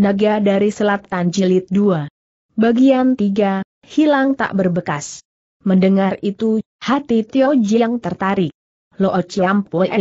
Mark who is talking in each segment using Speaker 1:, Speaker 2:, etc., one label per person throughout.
Speaker 1: Naga dari Selatan Jilid 2. Bagian 3, Hilang Tak Berbekas. Mendengar itu, hati Tio Jiang tertarik. Lo Chiam Pue.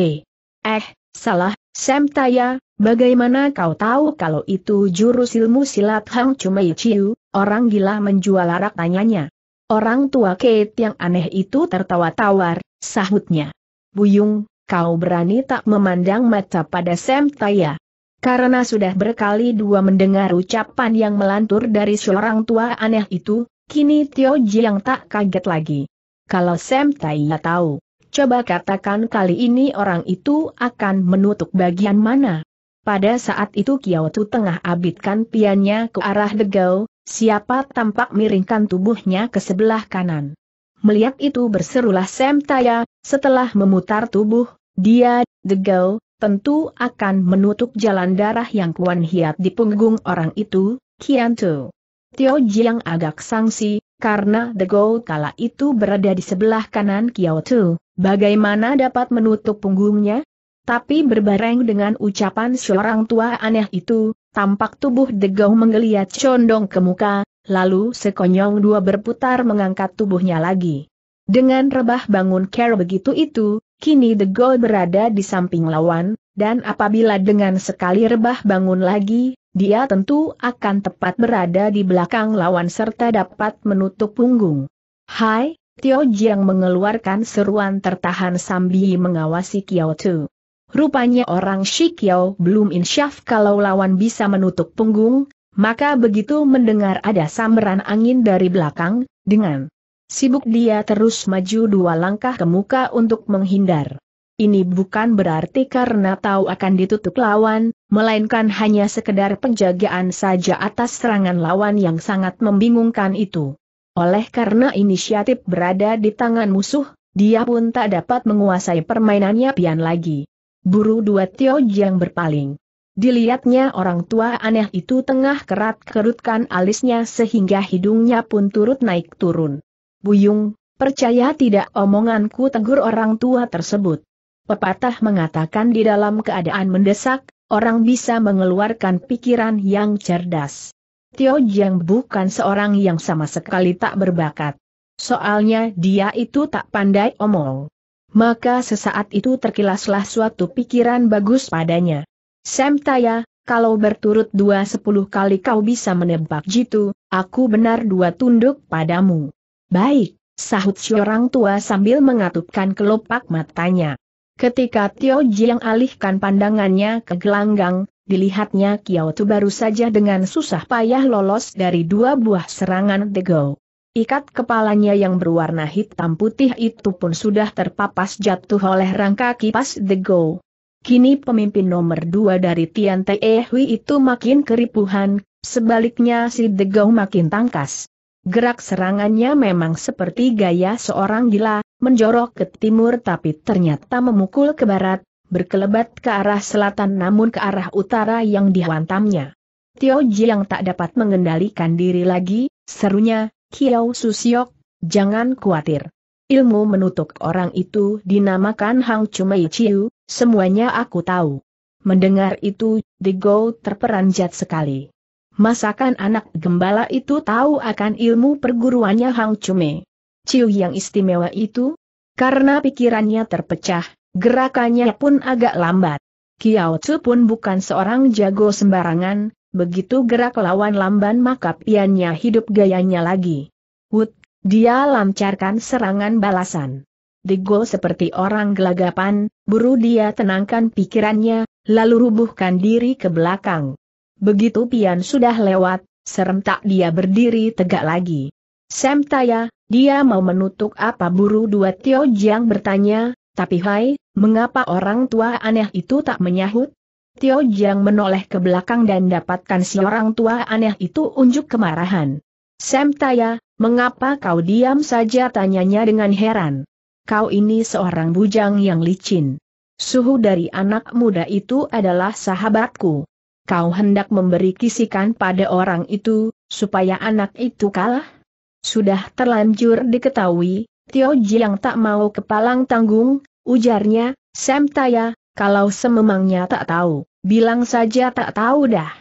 Speaker 1: Eh, salah, Sam Taya, bagaimana kau tahu kalau itu jurus ilmu silat Hang Chumei Chiu, orang gila menjual arak tanyanya. Orang tua Kate yang aneh itu tertawa tawar, sahutnya. Buyung, kau berani tak memandang mata pada Sam Taya. Karena sudah berkali dua mendengar ucapan yang melantur dari seorang tua aneh itu, kini Tio Jiang tak kaget lagi. Kalau Sam Taiya tahu, coba katakan kali ini orang itu akan menutup bagian mana. Pada saat itu Kiao Tu tengah abitkan piannya ke arah Degau, siapa tampak miringkan tubuhnya ke sebelah kanan. Melihat itu berserulah Sam Taya, setelah memutar tubuh, dia, Degau, tentu akan menutup jalan darah yang Kuan Hiat di punggung orang itu, Kian Tu. Tio Jiang agak sangsi, karena The gold kala itu berada di sebelah kanan Kiao Tu, bagaimana dapat menutup punggungnya? Tapi berbareng dengan ucapan seorang tua aneh itu, tampak tubuh The gold menggeliat condong ke muka, lalu sekonyong dua berputar mengangkat tubuhnya lagi. Dengan rebah bangun care begitu itu, Kini The Gold berada di samping lawan, dan apabila dengan sekali rebah bangun lagi, dia tentu akan tepat berada di belakang lawan serta dapat menutup punggung. Hai, Tio Jiang mengeluarkan seruan tertahan sambil mengawasi Kiao Tu. Rupanya orang Shi Kiao belum insyaf kalau lawan bisa menutup punggung, maka begitu mendengar ada sambaran angin dari belakang, dengan Sibuk dia terus maju dua langkah ke muka untuk menghindar. Ini bukan berarti karena tahu akan ditutup lawan, melainkan hanya sekedar penjagaan saja atas serangan lawan yang sangat membingungkan itu. Oleh karena inisiatif berada di tangan musuh, dia pun tak dapat menguasai permainannya pian lagi. Buru dua Tio yang berpaling. Dilihatnya orang tua aneh itu tengah kerat kerutkan alisnya sehingga hidungnya pun turut naik turun. Buyung, percaya tidak omonganku tegur orang tua tersebut. Pepatah mengatakan di dalam keadaan mendesak, orang bisa mengeluarkan pikiran yang cerdas. Tio Jiang bukan seorang yang sama sekali tak berbakat. Soalnya dia itu tak pandai omong. Maka sesaat itu terkilaslah suatu pikiran bagus padanya. Sam Taya, kalau berturut dua sepuluh kali kau bisa menebak jitu, aku benar dua tunduk padamu. Baik, sahut si orang tua sambil mengatupkan kelopak matanya. Ketika Tio Jiang alihkan pandangannya ke gelanggang, dilihatnya Kiao Tu baru saja dengan susah payah lolos dari dua buah serangan Dego. Ikat kepalanya yang berwarna hitam putih itu pun sudah terpapas jatuh oleh rangka kipas Dego. Kini pemimpin nomor dua dari Tian Te Hui itu makin keripuhan, sebaliknya si Go makin tangkas. Gerak serangannya memang seperti gaya seorang gila, menjorok ke timur tapi ternyata memukul ke barat, berkelebat ke arah selatan namun ke arah utara yang dihantamnya. Tio Ji yang tak dapat mengendalikan diri lagi, serunya, Kiao Susiok, jangan khawatir. Ilmu menutup orang itu dinamakan Hang Chumai Chiu, semuanya aku tahu. Mendengar itu, Digo terperanjat sekali masakan anak gembala itu tahu akan ilmu perguruannya Hang Cume. Ciu yang istimewa itu? Karena pikirannya terpecah, gerakannya pun agak lambat. Kiao Tzu pun bukan seorang jago sembarangan, begitu gerak lawan lamban maka piannya hidup gayanya lagi. Wut, dia lancarkan serangan balasan. Degol seperti orang gelagapan, buru dia tenangkan pikirannya, lalu rubuhkan diri ke belakang. Begitu pian sudah lewat, serentak dia berdiri tegak lagi. Sam Taya, dia mau menutup apa buru dua Tio Jiang bertanya, tapi hai, mengapa orang tua aneh itu tak menyahut? Tio Jiang menoleh ke belakang dan dapatkan si orang tua aneh itu unjuk kemarahan. Sam Taya, mengapa kau diam saja tanyanya dengan heran. Kau ini seorang bujang yang licin. Suhu dari anak muda itu adalah sahabatku. Kau hendak memberi kisikan pada orang itu, supaya anak itu kalah? Sudah terlanjur diketahui, Tio Jiang tak mau kepalang tanggung, ujarnya, Sam Taya, kalau sememangnya tak tahu, bilang saja tak tahu dah.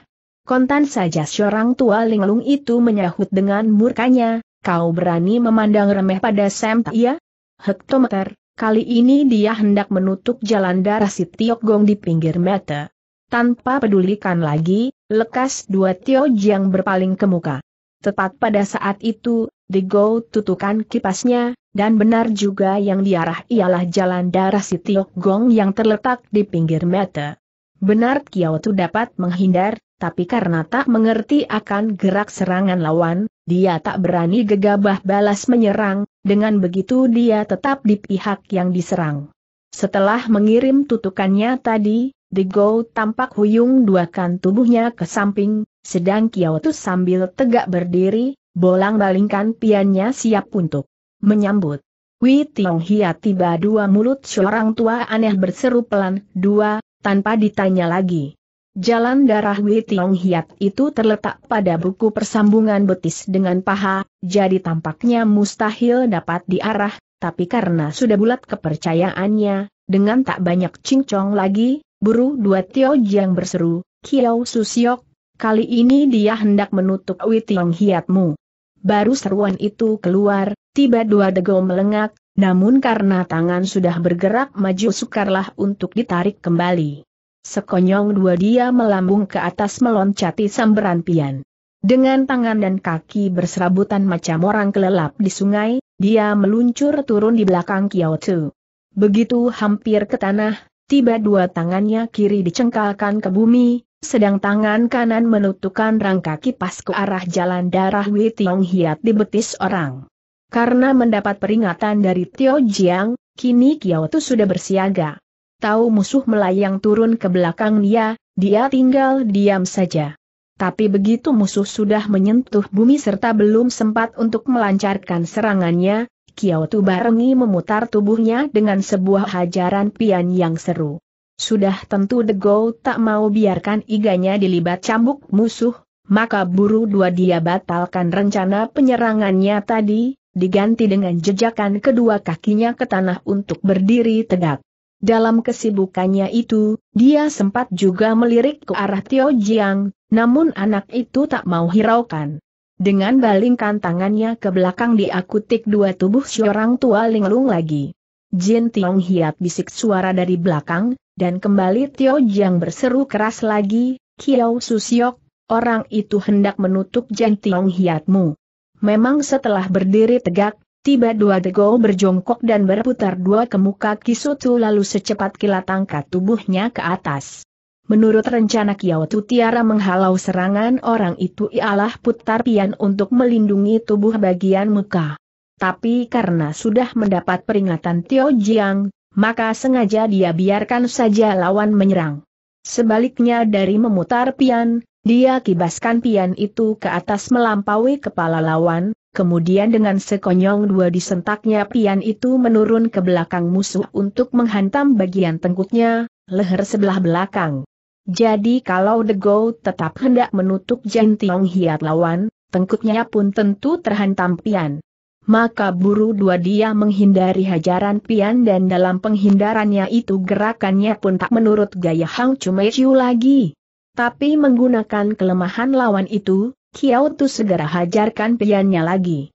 Speaker 1: Kontan saja seorang tua linglung itu menyahut dengan murkanya, kau berani memandang remeh pada Sam Taya? Hektometer, kali ini dia hendak menutup jalan darah si Tio Gong di pinggir mata. Tanpa pedulikan lagi, lekas dua Tio Jiang berpaling ke muka. Tepat pada saat itu, Go tutukan kipasnya, dan benar juga yang diarah ialah jalan darah si Tio Gong yang terletak di pinggir mata. Benar Kiao Tu dapat menghindar, tapi karena tak mengerti akan gerak serangan lawan, dia tak berani gegabah balas menyerang, dengan begitu dia tetap di pihak yang diserang. Setelah mengirim tutukannya tadi, Gou tampak huyung duakan tubuhnya ke samping, sedang Kiautu sambil tegak berdiri, bolang balingkan piannya siap untuk menyambut. Wei Tiong Hia tiba dua mulut seorang tua aneh berseru pelan, dua, tanpa ditanya lagi. Jalan darah Wei Tiong Hiat itu terletak pada buku persambungan betis dengan paha, jadi tampaknya mustahil dapat diarah, tapi karena sudah bulat kepercayaannya, dengan tak banyak cincong lagi, Buru dua Tio Jiang berseru, Kiao Susiok, kali ini dia hendak menutup Witiong Hiatmu. Baru seruan itu keluar, tiba dua dego melengak, namun karena tangan sudah bergerak maju sukarlah untuk ditarik kembali. Sekonyong dua dia melambung ke atas meloncati samberan pian. Dengan tangan dan kaki berserabutan macam orang kelelap di sungai, dia meluncur turun di belakang Kiao Tzu. Begitu hampir ke tanah, tiba dua tangannya kiri dicengkalkan ke bumi, sedang tangan kanan menutupkan rangka kipas ke arah jalan darah Wei Tiong Hiat di betis orang. Karena mendapat peringatan dari Tio Jiang, kini Kiao Tu sudah bersiaga. Tahu musuh melayang turun ke belakang dia, dia tinggal diam saja. Tapi begitu musuh sudah menyentuh bumi serta belum sempat untuk melancarkan serangannya, Tu barengi memutar tubuhnya dengan sebuah hajaran pian yang seru. Sudah tentu The Go tak mau biarkan iganya dilibat cambuk musuh, maka buru dua dia batalkan rencana penyerangannya tadi, diganti dengan jejakan kedua kakinya ke tanah untuk berdiri tegak. Dalam kesibukannya itu, dia sempat juga melirik ke arah Tio Jiang, namun anak itu tak mau hiraukan. Dengan balingkan tangannya ke belakang dia dua tubuh seorang tua linglung lagi. Jin Tiong Hiat bisik suara dari belakang, dan kembali Tio Jiang berseru keras lagi, Kiao Susiok, orang itu hendak menutup Jin Tiong Hiatmu. Memang setelah berdiri tegak, tiba dua dego berjongkok dan berputar dua ke muka Kisutu lalu secepat kilat angkat tubuhnya ke atas. Menurut rencana Kiao Tiara menghalau serangan orang itu ialah putar pian untuk melindungi tubuh bagian muka. Tapi karena sudah mendapat peringatan Tio Jiang, maka sengaja dia biarkan saja lawan menyerang. Sebaliknya dari memutar pian, dia kibaskan pian itu ke atas melampaui kepala lawan, kemudian dengan sekonyong dua disentaknya pian itu menurun ke belakang musuh untuk menghantam bagian tengkuknya, leher sebelah belakang. Jadi kalau The Go tetap hendak menutup Jen Tiong Hiat lawan, tengkuknya pun tentu terhantam pian. Maka buru dua dia menghindari hajaran pian dan dalam penghindarannya itu gerakannya pun tak menurut gaya Hang Chiu lagi. Tapi menggunakan kelemahan lawan itu, Kiao Tu segera hajarkan piannya lagi.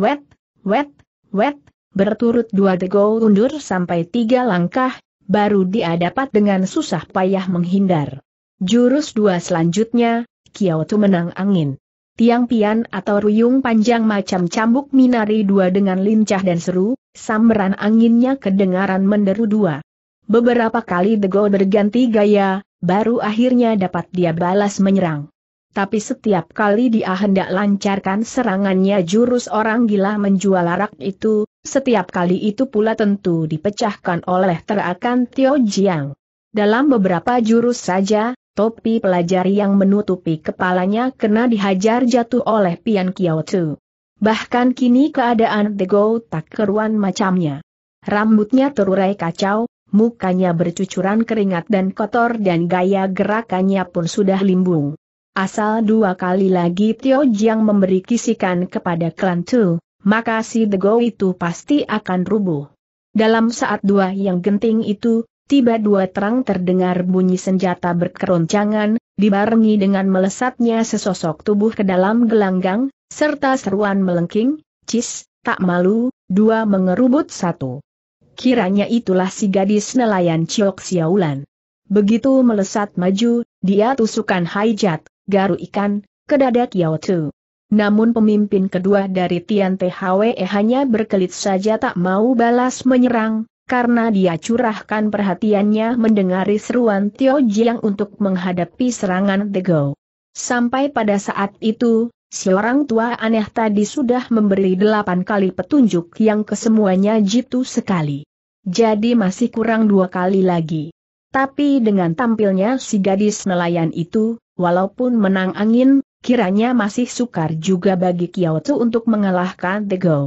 Speaker 1: Wet, wet, wet, berturut dua The Go undur sampai tiga langkah, baru dia dapat dengan susah payah menghindar. Jurus dua selanjutnya, Kiao menang angin. Tiang pian atau ruyung panjang macam cambuk minari dua dengan lincah dan seru, samberan anginnya kedengaran menderu dua. Beberapa kali Dego berganti gaya, baru akhirnya dapat dia balas menyerang tapi setiap kali dia hendak lancarkan serangannya jurus orang gila menjual arak itu, setiap kali itu pula tentu dipecahkan oleh terakan Tio Jiang. Dalam beberapa jurus saja, topi pelajari yang menutupi kepalanya kena dihajar jatuh oleh Pian Kiao Tu. Bahkan kini keadaan The Go tak keruan macamnya. Rambutnya terurai kacau, mukanya bercucuran keringat dan kotor dan gaya gerakannya pun sudah limbung. Asal dua kali lagi Tio Jiang memberi kisikan kepada klan Tu, maka si Go itu pasti akan rubuh. Dalam saat dua yang genting itu, tiba dua terang terdengar bunyi senjata berkeroncangan, dibarengi dengan melesatnya sesosok tubuh ke dalam gelanggang, serta seruan melengking, cis, tak malu, dua mengerubut satu. Kiranya itulah si gadis nelayan Ciok Xiaolan. Begitu melesat maju, dia tusukan hijat garu ikan, ke kedadak Yao Namun pemimpin kedua dari Tian THWE hanya berkelit saja tak mau balas menyerang, karena dia curahkan perhatiannya mendengari seruan Tio Jiang untuk menghadapi serangan The Go. Sampai pada saat itu, si orang tua aneh tadi sudah memberi delapan kali petunjuk yang kesemuanya jitu sekali. Jadi masih kurang dua kali lagi. Tapi dengan tampilnya si gadis nelayan itu, Walaupun menang angin, kiranya masih sukar juga bagi Kyoto untuk mengalahkan The Go.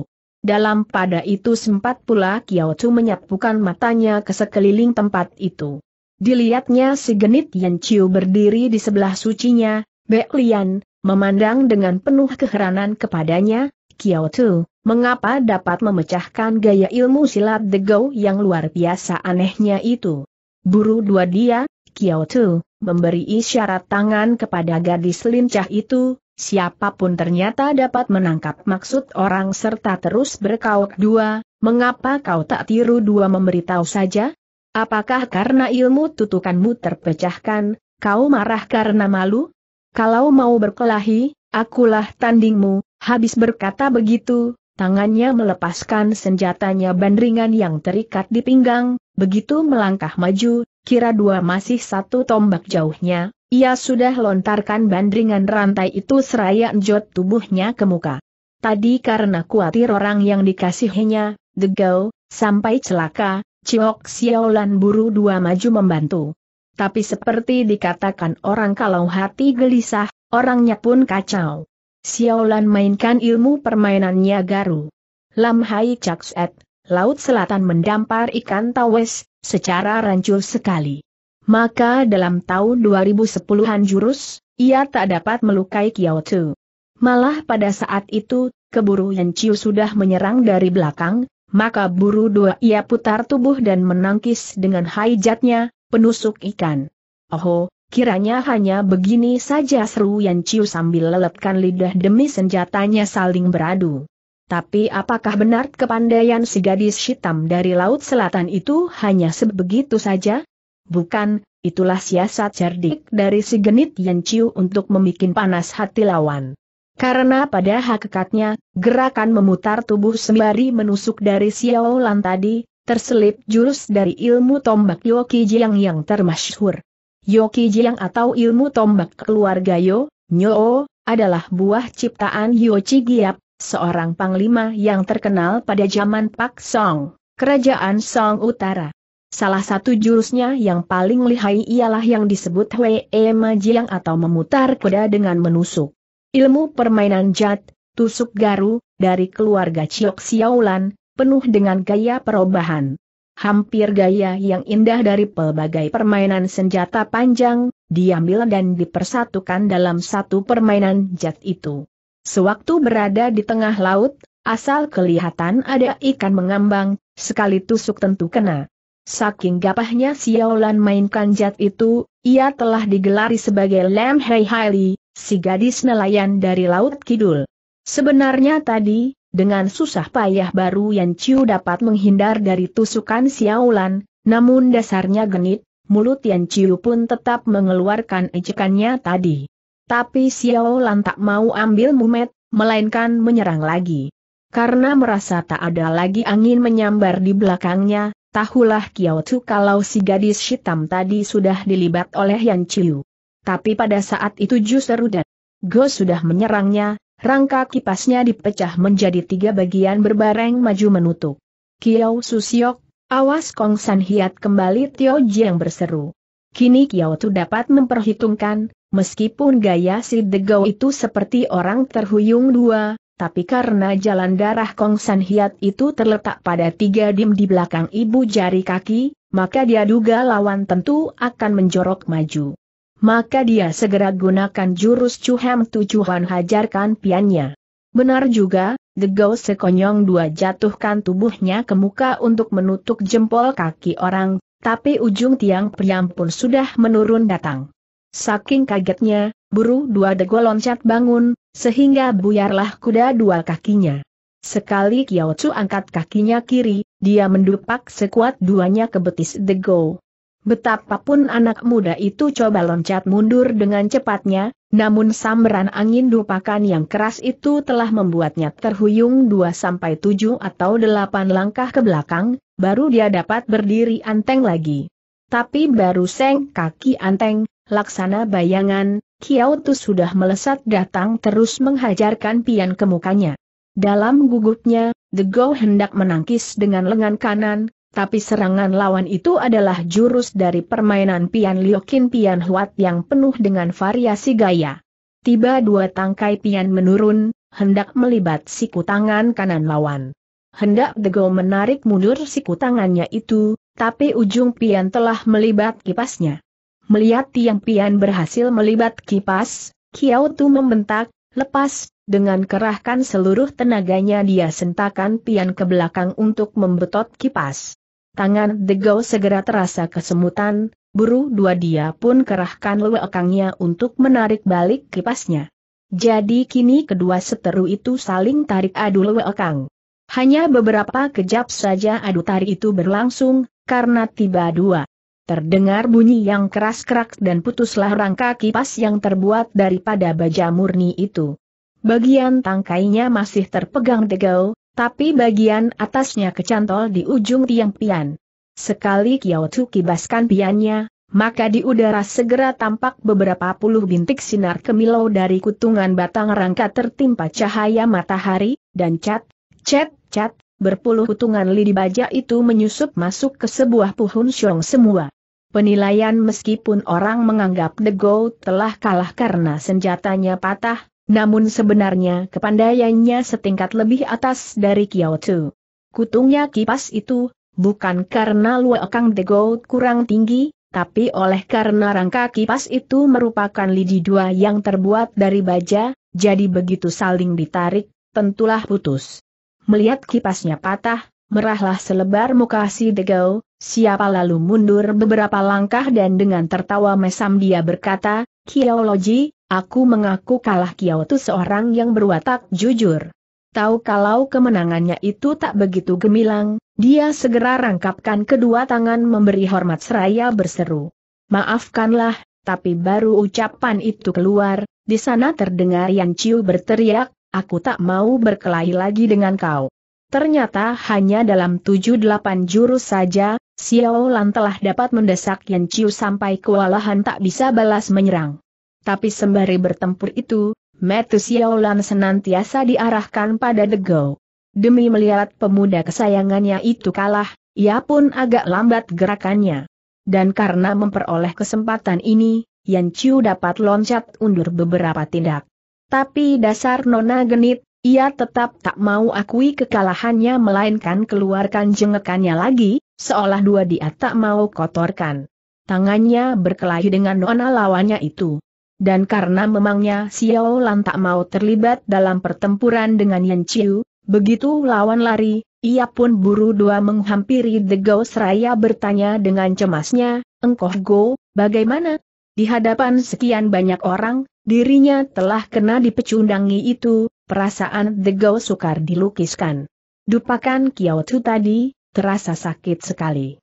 Speaker 1: Dalam pada itu sempat pula Kyoto menyapukan matanya ke sekeliling tempat itu. Dilihatnya si genit Yan Chiu berdiri di sebelah sucinya, Bek Lian, memandang dengan penuh keheranan kepadanya, Kyoto, mengapa dapat memecahkan gaya ilmu silat The Go yang luar biasa anehnya itu. Buru dua dia, Kyoto, memberi isyarat tangan kepada gadis lincah itu, siapapun ternyata dapat menangkap maksud orang serta terus berkauk dua, mengapa kau tak tiru dua memberitahu saja? Apakah karena ilmu tutukanmu terpecahkan, kau marah karena malu? Kalau mau berkelahi, akulah tandingmu, habis berkata begitu, tangannya melepaskan senjatanya bandringan yang terikat di pinggang, begitu melangkah maju, kira dua masih satu tombak jauhnya, ia sudah lontarkan bandringan rantai itu seraya njot tubuhnya ke muka. Tadi karena kuatir orang yang dikasihinya, degau, sampai celaka, Ciok Xiaolan buru dua maju membantu. Tapi seperti dikatakan orang kalau hati gelisah, orangnya pun kacau. Xiaolan mainkan ilmu permainannya garu. Lam Hai Cak Set, Laut Selatan mendampar ikan tawes, secara rancu sekali. Maka dalam tahun 2010-an jurus, ia tak dapat melukai Kyoto. Malah pada saat itu, keburu Yan Chiu sudah menyerang dari belakang, maka buru dua ia putar tubuh dan menangkis dengan haijatnya, penusuk ikan. Oho, Kiranya hanya begini saja seru Yan Chiu sambil lelepkan lidah demi senjatanya saling beradu. Tapi apakah benar kepandaian si gadis hitam dari Laut Selatan itu hanya sebegitu saja? Bukan, itulah siasat cerdik dari si genit Yan Chiu untuk memikin panas hati lawan. Karena pada hakikatnya, gerakan memutar tubuh sembari menusuk dari Xiao Lan tadi, terselip jurus dari ilmu tombak Yoki Jiang yang termasyhur. Yoki Jiang atau ilmu tombak keluarga Yo, Nyo, adalah buah ciptaan Yo Giap, seorang panglima yang terkenal pada zaman Pak Song, kerajaan Song Utara. Salah satu jurusnya yang paling lihai ialah yang disebut Hwee Majiang atau memutar kuda dengan menusuk. Ilmu permainan jat, tusuk garu, dari keluarga Chiok Xiaolan, penuh dengan gaya perubahan. Hampir gaya yang indah dari pelbagai permainan senjata panjang, diambil dan dipersatukan dalam satu permainan jat itu. Sewaktu berada di tengah laut, asal kelihatan ada ikan mengambang, sekali tusuk tentu kena. Saking gapahnya Xiaolan mainkan jat itu, ia telah digelari sebagai Lam Hei Haili, si gadis nelayan dari Laut Kidul. Sebenarnya tadi, dengan susah payah baru Yan Chiu dapat menghindar dari tusukan Xiaolan, namun dasarnya genit, mulut Yan Chiu pun tetap mengeluarkan ejekannya tadi. Tapi Xiao Lan tak mau ambil mumet, melainkan menyerang lagi. Karena merasa tak ada lagi angin menyambar di belakangnya, tahulah Chu kalau si gadis hitam tadi sudah dilibat oleh Yan Chiu. Tapi pada saat itu justru Dan Go sudah menyerangnya, rangka kipasnya dipecah menjadi tiga bagian berbareng maju menutup. Kiao Susiok, awas Kong San Hiat kembali Tio Jiang berseru. Kini Chu dapat memperhitungkan, Meskipun gaya si Degau itu seperti orang terhuyung dua, tapi karena jalan darah Kong San Hiat itu terletak pada tiga dim di belakang ibu jari kaki, maka dia duga lawan tentu akan menjorok maju. Maka dia segera gunakan jurus Cuhem Tujuan hajarkan piannya. Benar juga, Degau sekonyong dua jatuhkan tubuhnya ke muka untuk menutup jempol kaki orang, tapi ujung tiang priam pun sudah menurun datang. Saking kagetnya, buru dua dego loncat bangun, sehingga buyarlah kuda dua kakinya. Sekali Kiao Chu angkat kakinya kiri, dia mendupak sekuat duanya ke betis dego. Betapapun anak muda itu coba loncat mundur dengan cepatnya, namun samberan angin dupakan yang keras itu telah membuatnya terhuyung 2 sampai 7 atau 8 langkah ke belakang, baru dia dapat berdiri anteng lagi. Tapi baru seng kaki anteng, Laksana bayangan, Tu sudah melesat datang terus menghajarkan pian ke mukanya. Dalam gugupnya, The Go hendak menangkis dengan lengan kanan, tapi serangan lawan itu adalah jurus dari permainan pian liokin pian huat yang penuh dengan variasi gaya. Tiba dua tangkai pian menurun, hendak melibat siku tangan kanan lawan. Hendak The Go menarik mundur siku tangannya itu, tapi ujung pian telah melibat kipasnya. Melihat Tiang Pian berhasil melibat kipas, Kiao Tu membentak, lepas, dengan kerahkan seluruh tenaganya dia sentakan pian ke belakang untuk membetot kipas. Tangan Degau segera terasa kesemutan, buru dua dia pun kerahkan lewekangnya untuk menarik balik kipasnya. Jadi kini kedua seteru itu saling tarik adu lewekang. Hanya beberapa kejap saja adu tarik itu berlangsung, karena tiba dua Terdengar bunyi yang keras-kerak dan putuslah rangka kipas yang terbuat daripada baja murni itu. Bagian tangkainya masih terpegang tegau, tapi bagian atasnya kecantol di ujung tiang pian. Sekali Kiaotu kibaskan piannya, maka di udara segera tampak beberapa puluh bintik sinar kemilau dari kutungan batang rangka tertimpa cahaya matahari, dan cat, cat, cat, berpuluh kutungan lidi baja itu menyusup masuk ke sebuah puhun syong semua. Penilaian meskipun orang menganggap The Go telah kalah karena senjatanya patah, namun sebenarnya kepandaiannya setingkat lebih atas dari Kiao Kyoto. Kutungnya kipas itu, bukan karena luakang The Go kurang tinggi, tapi oleh karena rangka kipas itu merupakan lidi dua yang terbuat dari baja, jadi begitu saling ditarik, tentulah putus. Melihat kipasnya patah, merahlah selebar muka si Degau, siapa lalu mundur beberapa langkah dan dengan tertawa mesam dia berkata, Loji, aku mengaku kalah Kiao itu seorang yang berwatak jujur. Tahu kalau kemenangannya itu tak begitu gemilang, dia segera rangkapkan kedua tangan memberi hormat seraya berseru. Maafkanlah, tapi baru ucapan itu keluar, di sana terdengar Yang Chiu berteriak, aku tak mau berkelahi lagi dengan kau. Ternyata hanya dalam 7-8 jurus saja, Xiao Lan telah dapat mendesak Yan Chiu sampai kewalahan tak bisa balas menyerang. Tapi sembari bertempur itu, metu Xiao Lan senantiasa diarahkan pada The Degau. Demi melihat pemuda kesayangannya itu kalah, ia pun agak lambat gerakannya. Dan karena memperoleh kesempatan ini, Yan Chiu dapat loncat undur beberapa tindak. Tapi dasar nona genit, ia tetap tak mau akui kekalahannya melainkan keluarkan jengekannya lagi, seolah dua dia tak mau kotorkan. Tangannya berkelahi dengan nona lawannya itu. Dan karena memangnya Xiao Lan tak mau terlibat dalam pertempuran dengan Yan Chiu, begitu lawan lari, ia pun buru dua menghampiri The Ghost Raya bertanya dengan cemasnya, Engkoh Go, bagaimana? Di hadapan sekian banyak orang, dirinya telah kena dipecundangi itu, perasaan The sukar dilukiskan. Dupakan Kiao Tu tadi, terasa sakit sekali.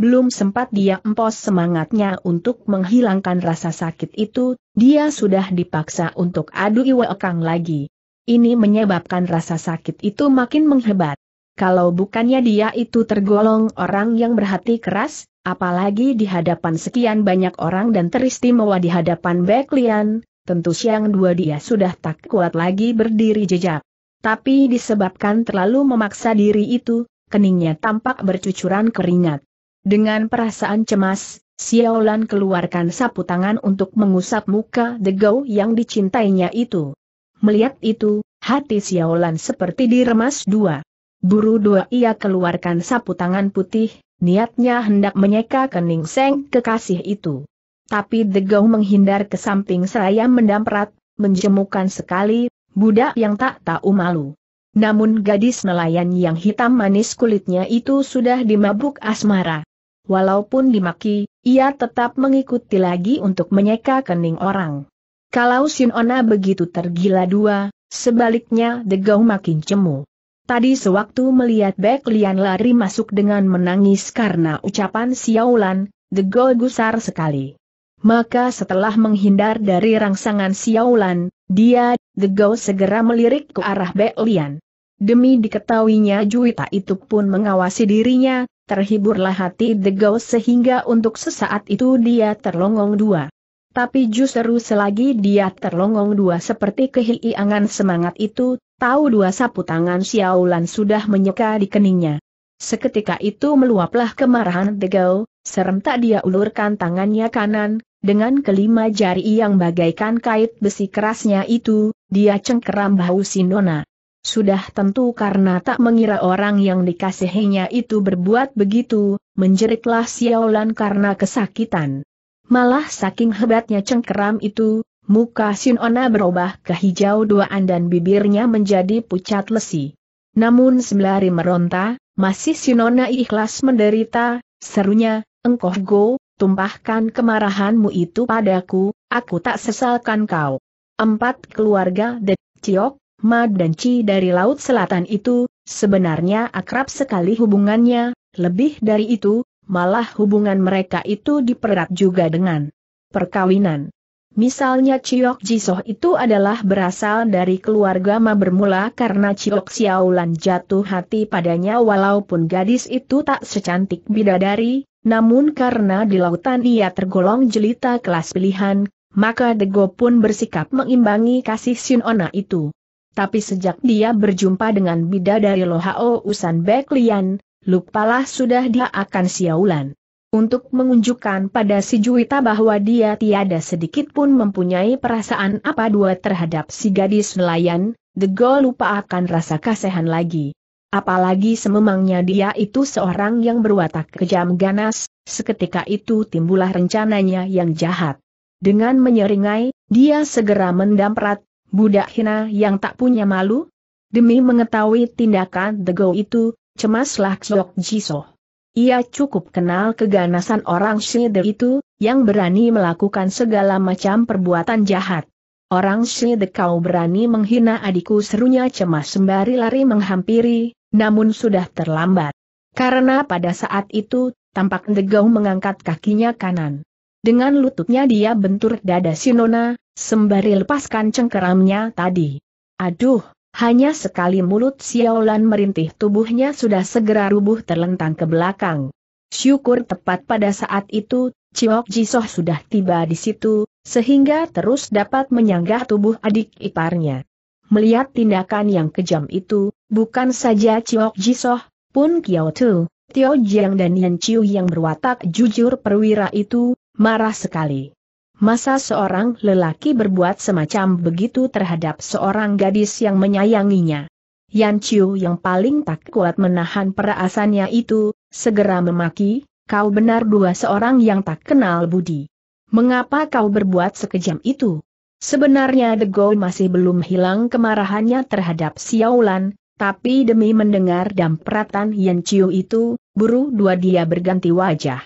Speaker 1: Belum sempat dia empos semangatnya untuk menghilangkan rasa sakit itu, dia sudah dipaksa untuk adu iwekang lagi. Ini menyebabkan rasa sakit itu makin menghebat. Kalau bukannya dia itu tergolong orang yang berhati keras, apalagi di hadapan sekian banyak orang dan teristimewa di hadapan Beklian, tentu siang dua dia sudah tak kuat lagi berdiri jejak. Tapi disebabkan terlalu memaksa diri itu, keningnya tampak bercucuran keringat. Dengan perasaan cemas, Xiaolan keluarkan sapu tangan untuk mengusap muka Degau yang dicintainya itu. Melihat itu, hati Xiaolan seperti diremas dua. Buru dua ia keluarkan sapu tangan putih, niatnya hendak menyeka kening seng kekasih itu. Tapi Degau menghindar ke samping seraya mendamprat, menjemukan sekali, budak yang tak tahu malu. Namun gadis nelayan yang hitam manis kulitnya itu sudah dimabuk asmara. Walaupun dimaki, ia tetap mengikuti lagi untuk menyeka kening orang. Kalau Sinona begitu tergila dua, sebaliknya Degau makin cemu. Tadi sewaktu melihat Bek Lian lari masuk dengan menangis karena ucapan Xiaolan, degau gusar sekali. Maka setelah menghindar dari rangsangan Xiaolan, dia, The Go segera melirik ke arah Belian. Demi diketahuinya Juita itu pun mengawasi dirinya, terhiburlah hati The Go sehingga untuk sesaat itu dia terlongong dua. Tapi justru selagi dia terlongong dua seperti kehilangan semangat itu, tahu dua sapu tangan Xiaolan sudah menyeka di keningnya. Seketika itu meluaplah kemarahan Degau, serentak dia ulurkan tangannya kanan, dengan kelima jari yang bagaikan kait besi kerasnya itu, dia cengkeram bahu Sinona. Sudah tentu karena tak mengira orang yang dikasihinya itu berbuat begitu, menjeritlah Xiaolan karena kesakitan. Malah saking hebatnya cengkeram itu, muka Sinona berubah ke hijau duaan dan bibirnya menjadi pucat lesi. Namun sembari meronta, masih Sinona ikhlas menderita, serunya, engkoh go, tumpahkan kemarahanmu itu padaku, aku tak sesalkan kau. Empat keluarga De Ciok, Mad dan Ci dari Laut Selatan itu, sebenarnya akrab sekali hubungannya, lebih dari itu, malah hubungan mereka itu dipererat juga dengan perkawinan. Misalnya Ciok Jisoh itu adalah berasal dari keluarga Ma bermula karena Ciok Xiaolan jatuh hati padanya walaupun gadis itu tak secantik bidadari, namun karena di lautan ia tergolong jelita kelas pilihan, maka Dego pun bersikap mengimbangi kasih Sinona itu. Tapi sejak dia berjumpa dengan bidadari Lohao Usan Beklian, Lian, lupalah sudah dia akan Xiaolan untuk menunjukkan pada si Juwita bahwa dia tiada sedikit pun mempunyai perasaan apa dua terhadap si gadis nelayan, The Girl lupa akan rasa kasihan lagi. Apalagi sememangnya dia itu seorang yang berwatak kejam ganas, seketika itu timbullah rencananya yang jahat. Dengan menyeringai, dia segera mendamprat, budak hina yang tak punya malu. Demi mengetahui tindakan The Girl itu, cemaslah Xiok Jisoh. Ia cukup kenal keganasan orang Shider itu, yang berani melakukan segala macam perbuatan jahat. Orang Shider kau berani menghina adikku serunya cemas sembari lari menghampiri, namun sudah terlambat. Karena pada saat itu, tampak Degau mengangkat kakinya kanan. Dengan lututnya dia bentur dada Sinona, sembari lepaskan cengkeramnya tadi. Aduh, hanya sekali mulut Xiaolan merintih tubuhnya sudah segera rubuh terlentang ke belakang. Syukur tepat pada saat itu, Ciok Jisoh sudah tiba di situ, sehingga terus dapat menyanggah tubuh adik iparnya. Melihat tindakan yang kejam itu, bukan saja Ciok Jisoh, pun Kiao Tu, Tio Jiang dan Yan Chiu yang berwatak jujur perwira itu, marah sekali. Masa seorang lelaki berbuat semacam begitu terhadap seorang gadis yang menyayanginya? Yan Chiu yang paling tak kuat menahan perasaannya itu, segera memaki, kau benar dua seorang yang tak kenal budi. Mengapa kau berbuat sekejam itu? Sebenarnya the Goal masih belum hilang kemarahannya terhadap Xiaolan, tapi demi mendengar dampratan Yan Chiu itu, buru dua dia berganti wajah.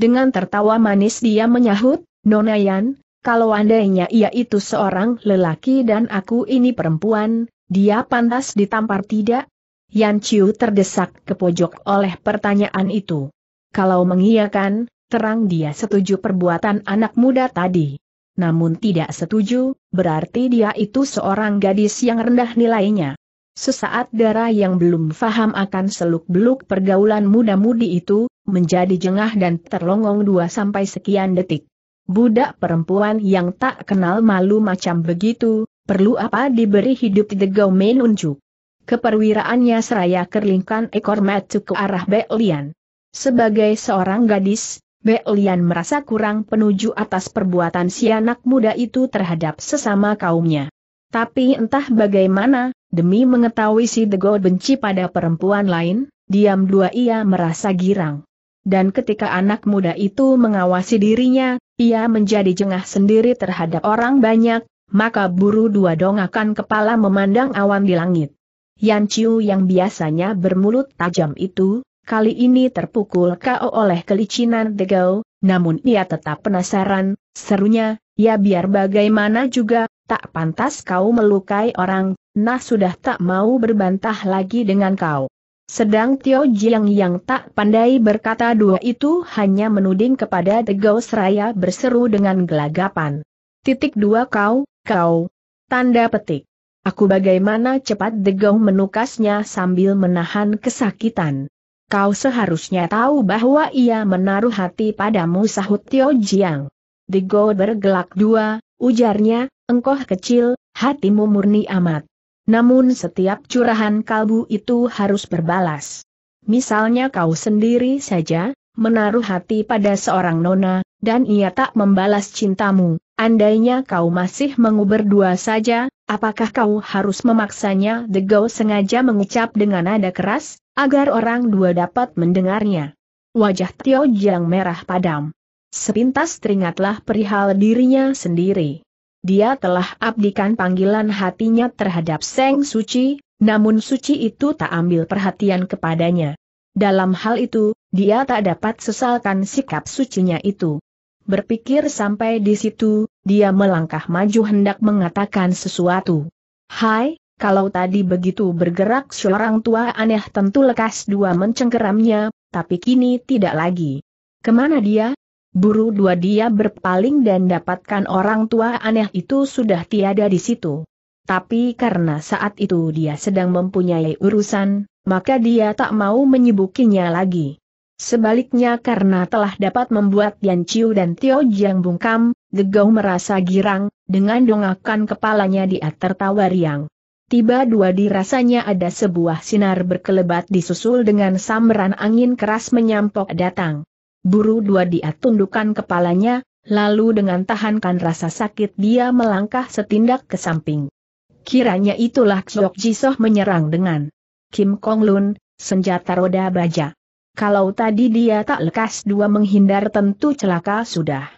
Speaker 1: Dengan tertawa manis dia menyahut, Nona Yan, kalau andainya ia itu seorang lelaki dan aku ini perempuan, dia pantas ditampar tidak? Yan Chiu terdesak ke pojok oleh pertanyaan itu. Kalau mengiyakan, terang dia setuju perbuatan anak muda tadi. Namun tidak setuju, berarti dia itu seorang gadis yang rendah nilainya. Sesaat darah yang belum faham akan seluk-beluk pergaulan muda-mudi itu, menjadi jengah dan terlongong dua sampai sekian detik. Budak perempuan yang tak kenal malu macam begitu, perlu apa diberi hidup di Degau Menunjuk. Keperwiraannya seraya kerlingkan ekor metu ke arah Belian. Sebagai seorang gadis, Belian merasa kurang penuju atas perbuatan si anak muda itu terhadap sesama kaumnya. Tapi entah bagaimana, demi mengetahui si degau benci pada perempuan lain, diam dua ia merasa girang. Dan ketika anak muda itu mengawasi dirinya, ia menjadi jengah sendiri terhadap orang banyak, maka buru dua dongakan kepala memandang awan di langit. Yan Chiu yang biasanya bermulut tajam itu, kali ini terpukul kau oleh kelicinan Degau, namun ia tetap penasaran, serunya, ya biar bagaimana juga, tak pantas kau melukai orang, nah sudah tak mau berbantah lagi dengan kau. Sedang Tio Jiang yang tak pandai berkata dua itu hanya menuding kepada Tegau Seraya berseru dengan gelagapan. Titik dua kau, kau. Tanda petik. Aku bagaimana cepat Degau menukasnya sambil menahan kesakitan. Kau seharusnya tahu bahwa ia menaruh hati padamu sahut Tio Jiang. Degau bergelak dua, ujarnya, engkau kecil, hatimu murni amat. Namun setiap curahan kalbu itu harus berbalas. Misalnya kau sendiri saja, menaruh hati pada seorang nona, dan ia tak membalas cintamu, andainya kau masih menguber dua saja, apakah kau harus memaksanya? The Degau sengaja mengucap dengan nada keras, agar orang dua dapat mendengarnya. Wajah Tio Jiang merah padam. Sepintas teringatlah perihal dirinya sendiri. Dia telah abdikan panggilan hatinya terhadap Seng Suci, namun Suci itu tak ambil perhatian kepadanya. Dalam hal itu, dia tak dapat sesalkan sikap sucinya itu. Berpikir sampai di situ, dia melangkah maju hendak mengatakan sesuatu. Hai, kalau tadi begitu bergerak seorang tua aneh tentu lekas dua mencengkeramnya, tapi kini tidak lagi. Kemana dia? Buru dua dia berpaling dan dapatkan orang tua aneh itu sudah tiada di situ. Tapi karena saat itu dia sedang mempunyai urusan, maka dia tak mau menyibukinya lagi. Sebaliknya karena telah dapat membuat Yan Chiu dan Tio Jiang bungkam, Gegau merasa girang, dengan dongakan kepalanya dia tertawa riang. Tiba dua dirasanya ada sebuah sinar berkelebat disusul dengan samberan angin keras menyampok datang. Buru dua dia tundukkan kepalanya, lalu dengan tahankan rasa sakit dia melangkah setindak ke samping. Kiranya itulah Xiok Jisoh menyerang dengan Kim Kong Lun, senjata roda baja. Kalau tadi dia tak lekas dua menghindar tentu celaka sudah.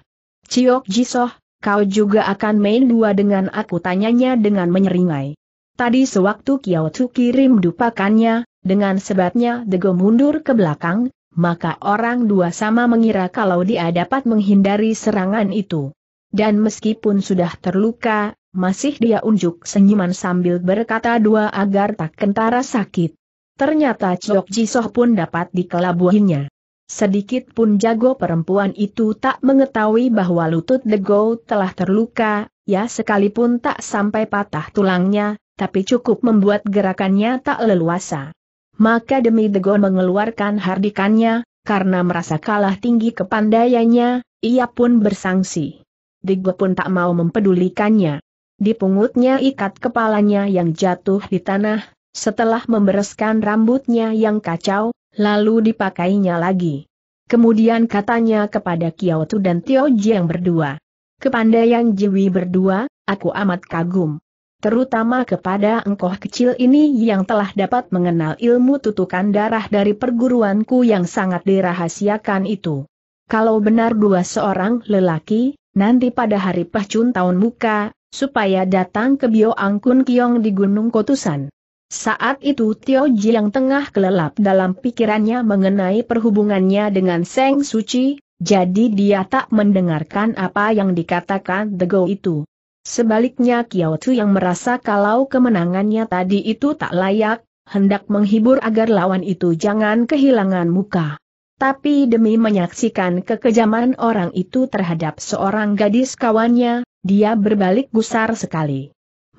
Speaker 1: Ciok Jisoh, kau juga akan main dua dengan aku tanyanya dengan menyeringai. Tadi sewaktu Kiao Tu kirim dupakannya, dengan sebatnya Dego mundur ke belakang, maka orang dua sama mengira kalau dia dapat menghindari serangan itu. Dan meskipun sudah terluka, masih dia unjuk senyuman sambil berkata dua agar tak kentara sakit. Ternyata Chok Soh pun dapat dikelabuhinya. Sedikit pun jago perempuan itu tak mengetahui bahwa lutut The Dego telah terluka, ya sekalipun tak sampai patah tulangnya, tapi cukup membuat gerakannya tak leluasa maka demi Degon mengeluarkan hardikannya, karena merasa kalah tinggi kepandaiannya, ia pun bersangsi. Degon pun tak mau mempedulikannya. Dipungutnya ikat kepalanya yang jatuh di tanah, setelah membereskan rambutnya yang kacau, lalu dipakainya lagi. Kemudian katanya kepada Kiyotu dan Tio Jiang berdua. Kepandaian Jiwi berdua, aku amat kagum terutama kepada engkau kecil ini yang telah dapat mengenal ilmu tutukan darah dari perguruanku yang sangat dirahasiakan itu. Kalau benar dua seorang lelaki, nanti pada hari pahcun tahun muka, supaya datang ke Bio Angkun Kiong di Gunung Kotusan. Saat itu Tio Ji yang tengah kelelap dalam pikirannya mengenai perhubungannya dengan Seng Suci, jadi dia tak mendengarkan apa yang dikatakan the go itu. Sebaliknya Chu yang merasa kalau kemenangannya tadi itu tak layak, hendak menghibur agar lawan itu jangan kehilangan muka. Tapi demi menyaksikan kekejaman orang itu terhadap seorang gadis kawannya, dia berbalik gusar sekali.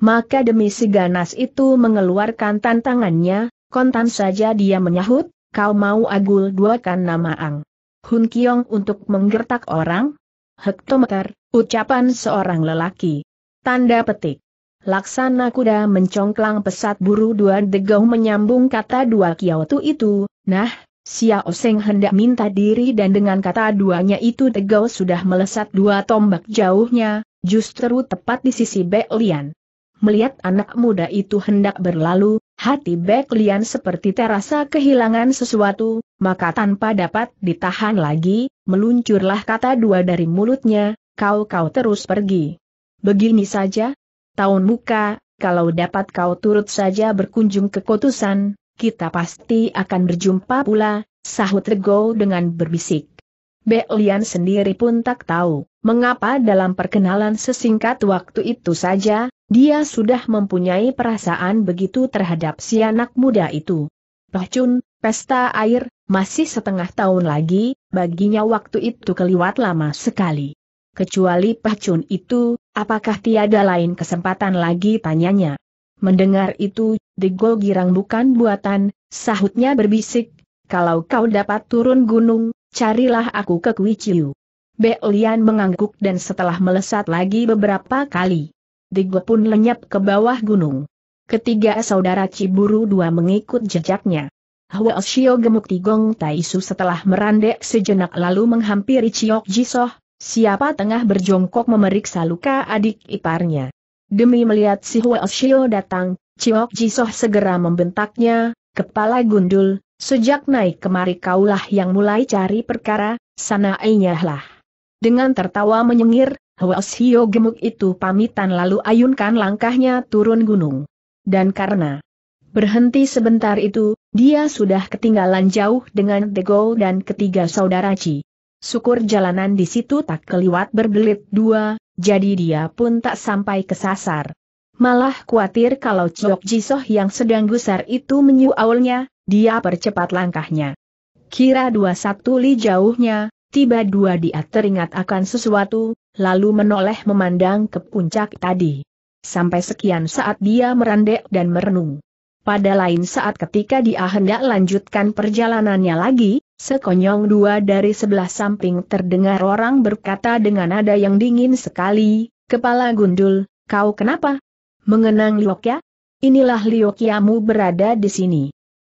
Speaker 1: Maka demi si ganas itu mengeluarkan tantangannya, kontan saja dia menyahut, kau mau agul duakan nama Ang. Hun Kiong untuk menggertak orang? Hektometer, ucapan seorang lelaki. Tanda petik. Laksana kuda mencongklang pesat buru dua degau menyambung kata dua kiautu itu, nah, Xiao Seng hendak minta diri dan dengan kata duanya itu degau sudah melesat dua tombak jauhnya, justru tepat di sisi Bek Lian. Melihat anak muda itu hendak berlalu, hati Bek Lian seperti terasa kehilangan sesuatu, maka tanpa dapat ditahan lagi, meluncurlah kata dua dari mulutnya, kau-kau terus pergi begini saja? Tahun muka, kalau dapat kau turut saja berkunjung ke Kotusan, kita pasti akan berjumpa pula, sahut Rego dengan berbisik. Belian sendiri pun tak tahu, mengapa dalam perkenalan sesingkat waktu itu saja, dia sudah mempunyai perasaan begitu terhadap si anak muda itu. Pahcun, pesta air, masih setengah tahun lagi, baginya waktu itu keliwat lama sekali. Kecuali pacun itu, apakah tiada lain kesempatan lagi tanyanya? Mendengar itu, Degol girang bukan buatan, sahutnya berbisik, kalau kau dapat turun gunung, carilah aku ke Kuiciu. Belian mengangguk dan setelah melesat lagi beberapa kali. Degol pun lenyap ke bawah gunung. Ketiga saudara Ciburu dua mengikut jejaknya. Hwa Shio gemuk Tigong Taisu setelah merandek sejenak lalu menghampiri Ciok Jisoh, Siapa tengah berjongkok memeriksa luka adik iparnya. Demi melihat si Huo Osio datang, Chiok Jisoh segera membentaknya, kepala gundul, sejak naik kemari kaulah yang mulai cari perkara, sana lah. Dengan tertawa menyengir, Huo Osio gemuk itu pamitan lalu ayunkan langkahnya turun gunung. Dan karena berhenti sebentar itu, dia sudah ketinggalan jauh dengan Dego dan ketiga saudara Ci. Syukur jalanan di situ tak keliwat berbelit dua, jadi dia pun tak sampai kesasar. Malah khawatir kalau Ciok Jisoh yang sedang gusar itu menyuaulnya, dia percepat langkahnya. Kira dua satu li jauhnya, tiba dua dia teringat akan sesuatu, lalu menoleh memandang ke puncak tadi. Sampai sekian saat dia merendek dan merenung. Pada lain saat ketika dia hendak lanjutkan perjalanannya lagi, Sekonyong dua dari sebelah samping terdengar orang berkata dengan nada yang dingin sekali, Kepala gundul, kau kenapa? Mengenang Liokya? Inilah Liokyamu berada di sini.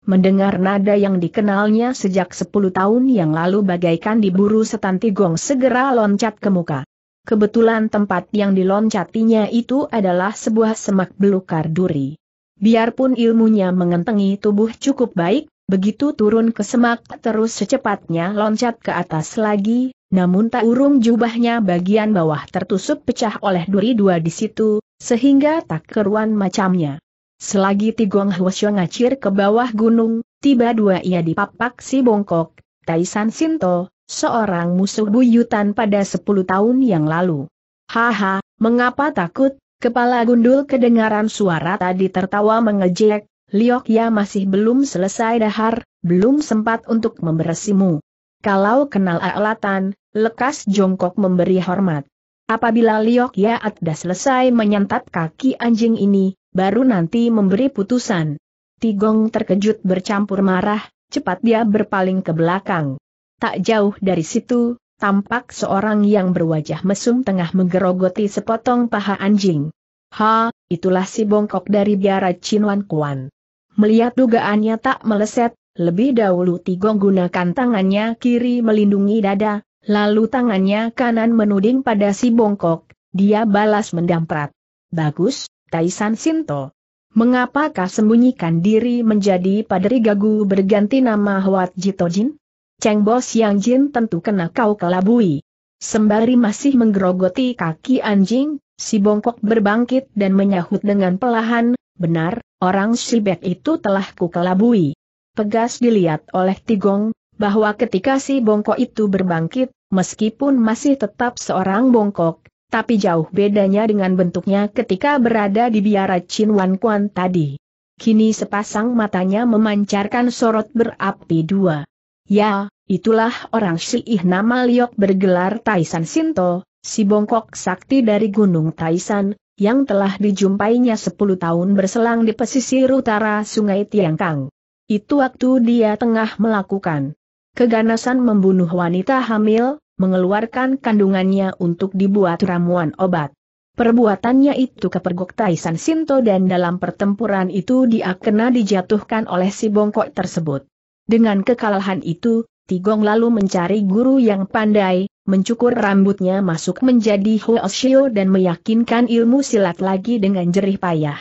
Speaker 1: Mendengar nada yang dikenalnya sejak 10 tahun yang lalu bagaikan diburu setan tigong segera loncat ke muka. Kebetulan tempat yang diloncatinya itu adalah sebuah semak belukar duri. Biarpun ilmunya mengentengi tubuh cukup baik, Begitu turun ke semak terus secepatnya loncat ke atas lagi, namun tak urung jubahnya bagian bawah tertusuk pecah oleh duri dua di situ, sehingga tak keruan macamnya. Selagi Tigong Hwasyo ngacir ke bawah gunung, tiba dua ia dipapak si bongkok, Taisan Sinto, seorang musuh buyutan pada sepuluh tahun yang lalu. Haha, mengapa takut? Kepala gundul kedengaran suara tadi tertawa mengejek, Liok ya masih belum selesai dahar, belum sempat untuk memberesimu. Kalau kenal alatan, lekas jongkok memberi hormat. Apabila Liok ya ada selesai menyantap kaki anjing ini, baru nanti memberi putusan. Tigong terkejut bercampur marah, cepat dia berpaling ke belakang. Tak jauh dari situ, tampak seorang yang berwajah mesum tengah menggerogoti sepotong paha anjing. Ha, itulah si bongkok dari biara Chinwan Kuan. Melihat dugaannya tak meleset, lebih dahulu Tigong gunakan tangannya kiri melindungi dada, lalu tangannya kanan menuding pada si bongkok, dia balas mendamprat. Bagus, Taisan Sinto. Mengapakah sembunyikan diri menjadi Padri gagu berganti nama Jito Jitojin? Cheng Bos Yang Jin tentu kena kau kelabui. Sembari masih menggerogoti kaki anjing, si bongkok berbangkit dan menyahut dengan pelahan, benar, Orang Sibek itu telah kukelabui. Pegas dilihat oleh Tigong, bahwa ketika si bongkok itu berbangkit, meskipun masih tetap seorang bongkok, tapi jauh bedanya dengan bentuknya ketika berada di biara Chin Wan Kuan tadi. Kini sepasang matanya memancarkan sorot berapi dua. Ya, itulah orang Syiih nama Liok bergelar Taisan Sinto, si bongkok sakti dari Gunung Taisan, yang telah dijumpainya 10 tahun berselang di pesisir utara sungai Tiangkang. Itu waktu dia tengah melakukan keganasan membunuh wanita hamil, mengeluarkan kandungannya untuk dibuat ramuan obat. Perbuatannya itu kepergok Taisan Sinto dan dalam pertempuran itu dia kena dijatuhkan oleh si bongkok tersebut. Dengan kekalahan itu, Tigong lalu mencari guru yang pandai, mencukur rambutnya masuk menjadi Hoshio dan meyakinkan ilmu silat lagi dengan jerih payah.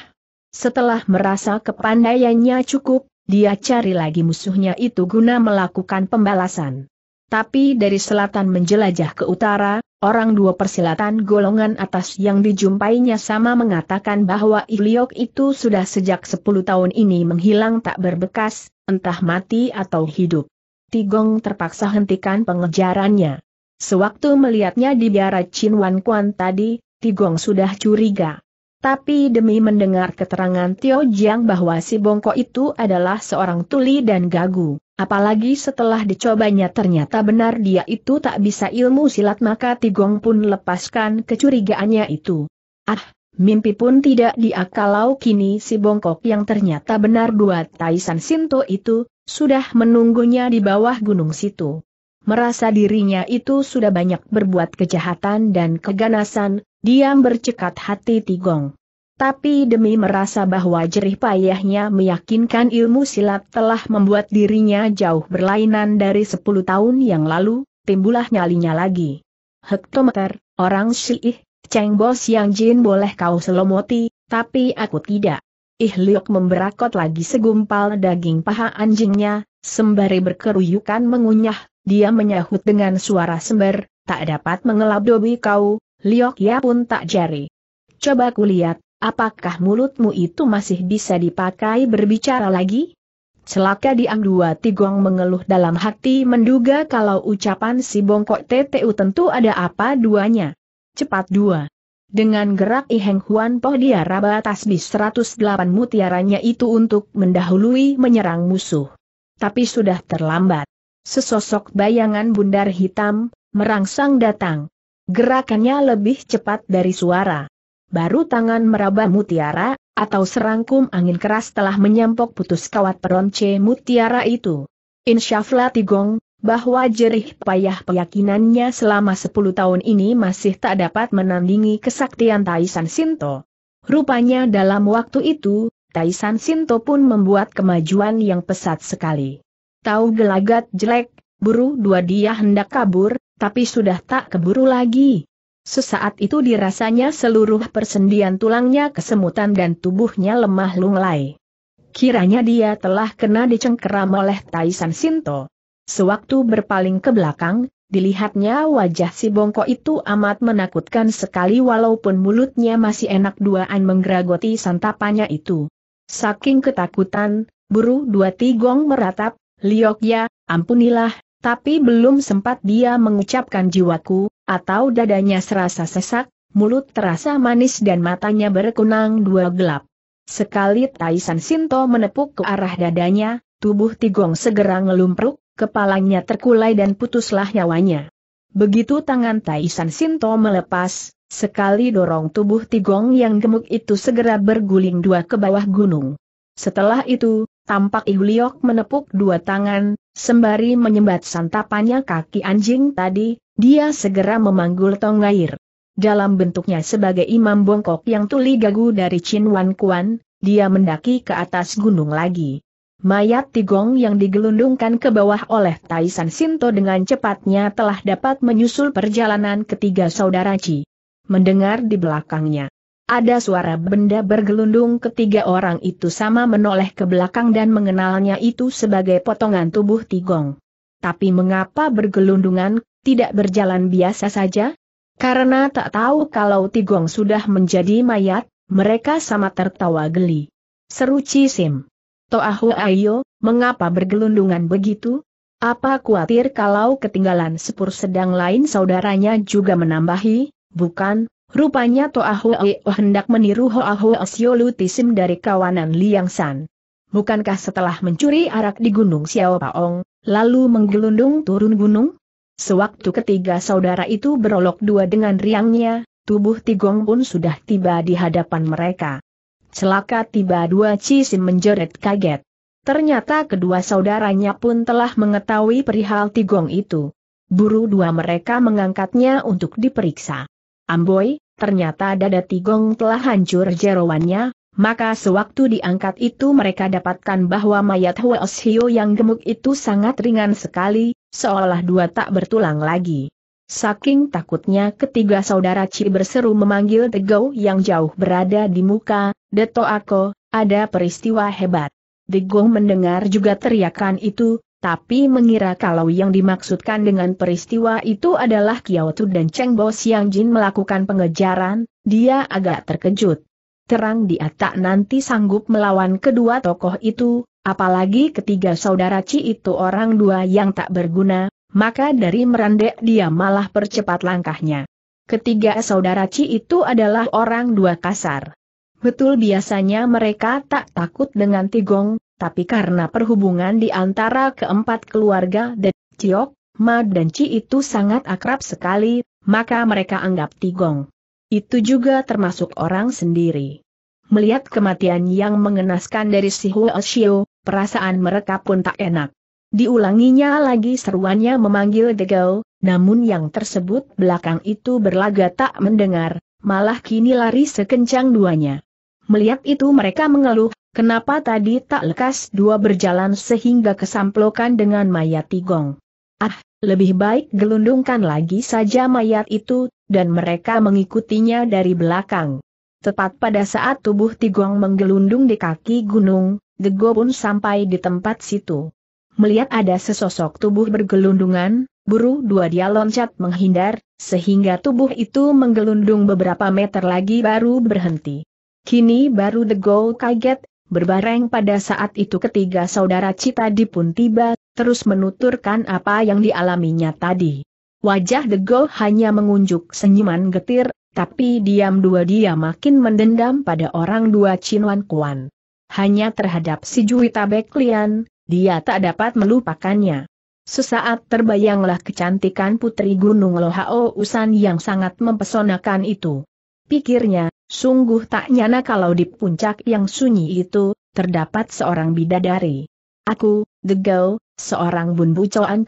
Speaker 1: Setelah merasa kepandaiannya cukup, dia cari lagi musuhnya itu guna melakukan pembalasan. Tapi dari selatan menjelajah ke utara, orang dua persilatan golongan atas yang dijumpainya sama mengatakan bahwa Iliok itu sudah sejak 10 tahun ini menghilang tak berbekas, entah mati atau hidup. Tigong terpaksa hentikan pengejarannya. Sewaktu melihatnya di biara Chin Wan Kuan tadi, Tigong sudah curiga. Tapi demi mendengar keterangan Tio Jiang bahwa si Bongko itu adalah seorang tuli dan gagu, apalagi setelah dicobanya ternyata benar dia itu tak bisa ilmu silat maka Tigong pun lepaskan kecurigaannya itu. Ah, mimpi pun tidak diakalau kini si Bongkok yang ternyata benar dua Taisan Sinto itu, sudah menunggunya di bawah gunung situ merasa dirinya itu sudah banyak berbuat kejahatan dan keganasan, diam bercekat hati Tigong. Tapi demi merasa bahwa jerih payahnya meyakinkan ilmu silat telah membuat dirinya jauh berlainan dari 10 tahun yang lalu, timbulah nyalinya lagi. Hektometer, orang Syiih, Cheng Bos yang Jin boleh kau selomoti, tapi aku tidak. Ih liuk memberakot lagi segumpal daging paha anjingnya, sembari berkeruyukan mengunyah dia menyahut dengan suara sember, tak dapat mengelap dobi kau, Liok Ya pun tak jari. Coba kulihat, apakah mulutmu itu masih bisa dipakai berbicara lagi? Celaka diang dua tigong mengeluh dalam hati menduga kalau ucapan si bongkok TTU tentu ada apa duanya. Cepat dua. Dengan gerak Iheng Huan Poh dia raba tasbih 108 mutiaranya itu untuk mendahului menyerang musuh. Tapi sudah terlambat. Sesosok bayangan bundar hitam, merangsang datang. Gerakannya lebih cepat dari suara. Baru tangan meraba mutiara, atau serangkum angin keras telah menyampok putus kawat peronce mutiara itu. Insyaflah Tigong, bahwa jerih payah keyakinannya selama 10 tahun ini masih tak dapat menandingi kesaktian Taisan Sinto. Rupanya dalam waktu itu, Taisan Sinto pun membuat kemajuan yang pesat sekali. Tahu gelagat jelek, buru dua dia hendak kabur, tapi sudah tak keburu lagi. Sesaat itu dirasanya seluruh persendian tulangnya kesemutan dan tubuhnya lemah lunglai. Kiranya dia telah kena dicengkeram oleh Taisan Sinto. Sewaktu berpaling ke belakang, dilihatnya wajah si bongko itu amat menakutkan sekali walaupun mulutnya masih enak duaan menggeragoti santapannya itu. Saking ketakutan, buru dua tigong meratap, ya, ampunilah, tapi belum sempat dia mengucapkan jiwaku, atau dadanya serasa sesak, mulut terasa manis dan matanya berkunang dua gelap. Sekali Taisan Sinto menepuk ke arah dadanya, tubuh Tigong segera ngelumpruk, kepalanya terkulai dan putuslah nyawanya. Begitu tangan Taisan Sinto melepas, sekali dorong tubuh Tigong yang gemuk itu segera berguling dua ke bawah gunung. Setelah itu, Tampak Ihliok menepuk dua tangan, sembari menyembat santapannya kaki anjing tadi, dia segera memanggul tong air. Dalam bentuknya sebagai imam bongkok yang tuli gagu dari Chin Wan Kuan, dia mendaki ke atas gunung lagi. Mayat Tigong yang digelundungkan ke bawah oleh Taisan Sinto dengan cepatnya telah dapat menyusul perjalanan ketiga saudara Chi. Mendengar di belakangnya. Ada suara benda bergelundung ketiga orang itu sama menoleh ke belakang dan mengenalnya itu sebagai potongan tubuh Tigong. Tapi mengapa bergelundungan, tidak berjalan biasa saja? Karena tak tahu kalau Tigong sudah menjadi mayat, mereka sama tertawa geli. Seru Cisim. Toahu ayo, mengapa bergelundungan begitu? Apa khawatir kalau ketinggalan sepur sedang lain saudaranya juga menambahi, bukan, Rupanya Toa Hwee hendak meniru Hoa Hwee Tisim dari kawanan Liang San. Bukankah setelah mencuri arak di Gunung Xiao Paong, lalu menggelundung turun gunung? Sewaktu ketiga saudara itu berolok dua dengan riangnya, tubuh Tigong pun sudah tiba di hadapan mereka. Celaka tiba dua Cisim menjerit kaget. Ternyata kedua saudaranya pun telah mengetahui perihal Tigong itu. Buru dua mereka mengangkatnya untuk diperiksa. Amboi, ternyata dada Tigong telah hancur jerawannya, maka sewaktu diangkat itu mereka dapatkan bahwa mayat Huos Hio yang gemuk itu sangat ringan sekali, seolah dua tak bertulang lagi. Saking takutnya ketiga saudara Ci berseru memanggil Tegau yang jauh berada di muka, Deto Ako, ada peristiwa hebat. Tegau mendengar juga teriakan itu, tapi mengira kalau yang dimaksudkan dengan peristiwa itu adalah Kiaotu dan Cheng Bo Xiang Jin melakukan pengejaran, dia agak terkejut. Terang dia tak nanti sanggup melawan kedua tokoh itu, apalagi ketiga saudara Ci itu orang dua yang tak berguna, maka dari merendek dia malah percepat langkahnya. Ketiga saudara Ci itu adalah orang dua kasar. Betul biasanya mereka tak takut dengan Tigong, tapi karena perhubungan di antara keempat keluarga dan Ciok, Ma dan Ci itu sangat akrab sekali, maka mereka anggap Tigong. Itu juga termasuk orang sendiri. Melihat kematian yang mengenaskan dari si Huo Xiu, perasaan mereka pun tak enak. Diulanginya lagi seruannya memanggil Degau, namun yang tersebut belakang itu berlagak tak mendengar, malah kini lari sekencang duanya. Melihat itu mereka mengeluh, Kenapa tadi tak lekas dua berjalan sehingga kesamplokan dengan mayat Tigong? Ah, lebih baik gelundungkan lagi saja mayat itu, dan mereka mengikutinya dari belakang. Tepat pada saat tubuh Tigong menggelundung di kaki gunung, Dego pun sampai di tempat situ. Melihat ada sesosok tubuh bergelundungan, buru dua dia loncat menghindar, sehingga tubuh itu menggelundung beberapa meter lagi baru berhenti. Kini baru Dego kaget, Berbareng pada saat itu ketiga saudara cita pun tiba, terus menuturkan apa yang dialaminya tadi. Wajah Dego hanya mengunjuk senyuman getir, tapi diam dua dia makin mendendam pada orang dua Chinwan Kuan. Hanya terhadap si Juwita Beklian, dia tak dapat melupakannya. Sesaat terbayanglah kecantikan Putri Gunung Lohao Usan yang sangat mempesonakan itu. Pikirnya, sungguh tak nyana kalau di puncak yang sunyi itu, terdapat seorang bidadari. Aku, The Girl, seorang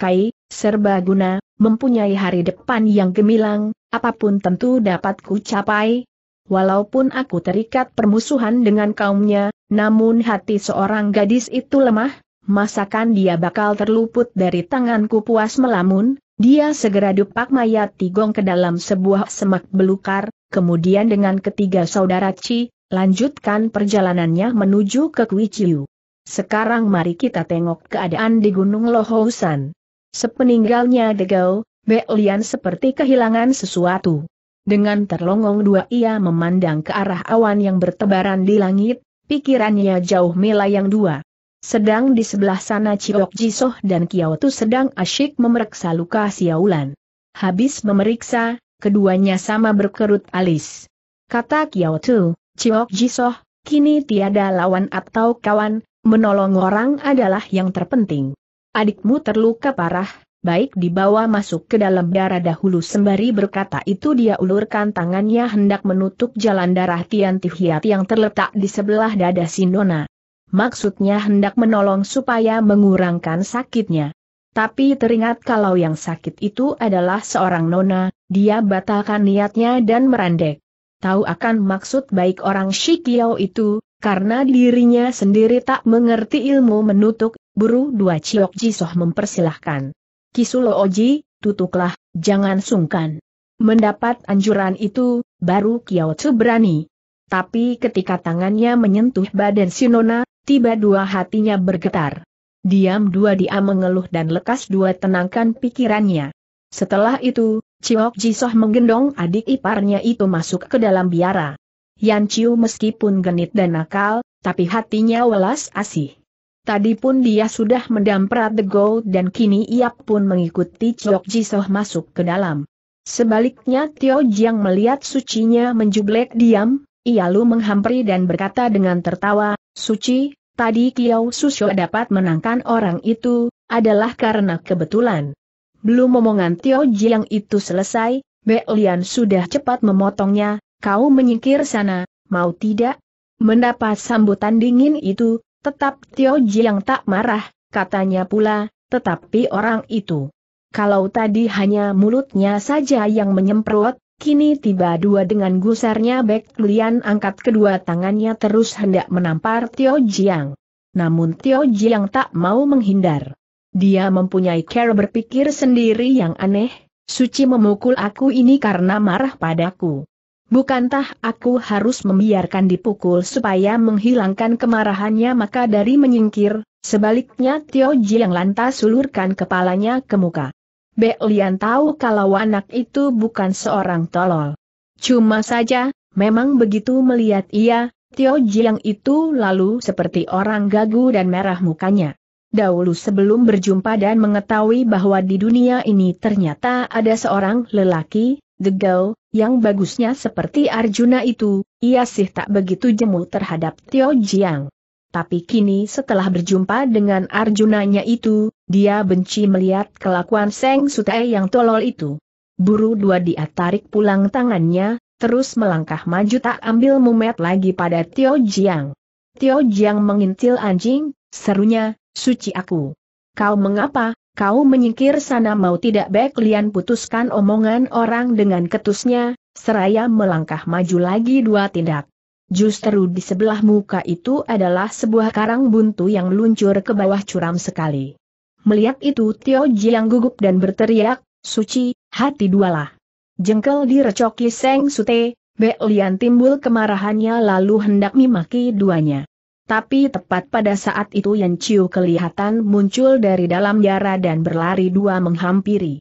Speaker 1: Kai, serba serbaguna, mempunyai hari depan yang gemilang, apapun tentu dapat ku capai. Walaupun aku terikat permusuhan dengan kaumnya, namun hati seorang gadis itu lemah, masakan dia bakal terluput dari tanganku puas melamun, dia segera dupak mayat Tigong ke dalam sebuah semak belukar, kemudian dengan ketiga saudara Chi, lanjutkan perjalanannya menuju ke Kuiciu. Sekarang mari kita tengok keadaan di Gunung Lohousan. Sepeninggalnya Degau, Beolian seperti kehilangan sesuatu. Dengan terlongong dua ia memandang ke arah awan yang bertebaran di langit, pikirannya jauh melayang dua. Sedang di sebelah sana Ciok Jisoh dan Kiawatu sedang asyik memeriksa luka Siaulan. Habis memeriksa, keduanya sama berkerut alis. Kata Kiao Tu, Chiok Jisoh, kini tiada lawan atau kawan, menolong orang adalah yang terpenting. Adikmu terluka parah, baik dibawa masuk ke dalam darah dahulu sembari berkata itu dia ulurkan tangannya hendak menutup jalan darah Tian Tihiat yang terletak di sebelah dada Sinona. Maksudnya hendak menolong supaya mengurangkan sakitnya. Tapi teringat kalau yang sakit itu adalah seorang nona, dia batalkan niatnya dan merandek. Tahu akan maksud baik orang Shikiao itu, karena dirinya sendiri tak mengerti ilmu menutup. buru dua Ciok Jisoh mempersilahkan. Kisulo Oji, tutuklah, jangan sungkan. Mendapat anjuran itu, baru Kiao Tzu berani. Tapi ketika tangannya menyentuh badan Sinona, tiba dua hatinya bergetar. Diam dua dia mengeluh dan lekas dua tenangkan pikirannya. Setelah itu, Ciok Jisoh menggendong adik iparnya itu masuk ke dalam biara. Yan Chiu meskipun genit dan nakal, tapi hatinya welas asih. Tadi pun dia sudah mendamprat The Gold dan kini ia pun mengikuti Ciok Jisoh masuk ke dalam. Sebaliknya Tio Jiang melihat sucinya menjublek diam, ia lu menghampiri dan berkata dengan tertawa, Suci, tadi Kiao Susyo dapat menangkan orang itu, adalah karena kebetulan. Belum omongan Tio Jiang itu selesai, Lian sudah cepat memotongnya, kau menyingkir sana, mau tidak? Mendapat sambutan dingin itu, tetap Tio Jiang tak marah, katanya pula, tetapi orang itu. Kalau tadi hanya mulutnya saja yang menyemprot, Kini tiba dua dengan gusarnya Bek Lian angkat kedua tangannya terus hendak menampar Tio Jiang. Namun Tio Jiang tak mau menghindar. Dia mempunyai cara berpikir sendiri yang aneh, suci memukul aku ini karena marah padaku. Bukankah aku harus membiarkan dipukul supaya menghilangkan kemarahannya maka dari menyingkir, sebaliknya Tio yang lantas sulurkan kepalanya ke muka. Bek Lian tahu kalau anak itu bukan seorang tolol. Cuma saja, memang begitu melihat ia, Tio yang itu lalu seperti orang gagu dan merah mukanya dahulu sebelum berjumpa dan mengetahui bahwa di dunia ini ternyata ada seorang lelaki, the girl, yang bagusnya seperti Arjuna itu, ia sih tak begitu jemu terhadap Tio Jiang. Tapi kini setelah berjumpa dengan Arjunanya itu, dia benci melihat kelakuan Seng Sutai yang tolol itu. Buru dua dia tarik pulang tangannya, terus melangkah maju tak ambil mumet lagi pada Tio Jiang. Tio Jiang mengintil anjing, serunya, suci aku. Kau mengapa, kau menyingkir sana mau tidak baik lian putuskan omongan orang dengan ketusnya, seraya melangkah maju lagi dua tindak. Justru di sebelah muka itu adalah sebuah karang buntu yang luncur ke bawah curam sekali. Melihat itu Tio Jiang gugup dan berteriak, suci, hati dualah. Jengkel direcoki Seng Sute, Bek Lian timbul kemarahannya lalu hendak memaki duanya. Tapi tepat pada saat itu Yan Chiu kelihatan muncul dari dalam jara dan berlari dua menghampiri.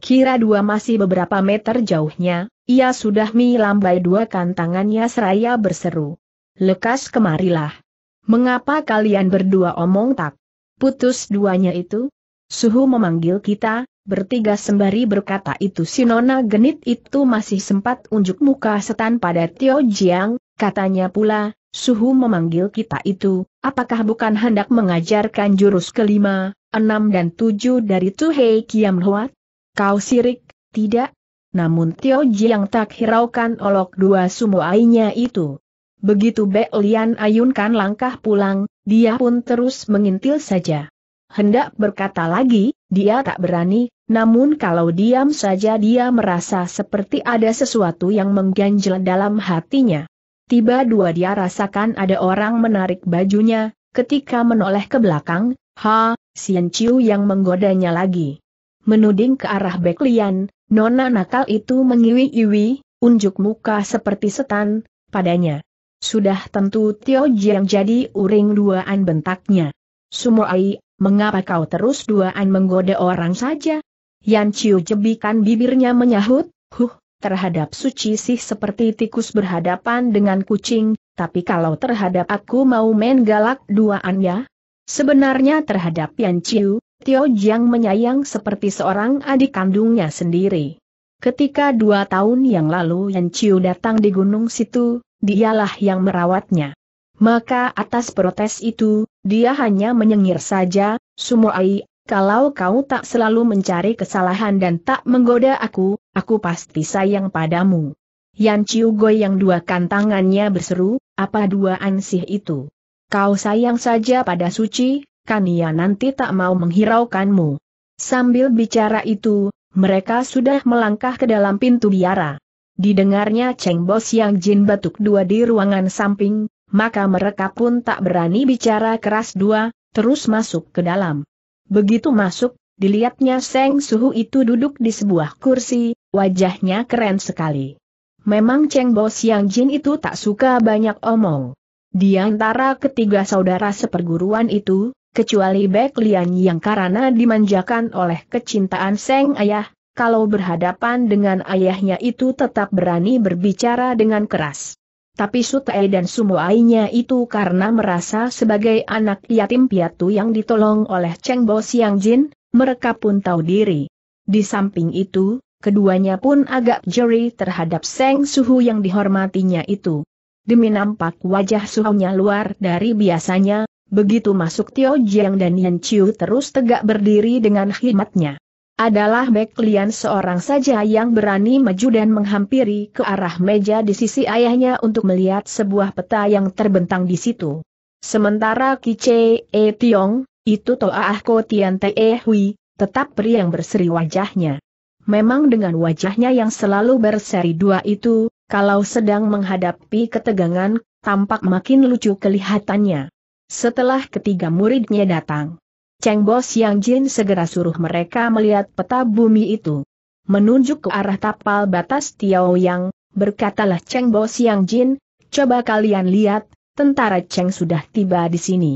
Speaker 1: Kira dua masih beberapa meter jauhnya, ia sudah melambai dua kan tangannya seraya berseru. Lekas kemarilah. Mengapa kalian berdua omong tak? Putus duanya itu? Suhu memanggil kita, bertiga sembari berkata itu si nona genit itu masih sempat unjuk muka setan pada Tio Jiang, katanya pula, Suhu memanggil kita itu, apakah bukan hendak mengajarkan jurus kelima, enam dan tujuh dari Tuhei Kiam Hoat? Kau sirik, tidak? Namun Tio Jiang tak hiraukan olok dua sumo ainya itu. Begitu Be Lian ayunkan langkah pulang, dia pun terus mengintil saja. Hendak berkata lagi, dia tak berani, namun kalau diam saja dia merasa seperti ada sesuatu yang mengganjel dalam hatinya tiba-dua dia rasakan ada orang menarik bajunya, ketika menoleh ke belakang, ha, Sien Chiu yang menggodanya lagi. Menuding ke arah Beklian, nona nakal itu mengiwi-iwi, unjuk muka seperti setan, padanya. Sudah tentu Tio Jiang jadi uring duaan bentaknya. Sumoai, mengapa kau terus duaan menggoda orang saja? Yan Chiu jebikan bibirnya menyahut, huh, terhadap suci sih seperti tikus berhadapan dengan kucing, tapi kalau terhadap aku mau main galak duaan ya? Sebenarnya terhadap Yan Chiu, Tio Jiang menyayang seperti seorang adik kandungnya sendiri. Ketika dua tahun yang lalu Yan Chiu datang di gunung situ, dialah yang merawatnya. Maka atas protes itu, dia hanya menyengir saja, Sumoai kalau kau tak selalu mencari kesalahan dan tak menggoda aku, aku pasti sayang padamu. Yan Chiu Goy yang dua kantangannya berseru, apa dua ansih itu? Kau sayang saja pada suci, kan ia nanti tak mau menghiraukanmu. Sambil bicara itu, mereka sudah melangkah ke dalam pintu biara. Didengarnya Cheng bos yang Jin batuk dua di ruangan samping, maka mereka pun tak berani bicara keras dua, terus masuk ke dalam. Begitu masuk, dilihatnya Seng Suhu itu duduk di sebuah kursi, wajahnya keren sekali. Memang Cheng Bo Siang Jin itu tak suka banyak omong. Di antara ketiga saudara seperguruan itu, kecuali Bek Lian yang karena dimanjakan oleh kecintaan Seng Ayah, kalau berhadapan dengan ayahnya itu tetap berani berbicara dengan keras. Tapi Sutai dan Sumuainya itu karena merasa sebagai anak yatim piatu yang ditolong oleh Cheng Bo Siang Jin, mereka pun tahu diri. Di samping itu, keduanya pun agak jeri terhadap Seng Suhu yang dihormatinya itu. Demi nampak wajah Suhunya luar dari biasanya, begitu masuk Tio Jiang dan Yan Chiu terus tegak berdiri dengan khidmatnya adalah Beklian seorang saja yang berani maju dan menghampiri ke arah meja di sisi ayahnya untuk melihat sebuah peta yang terbentang di situ. Sementara Kice E Tiong, itu Toah Ko Tian Te e Hui, tetap pria yang berseri wajahnya. Memang dengan wajahnya yang selalu berseri dua itu, kalau sedang menghadapi ketegangan, tampak makin lucu kelihatannya. Setelah ketiga muridnya datang, Cheng Bo Yang Jin segera suruh mereka melihat peta bumi itu. Menunjuk ke arah tapal batas Tiao Yang, berkatalah Cheng Bo Yang Jin, coba kalian lihat, tentara Cheng sudah tiba di sini.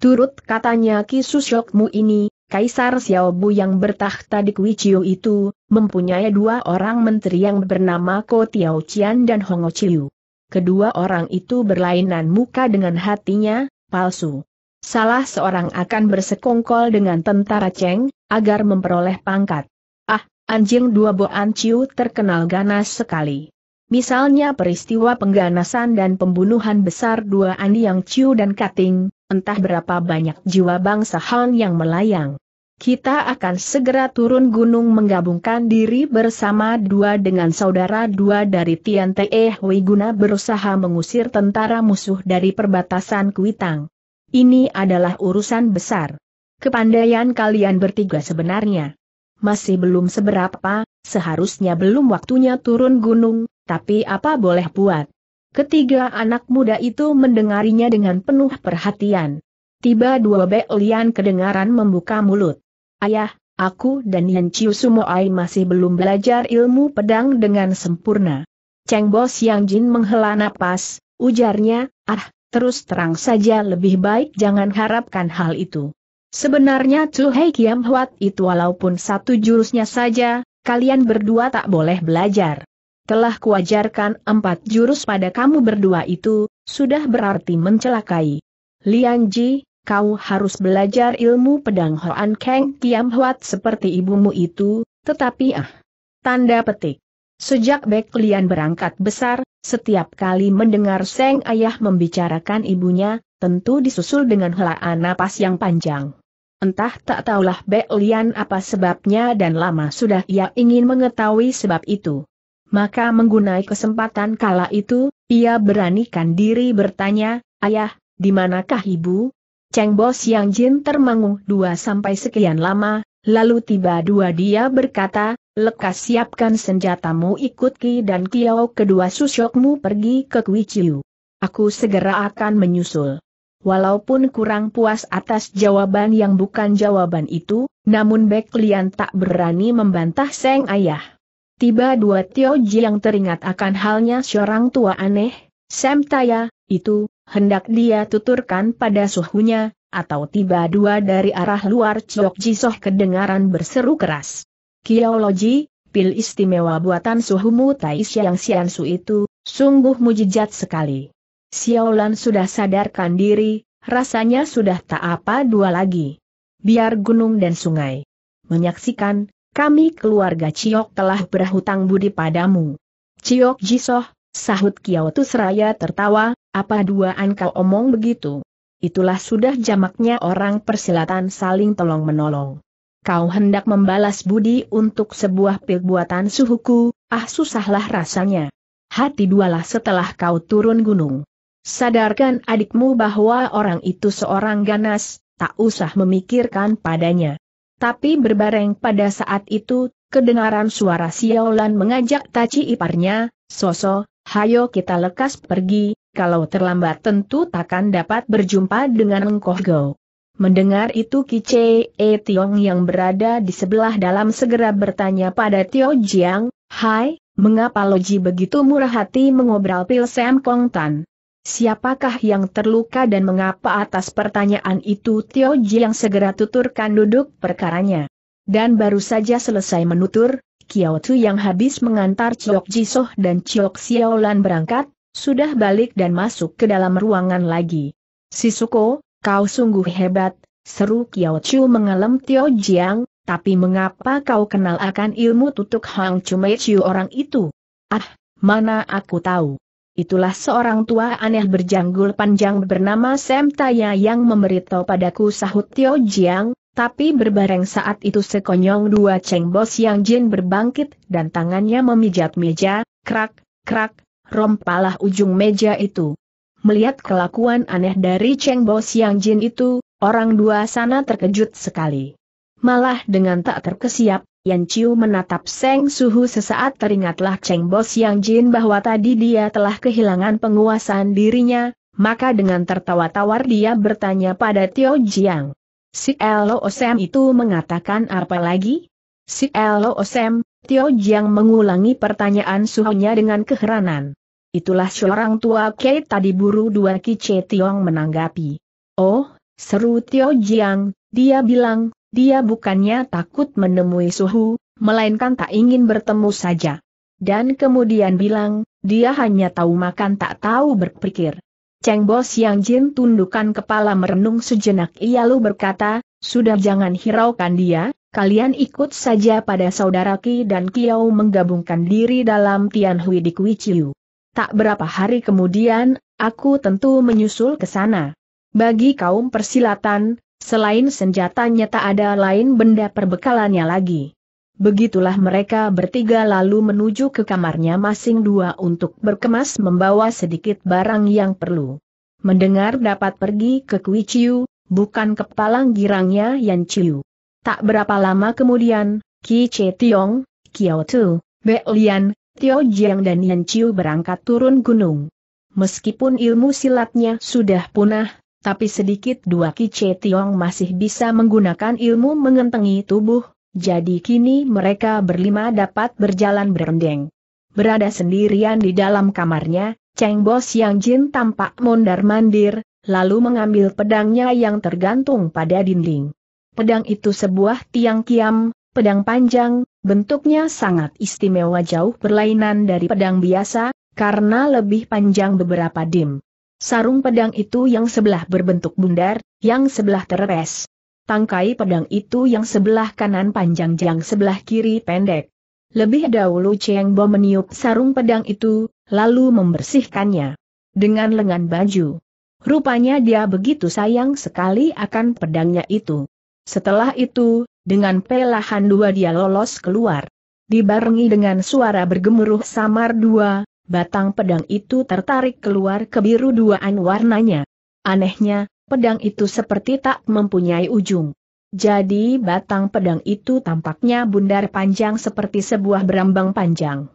Speaker 1: Turut katanya Ki Susyokmu ini, Kaisar Xiaobu yang bertakhta di Kuichiu itu, mempunyai dua orang menteri yang bernama Ko Tiao Qian dan Hongo Chiu. Kedua orang itu berlainan muka dengan hatinya, palsu. Salah seorang akan bersekongkol dengan tentara Cheng, agar memperoleh pangkat. Ah, anjing dua Boan Ciu terkenal ganas sekali. Misalnya peristiwa pengganasan dan pembunuhan besar dua Andi Yang Ciu dan Kating, entah berapa banyak jiwa bangsa Han yang melayang. Kita akan segera turun gunung menggabungkan diri bersama dua dengan saudara dua dari Tian Te Hui guna berusaha mengusir tentara musuh dari perbatasan Kuitang. Ini adalah urusan besar. Kepandaian kalian bertiga sebenarnya masih belum seberapa, seharusnya belum waktunya turun gunung, tapi apa boleh buat. Ketiga anak muda itu mendengarinya dengan penuh perhatian. Tiba dua belian kedengaran membuka mulut. Ayah, aku dan Yan Chiu Sumoai masih belum belajar ilmu pedang dengan sempurna. Cheng Bo Xiang Jin menghela napas, ujarnya, ah, terus terang saja lebih baik jangan harapkan hal itu. Sebenarnya Chu Hei Kiam Huat itu walaupun satu jurusnya saja, kalian berdua tak boleh belajar. Telah kuajarkan empat jurus pada kamu berdua itu, sudah berarti mencelakai. Lian Ji, kau harus belajar ilmu pedang Hoan Kang Kiam Huat seperti ibumu itu, tetapi ah. Tanda petik. Sejak Beklian berangkat besar, setiap kali mendengar Seng Ayah membicarakan ibunya, tentu disusul dengan helaan napas yang panjang. Entah tak tahulah Beklian apa sebabnya dan lama sudah ia ingin mengetahui sebab itu. Maka menggunai kesempatan kala itu, ia beranikan diri bertanya, Ayah, di manakah ibu? Cheng Bos Yang Jin termangu dua sampai sekian lama, Lalu tiba dua dia berkata, lekas siapkan senjatamu ikut Ki dan Kiao kedua susokmu pergi ke Kui Aku segera akan menyusul. Walaupun kurang puas atas jawaban yang bukan jawaban itu, namun Bek Lian tak berani membantah Seng Ayah. Tiba dua Tio Ji yang teringat akan halnya seorang tua aneh, Sam Taya, itu, hendak dia tuturkan pada suhunya, atau tiba dua dari arah luar Chok Jisoh kedengaran berseru keras. Kiaologi, pil istimewa buatan suhumu Tai Siang Siansu itu, sungguh mujizat sekali. Xiaolan sudah sadarkan diri, rasanya sudah tak apa dua lagi. Biar gunung dan sungai menyaksikan, kami keluarga Ciok telah berhutang budi padamu. Ciok Jisoh, Sahut Kiau Tusraya tertawa, apa duaan kau omong begitu? Itulah sudah jamaknya orang persilatan saling tolong-menolong. Kau hendak membalas budi untuk sebuah pil buatan suhuku, ah susahlah rasanya. Hati dualah setelah kau turun gunung. Sadarkan adikmu bahwa orang itu seorang ganas, tak usah memikirkan padanya. Tapi berbareng pada saat itu, kedengaran suara Siaulan mengajak taci iparnya, Soso, hayo kita lekas pergi, kalau terlambat tentu takkan dapat berjumpa dengan Engkoh Go. Mendengar itu Kice E Tiong yang berada di sebelah dalam segera bertanya pada Tio Jiang, Hai, mengapa Loji begitu murah hati mengobrol Pil Sam Kong Tan? Siapakah yang terluka dan mengapa atas pertanyaan itu Tio Jiang segera tuturkan duduk perkaranya? Dan baru saja selesai menutur, Kiao Tu yang habis mengantar Chiok Jisoh dan Chiok Xiaolan berangkat, sudah balik dan masuk ke dalam ruangan lagi. Sisuko, kau sungguh hebat, seru Kiao Chu mengalem Tio Jiang, tapi mengapa kau kenal akan ilmu tutuk Hang Chume Chiu orang itu? Ah, mana aku tahu. Itulah seorang tua aneh berjanggul panjang bernama Sem Taya yang memberitahu padaku sahut Tio Jiang, tapi berbareng saat itu sekonyong dua ceng Bos yang Jin berbangkit dan tangannya memijat meja, krak, krak, rompalah ujung meja itu. Melihat kelakuan aneh dari ceng Bos yang Jin itu, orang dua sana terkejut sekali. Malah dengan tak terkesiap, Yan Chiu menatap Seng Suhu sesaat teringatlah Cheng Bos yang Jin bahwa tadi dia telah kehilangan penguasaan dirinya, maka dengan tertawa tawar dia bertanya pada Tio Jiang. Si Eloosem itu mengatakan apa lagi? Si Eloosem, Osem, Tio Jiang mengulangi pertanyaan suhunya dengan keheranan. Itulah seorang tua Kei tadi buru dua Kice Tiong menanggapi. Oh, seru Tio Jiang, dia bilang, dia bukannya takut menemui suhu, melainkan tak ingin bertemu saja. Dan kemudian bilang, dia hanya tahu makan tak tahu berpikir. Cheng Bos Yang Jin tundukkan kepala merenung sejenak ia lalu berkata, sudah jangan hiraukan dia, kalian ikut saja pada saudara Ki dan Kiau menggabungkan diri dalam Tianhui di Kui Chiu. Tak berapa hari kemudian, aku tentu menyusul ke sana. Bagi kaum persilatan, selain senjatanya tak ada lain benda perbekalannya lagi. Begitulah mereka bertiga lalu menuju ke kamarnya masing dua untuk berkemas membawa sedikit barang yang perlu. Mendengar dapat pergi ke Kui Chiu, bukan kepalang girangnya Yan Chiu. Tak berapa lama kemudian, Ki Che Tiong, Kiao Tu, Be Lian, Tio Jiang dan Yan Chiu berangkat turun gunung. Meskipun ilmu silatnya sudah punah, tapi sedikit dua Ki Che Tiong masih bisa menggunakan ilmu mengentengi tubuh, jadi kini mereka berlima dapat berjalan berendeng. Berada sendirian di dalam kamarnya, Cheng Bo Yang Jin tampak mondar-mandir, lalu mengambil pedangnya yang tergantung pada dinding. Pedang itu sebuah tiang kiam, pedang panjang, bentuknya sangat istimewa jauh berlainan dari pedang biasa, karena lebih panjang beberapa dim. Sarung pedang itu yang sebelah berbentuk bundar, yang sebelah teres tangkai pedang itu yang sebelah kanan panjang yang sebelah kiri pendek. Lebih dahulu Cheng Bo meniup sarung pedang itu, lalu membersihkannya dengan lengan baju. Rupanya dia begitu sayang sekali akan pedangnya itu. Setelah itu, dengan pelahan dua dia lolos keluar. Dibarengi dengan suara bergemuruh samar dua, batang pedang itu tertarik keluar ke biru duaan warnanya. Anehnya, pedang itu seperti tak mempunyai ujung. Jadi batang pedang itu tampaknya bundar panjang seperti sebuah berambang panjang.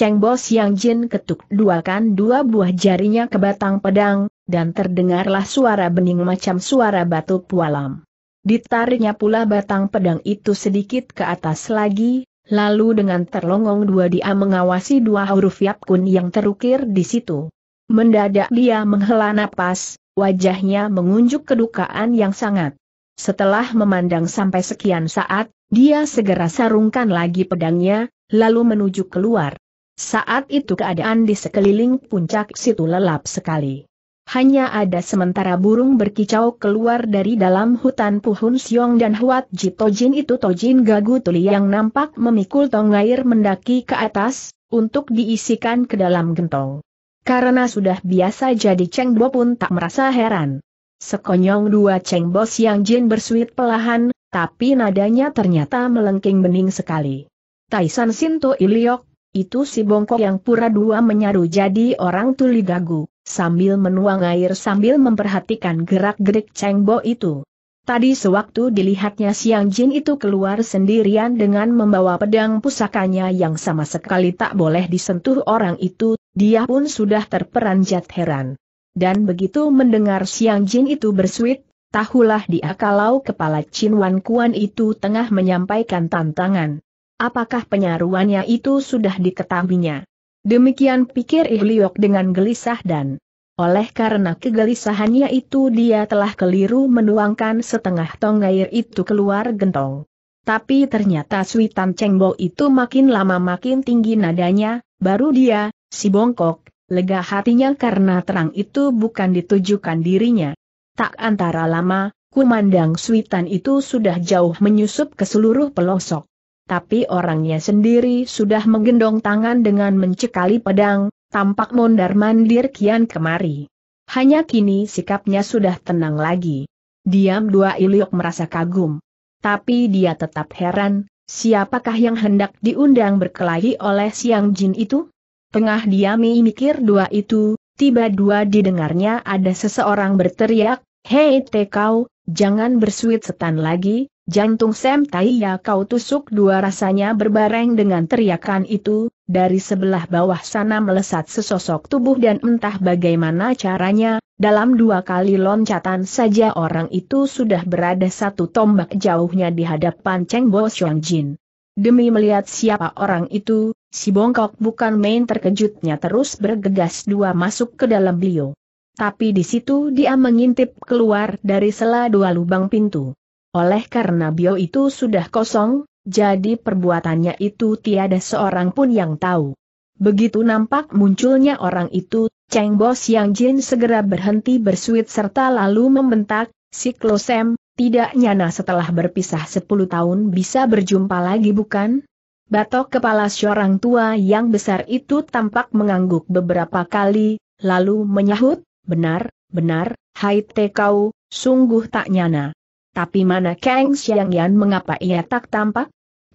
Speaker 1: Cheng Bos Yang Jin ketuk duakan dua buah jarinya ke batang pedang, dan terdengarlah suara bening macam suara batu pualam. Ditariknya pula batang pedang itu sedikit ke atas lagi, lalu dengan terlongong dua dia mengawasi dua huruf Yap Kun yang terukir di situ. Mendadak dia menghela napas, wajahnya mengunjuk kedukaan yang sangat. Setelah memandang sampai sekian saat, dia segera sarungkan lagi pedangnya, lalu menuju keluar. Saat itu keadaan di sekeliling puncak situ lelap sekali. Hanya ada sementara burung berkicau keluar dari dalam hutan Puhun Siong dan Huat Tojin itu Tojin Gagu Tuli yang nampak memikul tong air mendaki ke atas, untuk diisikan ke dalam gentong. Karena sudah biasa jadi Cheng Bo pun tak merasa heran. Sekonyong dua Cheng Bo Siang Jin bersuit pelahan, tapi nadanya ternyata melengking bening sekali. Taisan Sinto Iliok, itu si bongkok yang pura dua menyaru jadi orang tuli gagu, sambil menuang air sambil memperhatikan gerak-gerik Cheng Bo itu. Tadi sewaktu dilihatnya Siang Jin itu keluar sendirian dengan membawa pedang pusakanya yang sama sekali tak boleh disentuh orang itu, dia pun sudah terperanjat heran. Dan begitu mendengar Siang Jin itu bersuit, tahulah dia kalau kepala Chin Wan Kuan itu tengah menyampaikan tantangan. Apakah penyaruannya itu sudah diketahuinya? Demikian pikir Ihliok dengan gelisah dan oleh karena kegelisahannya itu dia telah keliru menuangkan setengah tong air itu keluar gentong. Tapi ternyata suitan Cengbo itu makin lama makin tinggi nadanya, baru dia, si bongkok, lega hatinya karena terang itu bukan ditujukan dirinya. Tak antara lama, kumandang suitan itu sudah jauh menyusup ke seluruh pelosok. Tapi orangnya sendiri sudah menggendong tangan dengan mencekali pedang, tampak mondar-mandir kian kemari. Hanya kini sikapnya sudah tenang lagi. Diam dua Iliok merasa kagum. Tapi dia tetap heran, siapakah yang hendak diundang berkelahi oleh siang jin itu? Tengah diami mikir dua itu, tiba dua didengarnya ada seseorang berteriak, Hei tekau, jangan bersuit setan lagi, Jantung Sam Taiya kau tusuk dua rasanya berbareng dengan teriakan itu, dari sebelah bawah sana melesat sesosok tubuh dan entah bagaimana caranya, dalam dua kali loncatan saja orang itu sudah berada satu tombak jauhnya di hadapan Cheng Bo Xiong Jin. Demi melihat siapa orang itu, si bongkok bukan main terkejutnya terus bergegas dua masuk ke dalam beliau. Tapi di situ dia mengintip keluar dari sela dua lubang pintu. Oleh karena bio itu sudah kosong, jadi perbuatannya itu tiada seorang pun yang tahu. Begitu nampak munculnya orang itu, Cheng Bos yang Jin segera berhenti bersuit serta lalu membentak, Siklosem, tidak nyana setelah berpisah 10 tahun bisa berjumpa lagi bukan? Batok kepala seorang tua yang besar itu tampak mengangguk beberapa kali, lalu menyahut, benar, benar, hai kau, sungguh tak nyana. Tapi mana Kang Yan mengapa ia tak tampak?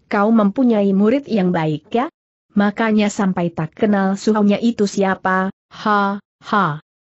Speaker 1: Kau mempunyai murid yang baik ya? Makanya sampai tak kenal suhunya itu siapa, ha, ha.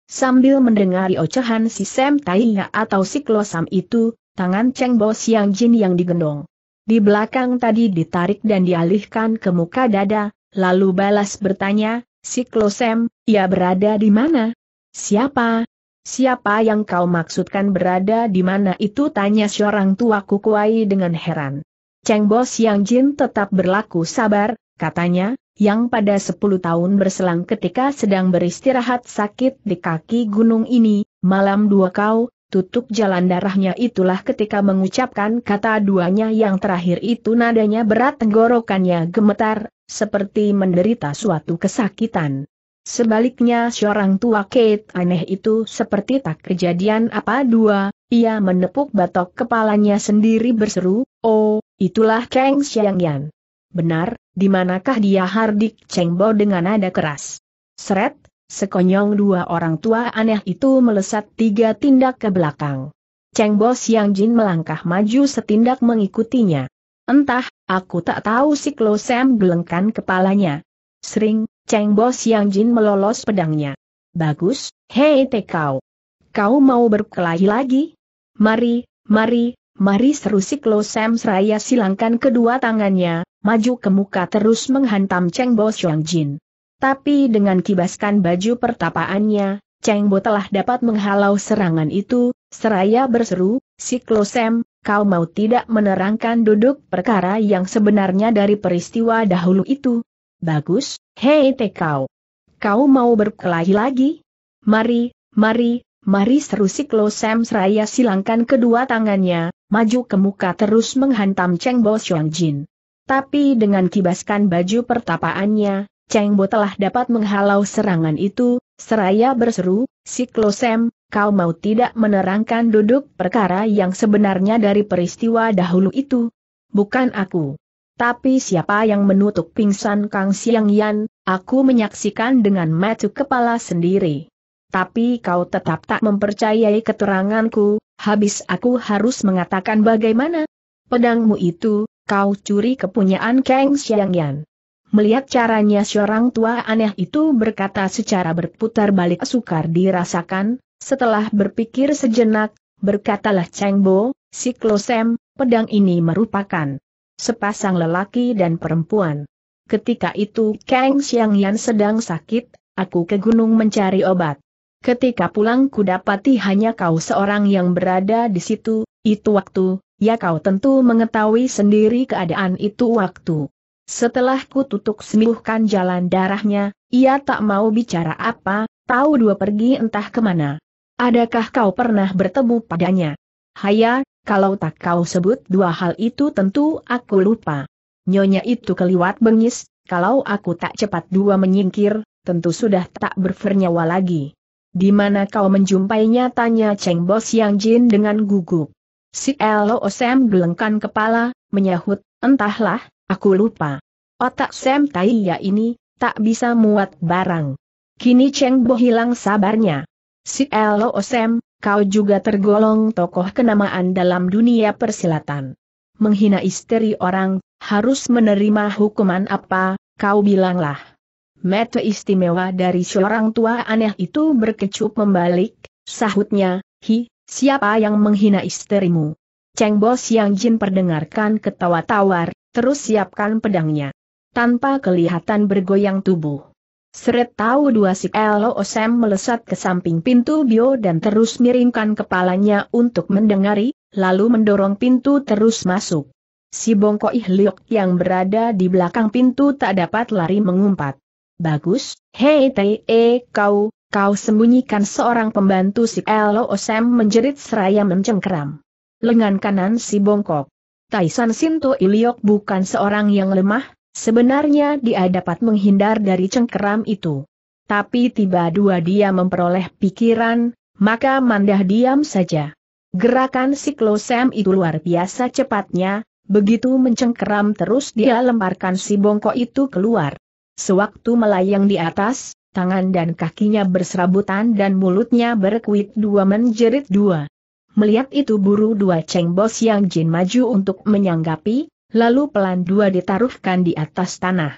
Speaker 1: Sambil mendengari ocehan si Sam Taiya atau si Klosam itu, tangan Cheng Bo Siang Jin yang digendong. Di belakang tadi ditarik dan dialihkan ke muka dada, lalu balas bertanya, si Klosam, ia berada di mana? Siapa? Siapa yang kau maksudkan berada di mana itu tanya seorang tua kukuai dengan heran. Cheng Bo Siang Jin tetap berlaku sabar, katanya, yang pada 10 tahun berselang ketika sedang beristirahat sakit di kaki gunung ini, malam dua kau, tutup jalan darahnya itulah ketika mengucapkan kata duanya yang terakhir itu nadanya berat tenggorokannya gemetar, seperti menderita suatu kesakitan. Sebaliknya seorang tua Kate aneh itu seperti tak kejadian apa dua, ia menepuk batok kepalanya sendiri berseru, Oh, itulah Kang Xiang Yan. Benar, di manakah dia Hardik Cheng Bo dengan nada keras? Seret, sekonyong dua orang tua aneh itu melesat tiga tindak ke belakang. Cheng Bo Xiang Jin melangkah maju setindak mengikutinya. Entah, aku tak tahu si Klo Sam gelengkan kepalanya. Sering, Cheng Bo Yang Jin melolos pedangnya. Bagus, hei Tekau. Kau mau berkelahi lagi? Mari, mari, mari seru Siklo Sam Seraya silangkan kedua tangannya, maju ke muka terus menghantam Cheng Bo Yang Jin. Tapi dengan kibaskan baju pertapaannya, Cheng Bo telah dapat menghalau serangan itu, seraya berseru, Siklosem, kau mau tidak menerangkan duduk perkara yang sebenarnya dari peristiwa dahulu itu? Bagus, hei Tekau. Kau mau berkelahi lagi? Mari, mari, mari seru Siklo Sam Seraya silangkan kedua tangannya, maju ke muka terus menghantam Cheng Bo Xiong Jin. Tapi dengan kibaskan baju pertapaannya, Cheng Bo telah dapat menghalau serangan itu, seraya berseru, Siklo Sam, kau mau tidak menerangkan duduk perkara yang sebenarnya dari peristiwa dahulu itu? Bukan aku. Tapi siapa yang menutup pingsan Kang Siang Yan, aku menyaksikan dengan mata kepala sendiri. Tapi kau tetap tak mempercayai keteranganku, habis aku harus mengatakan bagaimana? Pedangmu itu, kau curi kepunyaan Kang Siang Yan. Melihat caranya seorang tua aneh itu berkata secara berputar balik sukar dirasakan, setelah berpikir sejenak, berkatalah Cheng Bo, Siklosem, pedang ini merupakan sepasang lelaki dan perempuan. Ketika itu Kang Xiang Yan sedang sakit, aku ke gunung mencari obat. Ketika pulang ku dapati hanya kau seorang yang berada di situ, itu waktu, ya kau tentu mengetahui sendiri keadaan itu waktu. Setelah ku tutup sembuhkan jalan darahnya, ia tak mau bicara apa, tahu dua pergi entah kemana. Adakah kau pernah bertemu padanya? Haya, kalau tak kau sebut dua hal itu tentu aku lupa. Nyonya itu keliwat bengis, kalau aku tak cepat dua menyingkir, tentu sudah tak bernyawa lagi. Di mana kau menjumpainya tanya Cheng Bos Yang Jin dengan gugup. Si Elo Osem gelengkan kepala, menyahut, entahlah, aku lupa. Otak Sam Taiya ini, tak bisa muat barang. Kini Cheng Bo hilang sabarnya. Si Elo Osem kau juga tergolong tokoh kenamaan dalam dunia persilatan. Menghina istri orang, harus menerima hukuman apa, kau bilanglah. Mata istimewa dari seorang tua aneh itu berkecup membalik, sahutnya, hi, siapa yang menghina istrimu? Ceng Bos Yang Jin perdengarkan ketawa tawar, terus siapkan pedangnya. Tanpa kelihatan bergoyang tubuh. Seret tahu dua si Elo Osem melesat ke samping pintu bio dan terus miringkan kepalanya untuk mendengari, lalu mendorong pintu terus masuk. Si Bongko Ihliok yang berada di belakang pintu tak dapat lari mengumpat. Bagus, hei tee kau, kau sembunyikan seorang pembantu si Elo Osem menjerit seraya mencengkeram. Lengan kanan si bongkok. Taisan Sinto Iliok bukan seorang yang lemah, Sebenarnya dia dapat menghindar dari cengkeram itu. Tapi tiba dua dia memperoleh pikiran, maka mandah diam saja. Gerakan siklosem itu luar biasa cepatnya, begitu mencengkeram terus dia lemparkan si bongkok itu keluar. Sewaktu melayang di atas, tangan dan kakinya berserabutan dan mulutnya berkuit dua menjerit dua. Melihat itu buru dua cengbos yang Jin maju untuk menyanggapi, lalu pelan dua ditaruhkan di atas tanah.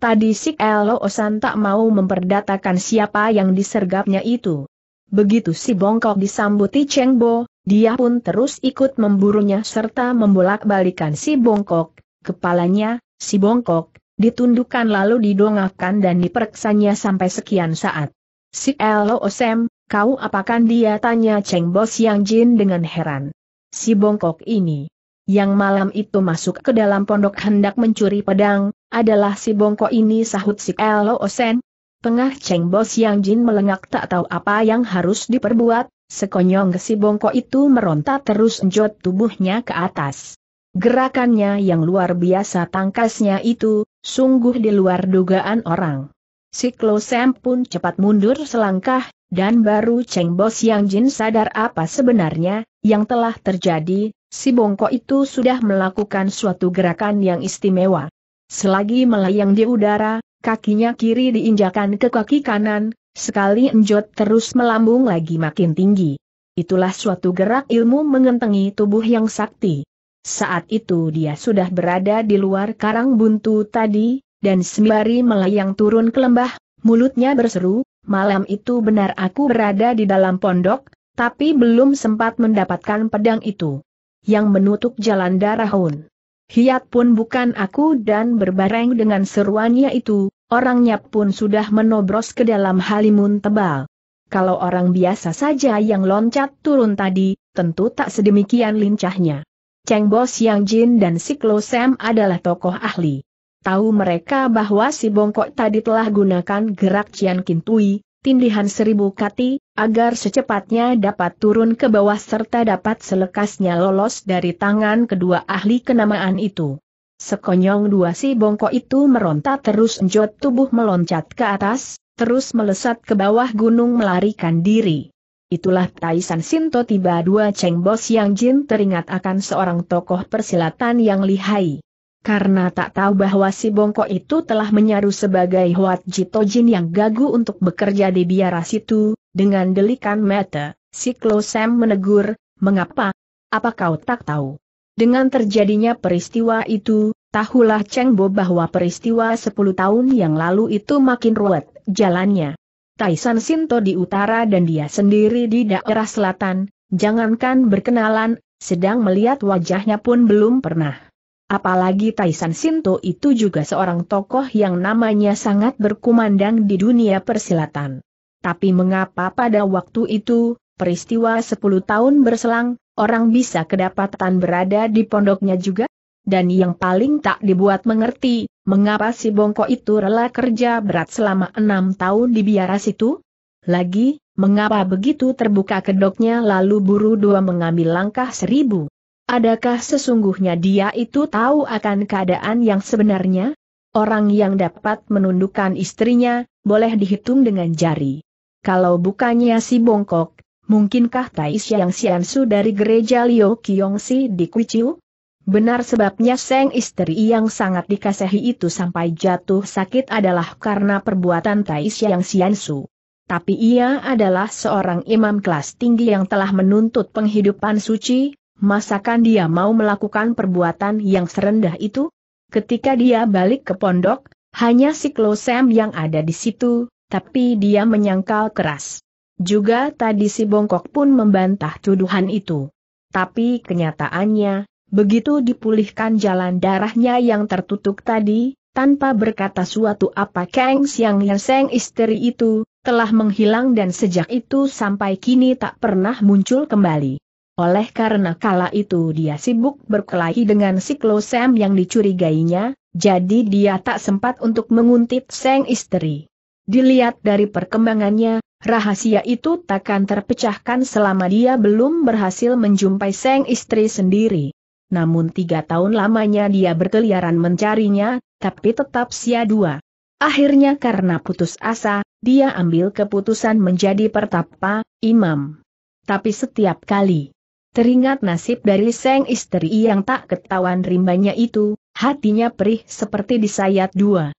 Speaker 1: Tadi si Elo Osan tak mau memperdatakan siapa yang disergapnya itu. Begitu si bongkok disambuti Cheng Bo, dia pun terus ikut memburunya serta membolak-balikan si bongkok, kepalanya, si bongkok, ditundukkan lalu didongakkan dan diperksanya sampai sekian saat. Si Elo Osem, kau apakan dia tanya Cheng Bo Siang Jin dengan heran. Si bongkok ini, yang malam itu masuk ke dalam pondok hendak mencuri pedang, adalah si bongko ini sahut si Elo Osen. Tengah Cheng Bos Yang Jin melengak tak tahu apa yang harus diperbuat, sekonyong si bongko itu meronta terus njot tubuhnya ke atas. Gerakannya yang luar biasa tangkasnya itu, sungguh di luar dugaan orang. Si Klosem pun cepat mundur selangkah, dan baru Cheng Bos Yang Jin sadar apa sebenarnya, yang telah terjadi, si bongkok itu sudah melakukan suatu gerakan yang istimewa. Selagi melayang di udara, kakinya kiri diinjakan ke kaki kanan, sekali enjot terus melambung lagi makin tinggi. Itulah suatu gerak ilmu mengentengi tubuh yang sakti. Saat itu dia sudah berada di luar karang buntu tadi, dan sembari melayang turun ke lembah, mulutnya berseru, malam itu benar aku berada di dalam pondok, tapi belum sempat mendapatkan pedang itu yang menutup jalan darah Hun. Hiat pun bukan aku dan berbareng dengan seruannya itu, orangnya pun sudah menobros ke dalam halimun tebal. Kalau orang biasa saja yang loncat turun tadi, tentu tak sedemikian lincahnya. Cheng Bos Yang Jin dan Siklo Sam adalah tokoh ahli. Tahu mereka bahwa si bongkok tadi telah gunakan gerak Cian Kintui, tindihan seribu kati, agar secepatnya dapat turun ke bawah serta dapat selekasnya lolos dari tangan kedua ahli kenamaan itu. Sekonyong dua si bongkok itu meronta terus enjot tubuh meloncat ke atas, terus melesat ke bawah gunung melarikan diri. Itulah Taisan Sinto tiba dua Cheng Bos yang Jin teringat akan seorang tokoh persilatan yang lihai. Karena tak tahu bahwa si bongkok itu telah menyaru sebagai Huat Jito Jin yang gagu untuk bekerja di biara situ, dengan delikan mata, si Klosem menegur, mengapa? Apa kau tak tahu? Dengan terjadinya peristiwa itu, tahulah Cheng Bo bahwa peristiwa 10 tahun yang lalu itu makin ruwet jalannya. Taisan Sinto di utara dan dia sendiri di daerah selatan, jangankan berkenalan, sedang melihat wajahnya pun belum pernah. Apalagi Taisan Sinto itu juga seorang tokoh yang namanya sangat berkumandang di dunia persilatan. Tapi mengapa pada waktu itu, peristiwa 10 tahun berselang, orang bisa kedapatan berada di pondoknya juga? Dan yang paling tak dibuat mengerti, mengapa si Bongko itu rela kerja berat selama enam tahun di biara situ? Lagi, mengapa begitu terbuka kedoknya lalu buru dua mengambil langkah seribu? Adakah sesungguhnya dia itu tahu akan keadaan yang sebenarnya? Orang yang dapat menundukkan istrinya, boleh dihitung dengan jari kalau bukannya si bongkok, mungkinkah Tai Xiang Xiansu dari gereja Liu Si di Kuiqiu? Benar sebabnya Seng istri yang sangat dikasihi itu sampai jatuh sakit adalah karena perbuatan Tai Xiang Xiansu. Tapi ia adalah seorang imam kelas tinggi yang telah menuntut penghidupan suci, masakan dia mau melakukan perbuatan yang serendah itu? Ketika dia balik ke pondok, hanya si Sam yang ada di situ, tapi dia menyangkal keras. Juga tadi si Bongkok pun membantah tuduhan itu. Tapi kenyataannya, begitu dipulihkan jalan darahnya yang tertutup tadi, tanpa berkata suatu apa Kang Siang Hirseng istri itu, telah menghilang dan sejak itu sampai kini tak pernah muncul kembali. Oleh karena kala itu dia sibuk berkelahi dengan siklo Sam yang dicurigainya, jadi dia tak sempat untuk menguntit Seng istri. Dilihat dari perkembangannya, rahasia itu takkan terpecahkan selama dia belum berhasil menjumpai sang istri sendiri. Namun tiga tahun lamanya dia berkeliaran mencarinya, tapi tetap sia dua. Akhirnya karena putus asa, dia ambil keputusan menjadi pertapa, imam. Tapi setiap kali teringat nasib dari sang istri yang tak ketahuan rimbanya itu, hatinya perih seperti disayat dua.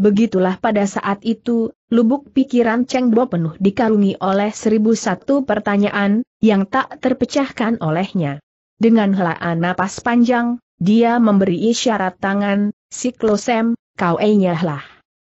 Speaker 1: Begitulah pada saat itu, lubuk pikiran Cheng Bo penuh dikarungi oleh seribu satu pertanyaan, yang tak terpecahkan olehnya. Dengan helaan napas panjang, dia memberi isyarat tangan, Siklosem, kau enyahlah.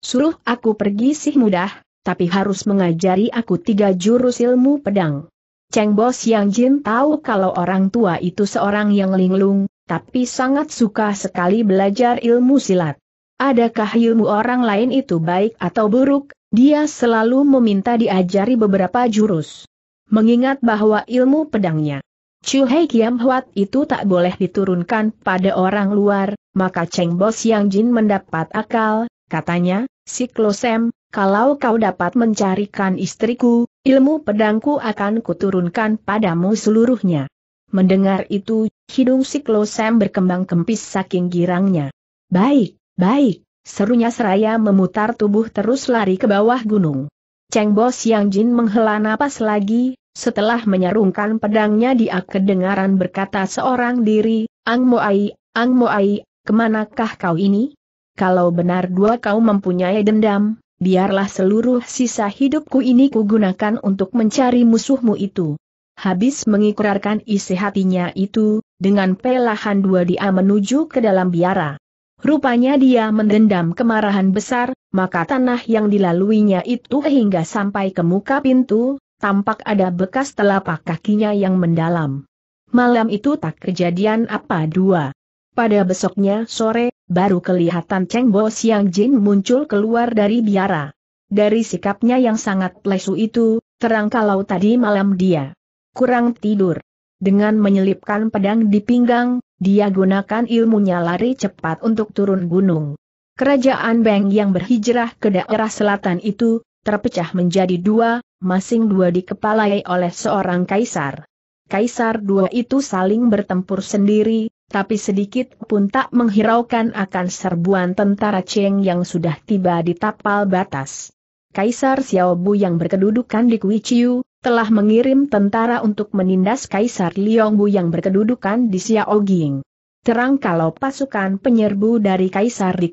Speaker 1: Suruh aku pergi sih mudah, tapi harus mengajari aku tiga jurus ilmu pedang. Cheng Bo Siang Jin tahu kalau orang tua itu seorang yang linglung, tapi sangat suka sekali belajar ilmu silat. Adakah ilmu orang lain itu baik atau buruk, dia selalu meminta diajari beberapa jurus. Mengingat bahwa ilmu pedangnya Chu Hei Kiam Huat itu tak boleh diturunkan pada orang luar, maka Cheng Bo Yang Jin mendapat akal, katanya, si Klosem, kalau kau dapat mencarikan istriku, ilmu pedangku akan kuturunkan padamu seluruhnya. Mendengar itu, hidung si Klosem berkembang kempis saking girangnya. Baik, Baik, serunya seraya memutar tubuh terus lari ke bawah gunung. Cheng Bo Yang Jin menghela napas lagi, setelah menyarungkan pedangnya dia kedengaran berkata seorang diri, Ang Mo Ai, Ang Mo Ai, kemanakah kau ini? Kalau benar dua kau mempunyai dendam, biarlah seluruh sisa hidupku ini kugunakan untuk mencari musuhmu itu. Habis mengikrarkan isi hatinya itu, dengan pelahan dua dia menuju ke dalam biara. Rupanya dia mendendam kemarahan besar, maka tanah yang dilaluinya itu hingga sampai ke muka pintu, tampak ada bekas telapak kakinya yang mendalam. Malam itu tak kejadian apa dua. Pada besoknya sore, baru kelihatan Cheng Bo Siang Jin muncul keluar dari biara. Dari sikapnya yang sangat lesu itu, terang kalau tadi malam dia kurang tidur. Dengan menyelipkan pedang di pinggang, dia gunakan ilmunya lari cepat untuk turun gunung. Kerajaan Beng yang berhijrah ke daerah selatan itu, terpecah menjadi dua, masing dua dikepalai oleh seorang kaisar. Kaisar dua itu saling bertempur sendiri, tapi sedikit pun tak menghiraukan akan serbuan tentara Cheng yang sudah tiba di tapal batas. Kaisar Xiaobu yang berkedudukan di Kuichiu, telah mengirim tentara untuk menindas Kaisar Liongbu yang berkedudukan di Xiaoying. Terang kalau pasukan penyerbu dari Kaisar di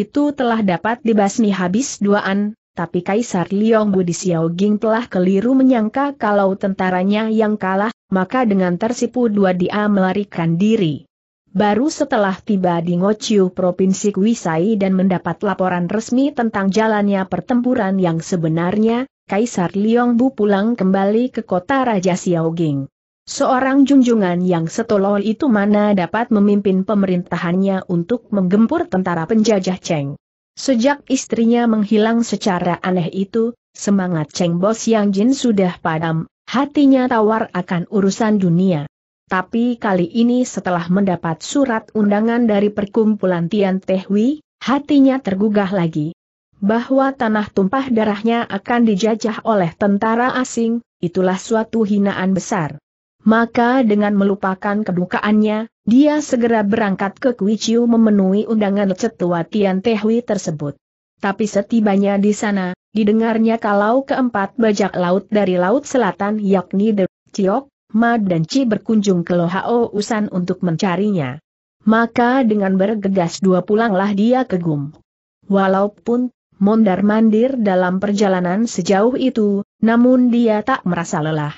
Speaker 1: itu telah dapat dibasmi habis duaan, tapi Kaisar Liongbu di Xiaoying telah keliru menyangka kalau tentaranya yang kalah, maka dengan tersipu dua dia melarikan diri. Baru setelah tiba di Ngociu Provinsi Kuisai dan mendapat laporan resmi tentang jalannya pertempuran yang sebenarnya, Kaisar Bu pulang kembali ke kota Raja Xiaoging. Seorang junjungan yang setolol itu mana dapat memimpin pemerintahannya untuk menggempur tentara penjajah Cheng. Sejak istrinya menghilang secara aneh itu, semangat Cheng Bos Yang Jin sudah padam, hatinya tawar akan urusan dunia. Tapi kali ini setelah mendapat surat undangan dari perkumpulan Tian Tehui, hatinya tergugah lagi bahwa tanah tumpah darahnya akan dijajah oleh tentara asing, itulah suatu hinaan besar. Maka dengan melupakan kedukaannya, dia segera berangkat ke Kuiciu memenuhi undangan cetua Tian Tehui tersebut. Tapi setibanya di sana, didengarnya kalau keempat bajak laut dari Laut Selatan yakni The Chiok, Mad dan Chi berkunjung ke Lohao Usan untuk mencarinya. Maka dengan bergegas dua pulanglah dia ke Gum. Walaupun mondar-mandir dalam perjalanan sejauh itu, namun dia tak merasa lelah.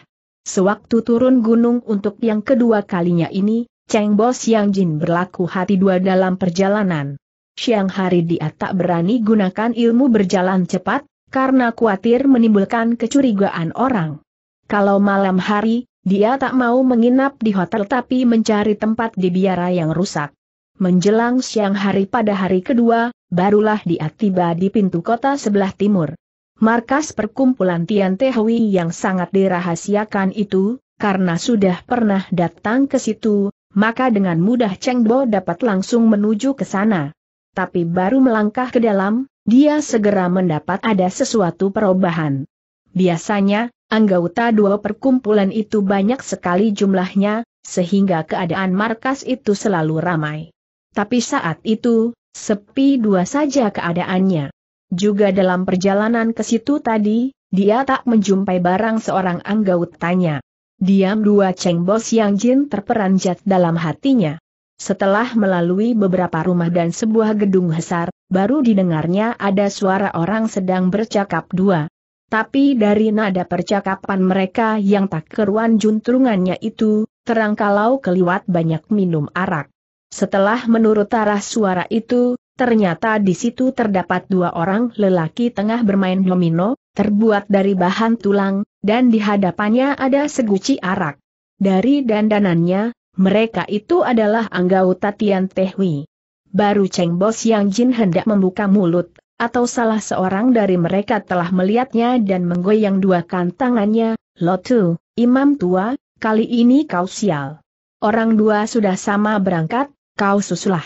Speaker 1: Sewaktu turun gunung untuk yang kedua kalinya ini, Cheng Bo Yang Jin berlaku hati dua dalam perjalanan. Siang hari dia tak berani gunakan ilmu berjalan cepat, karena khawatir menimbulkan kecurigaan orang. Kalau malam hari, dia tak mau menginap di hotel tapi mencari tempat di biara yang rusak. Menjelang siang hari pada hari kedua, barulah dia tiba di pintu kota sebelah timur. Markas perkumpulan Tian Tehui yang sangat dirahasiakan itu, karena sudah pernah datang ke situ, maka dengan mudah Cheng Bo dapat langsung menuju ke sana. Tapi baru melangkah ke dalam, dia segera mendapat ada sesuatu perubahan. Biasanya, anggota dua perkumpulan itu banyak sekali jumlahnya, sehingga keadaan markas itu selalu ramai. Tapi saat itu, sepi dua saja keadaannya. Juga dalam perjalanan ke situ tadi, dia tak menjumpai barang seorang anggaut tanya. Diam dua ceng Bos Yang Jin terperanjat dalam hatinya. Setelah melalui beberapa rumah dan sebuah gedung besar, baru didengarnya ada suara orang sedang bercakap dua. Tapi dari nada percakapan mereka yang tak keruan juntrungannya itu, terang kalau keliwat banyak minum arak. Setelah menurut arah suara itu, ternyata di situ terdapat dua orang lelaki tengah bermain domino, terbuat dari bahan tulang, dan di hadapannya ada seguci arak. Dari dandanannya, mereka itu adalah anggota Tian Tehwi. Baru Cheng bos Yang Jin hendak membuka mulut, atau salah seorang dari mereka telah melihatnya dan menggoyang dua kantangannya, Lotu, Imam Tua, kali ini kau sial. Orang dua sudah sama berangkat, kau susulah.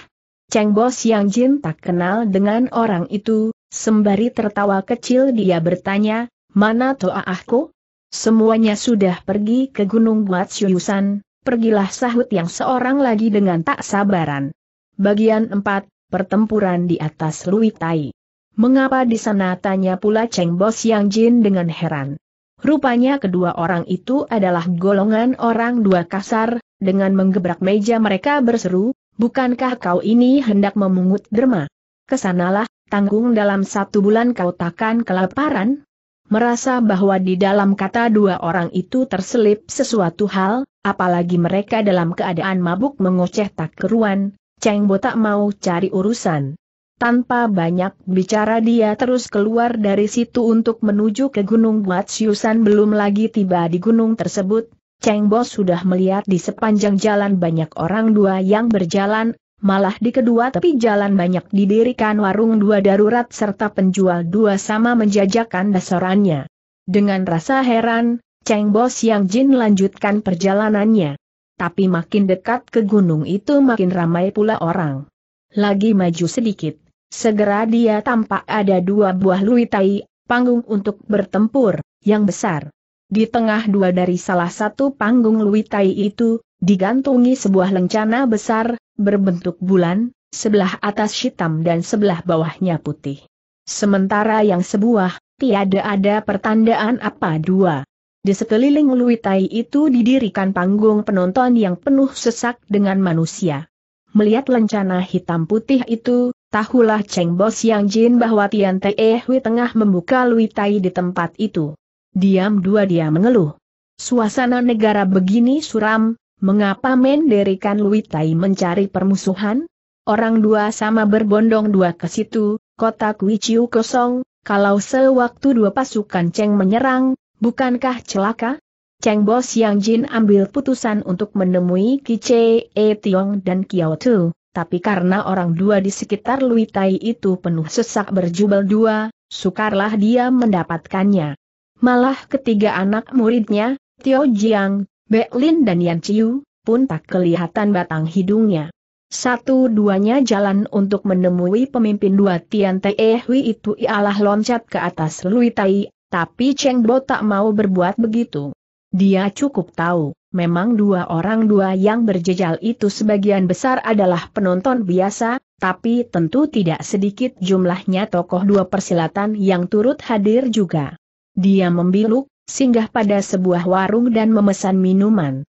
Speaker 1: Cheng Bo Siang Jin tak kenal dengan orang itu, sembari tertawa kecil dia bertanya, mana toa aku? Semuanya sudah pergi ke Gunung Buat Syuyusan, pergilah sahut yang seorang lagi dengan tak sabaran. Bagian 4, Pertempuran di atas Lui Tai. Mengapa di sana tanya pula Cheng Bo Siang Jin dengan heran. Rupanya kedua orang itu adalah golongan orang dua kasar, dengan menggebrak meja mereka berseru, bukankah kau ini hendak memungut derma? Kesanalah, tanggung dalam satu bulan kau takkan kelaparan? Merasa bahwa di dalam kata dua orang itu terselip sesuatu hal, apalagi mereka dalam keadaan mabuk mengoceh tak keruan, Cheng Bo tak mau cari urusan. Tanpa banyak bicara dia terus keluar dari situ untuk menuju ke Gunung Buat Siusan belum lagi tiba di gunung tersebut, Cheng Bo sudah melihat di sepanjang jalan banyak orang dua yang berjalan, malah di kedua tepi jalan banyak didirikan warung dua darurat serta penjual dua sama menjajakan dasarannya. Dengan rasa heran, Cheng Bo Siang Jin lanjutkan perjalanannya. Tapi makin dekat ke gunung itu makin ramai pula orang. Lagi maju sedikit, segera dia tampak ada dua buah luitai, panggung untuk bertempur, yang besar. Di tengah dua dari salah satu panggung Luitai itu, digantungi sebuah lencana besar, berbentuk bulan, sebelah atas hitam dan sebelah bawahnya putih. Sementara yang sebuah, tiada ada pertandaan apa dua. Di sekeliling Luitai itu didirikan panggung penonton yang penuh sesak dengan manusia. Melihat lencana hitam putih itu, tahulah Cheng Bo Siang Jin bahwa Tian Tai Hui tengah membuka Luitai di tempat itu diam dua dia mengeluh. Suasana negara begini suram, mengapa menderikan Luitai mencari permusuhan? Orang dua sama berbondong dua ke situ, kota Kuiciu kosong, kalau sewaktu dua pasukan Cheng menyerang, bukankah celaka? Cheng Bos Yang Jin ambil putusan untuk menemui Kice E Tiong dan Kiao Tu, tapi karena orang dua di sekitar Luitai itu penuh sesak berjubel dua, sukarlah dia mendapatkannya. Malah ketiga anak muridnya, Tio Jiang, Beklin dan Yan Chiu, pun tak kelihatan batang hidungnya. Satu-duanya jalan untuk menemui pemimpin dua Tian Teh eh Hui itu ialah loncat ke atas Lui Tai, tapi Cheng Bo tak mau berbuat begitu. Dia cukup tahu, memang dua orang dua yang berjejal itu sebagian besar adalah penonton biasa, tapi tentu tidak sedikit jumlahnya tokoh dua persilatan yang turut hadir juga. Dia membiluk, singgah pada sebuah warung dan memesan minuman.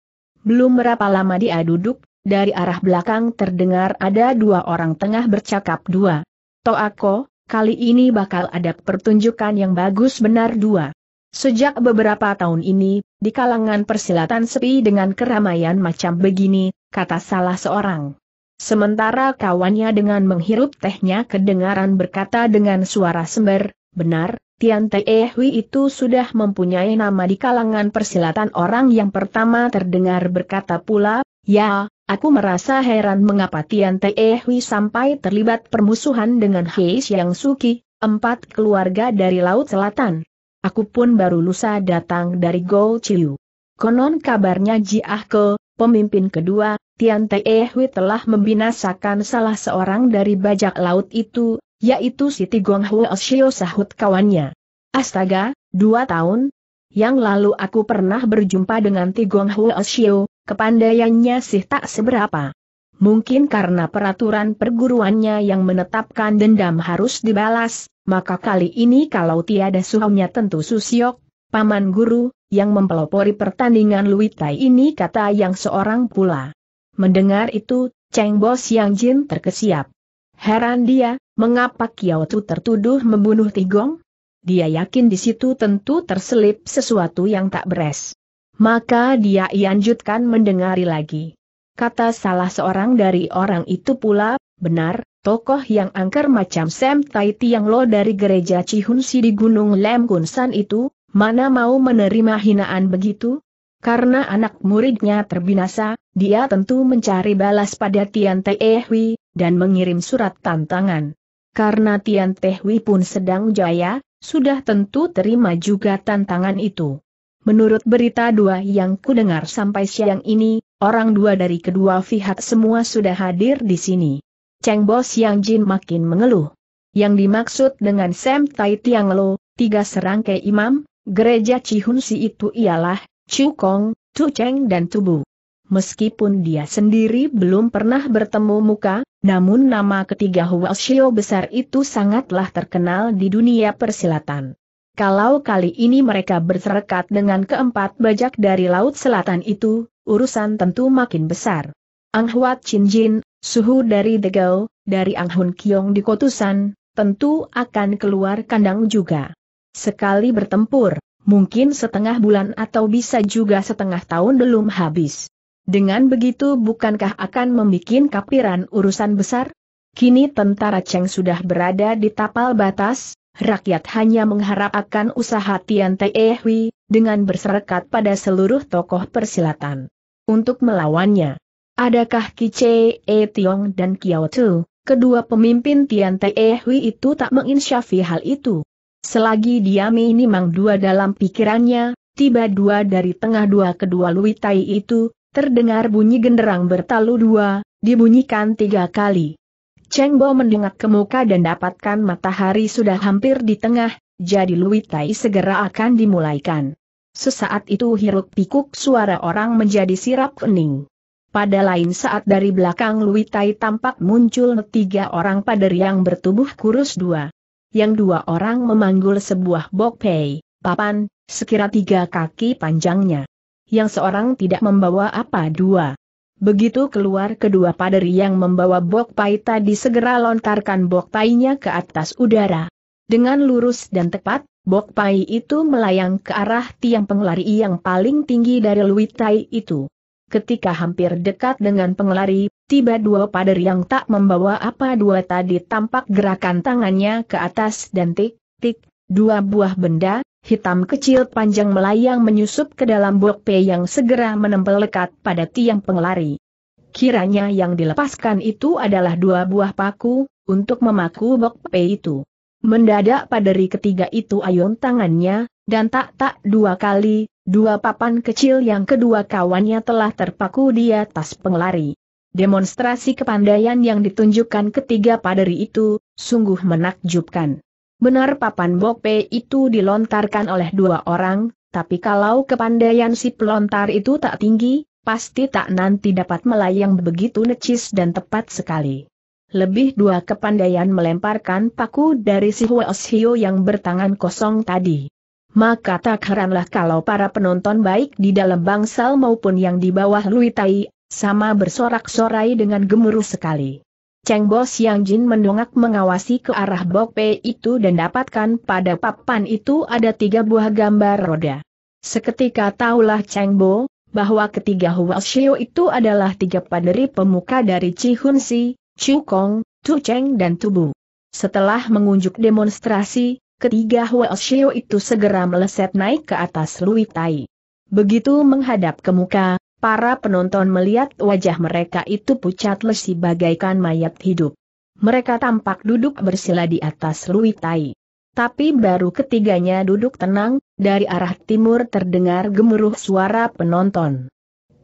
Speaker 1: Belum berapa lama dia duduk, dari arah belakang terdengar ada dua orang tengah bercakap dua. Toako, kali ini bakal ada pertunjukan yang bagus benar dua. Sejak beberapa tahun ini, di kalangan persilatan sepi dengan keramaian macam begini, kata salah seorang. Sementara kawannya dengan menghirup tehnya kedengaran berkata dengan suara sembar, benar, Tian Te eh Hui itu sudah mempunyai nama di kalangan persilatan orang yang pertama terdengar berkata pula, ya, aku merasa heran mengapa Tian Te eh Hui sampai terlibat permusuhan dengan Hei Xiang Suki, empat keluarga dari Laut Selatan. Aku pun baru lusa datang dari Go Chiu. Konon kabarnya Ji Ah Ke, pemimpin kedua, Tian Te eh Hui telah membinasakan salah seorang dari bajak laut itu, yaitu Siti Gong Hu Osio sahut kawannya. Astaga, dua tahun? Yang lalu aku pernah berjumpa dengan Gong Hu Osio, kepandaiannya sih tak seberapa. Mungkin karena peraturan perguruannya yang menetapkan dendam harus dibalas, maka kali ini kalau tiada suhunya tentu Susiok, paman guru, yang mempelopori pertandingan Luitai ini kata yang seorang pula. Mendengar itu, Cheng Bo Siang Jin terkesiap. Heran dia, mengapa Kiaotu tertuduh membunuh Tigong? Dia yakin di situ tentu terselip sesuatu yang tak beres. Maka dia lanjutkan mendengari lagi. Kata salah seorang dari orang itu pula, benar, tokoh yang angker macam Sam Tai Tiang Lo dari gereja Cihunsi di Gunung Lem Kunsan itu, mana mau menerima hinaan begitu? Karena anak muridnya terbinasa, dia tentu mencari balas pada Tian Tai dan mengirim surat tantangan. Karena Tian Tehui pun sedang jaya, sudah tentu terima juga tantangan itu. Menurut berita dua yang kudengar sampai siang ini, orang dua dari kedua pihak semua sudah hadir di sini. Cheng Bo Siang Jin makin mengeluh. Yang dimaksud dengan Sam Tai Tiang Lo, tiga serangkai imam, gereja Cihun Si itu ialah, Chu Kong, Chu Cheng dan Tubu. Meskipun dia sendiri belum pernah bertemu muka, namun nama ketiga Huashio besar itu sangatlah terkenal di dunia persilatan. Kalau kali ini mereka berserekat dengan keempat bajak dari Laut Selatan itu, urusan tentu makin besar. Ang Huat Chin Jin, suhu dari The Gao, dari Ang Hun Kiong di Kotusan, tentu akan keluar kandang juga. Sekali bertempur, mungkin setengah bulan atau bisa juga setengah tahun belum habis. Dengan begitu bukankah akan membuat kapiran urusan besar? Kini tentara Cheng sudah berada di tapal batas, rakyat hanya mengharapkan usaha Tian Hui, dengan berserekat pada seluruh tokoh persilatan. Untuk melawannya, adakah Che, E Tiong dan Kiao Tu, kedua pemimpin Tian Hui itu tak menginsyafi hal itu? Selagi dia ini dua dalam pikirannya, tiba dua dari tengah dua kedua Lui Tai itu, Terdengar bunyi genderang bertalu dua, dibunyikan tiga kali. Cheng Bo mendongak ke muka dan dapatkan matahari sudah hampir di tengah, jadi Lui Tai segera akan dimulaikan. Sesaat itu hiruk pikuk suara orang menjadi sirap kening. Pada lain saat dari belakang Lui Tai tampak muncul tiga orang pader yang bertubuh kurus dua. Yang dua orang memanggul sebuah bokpei, papan, sekira tiga kaki panjangnya yang seorang tidak membawa apa dua. Begitu keluar kedua paderi yang membawa bok pai tadi segera lontarkan bok painya ke atas udara. Dengan lurus dan tepat, bok pai itu melayang ke arah tiang pengelari yang paling tinggi dari Luitai itu. Ketika hampir dekat dengan pengelari, tiba dua paderi yang tak membawa apa dua tadi tampak gerakan tangannya ke atas dan tik, tik, dua buah benda, hitam kecil panjang melayang menyusup ke dalam pe yang segera menempel lekat pada tiang pengelari. Kiranya yang dilepaskan itu adalah dua buah paku, untuk memaku pe itu. Mendadak paderi ketiga itu ayun tangannya, dan tak-tak dua kali, dua papan kecil yang kedua kawannya telah terpaku di atas pengelari. Demonstrasi kepandaian yang ditunjukkan ketiga paderi itu, sungguh menakjubkan. Benar papan bokpe itu dilontarkan oleh dua orang, tapi kalau kepandaian si pelontar itu tak tinggi, pasti tak nanti dapat melayang begitu necis dan tepat sekali. Lebih dua kepandaian melemparkan paku dari si Huoshio yang bertangan kosong tadi. Maka tak heranlah kalau para penonton baik di dalam bangsal maupun yang di bawah Lui Tai, sama bersorak-sorai dengan gemuruh sekali. Cheng Bo Xiang Jin mendongak mengawasi ke arah Bok Pei itu dan dapatkan pada papan itu ada tiga buah gambar roda. Seketika tahulah Cheng Bo, bahwa ketiga Hua Xiu itu adalah tiga paderi pemuka dari Cihun Si, Chu Kong, Tu Cheng dan Tubu. Setelah mengunjuk demonstrasi, ketiga Hua Xiu itu segera meleset naik ke atas Lui Tai. Begitu menghadap ke muka, Para penonton melihat wajah mereka itu pucat lesi bagaikan mayat hidup. Mereka tampak duduk bersila di atas luitai. Tapi baru ketiganya duduk tenang, dari arah timur terdengar gemuruh suara penonton.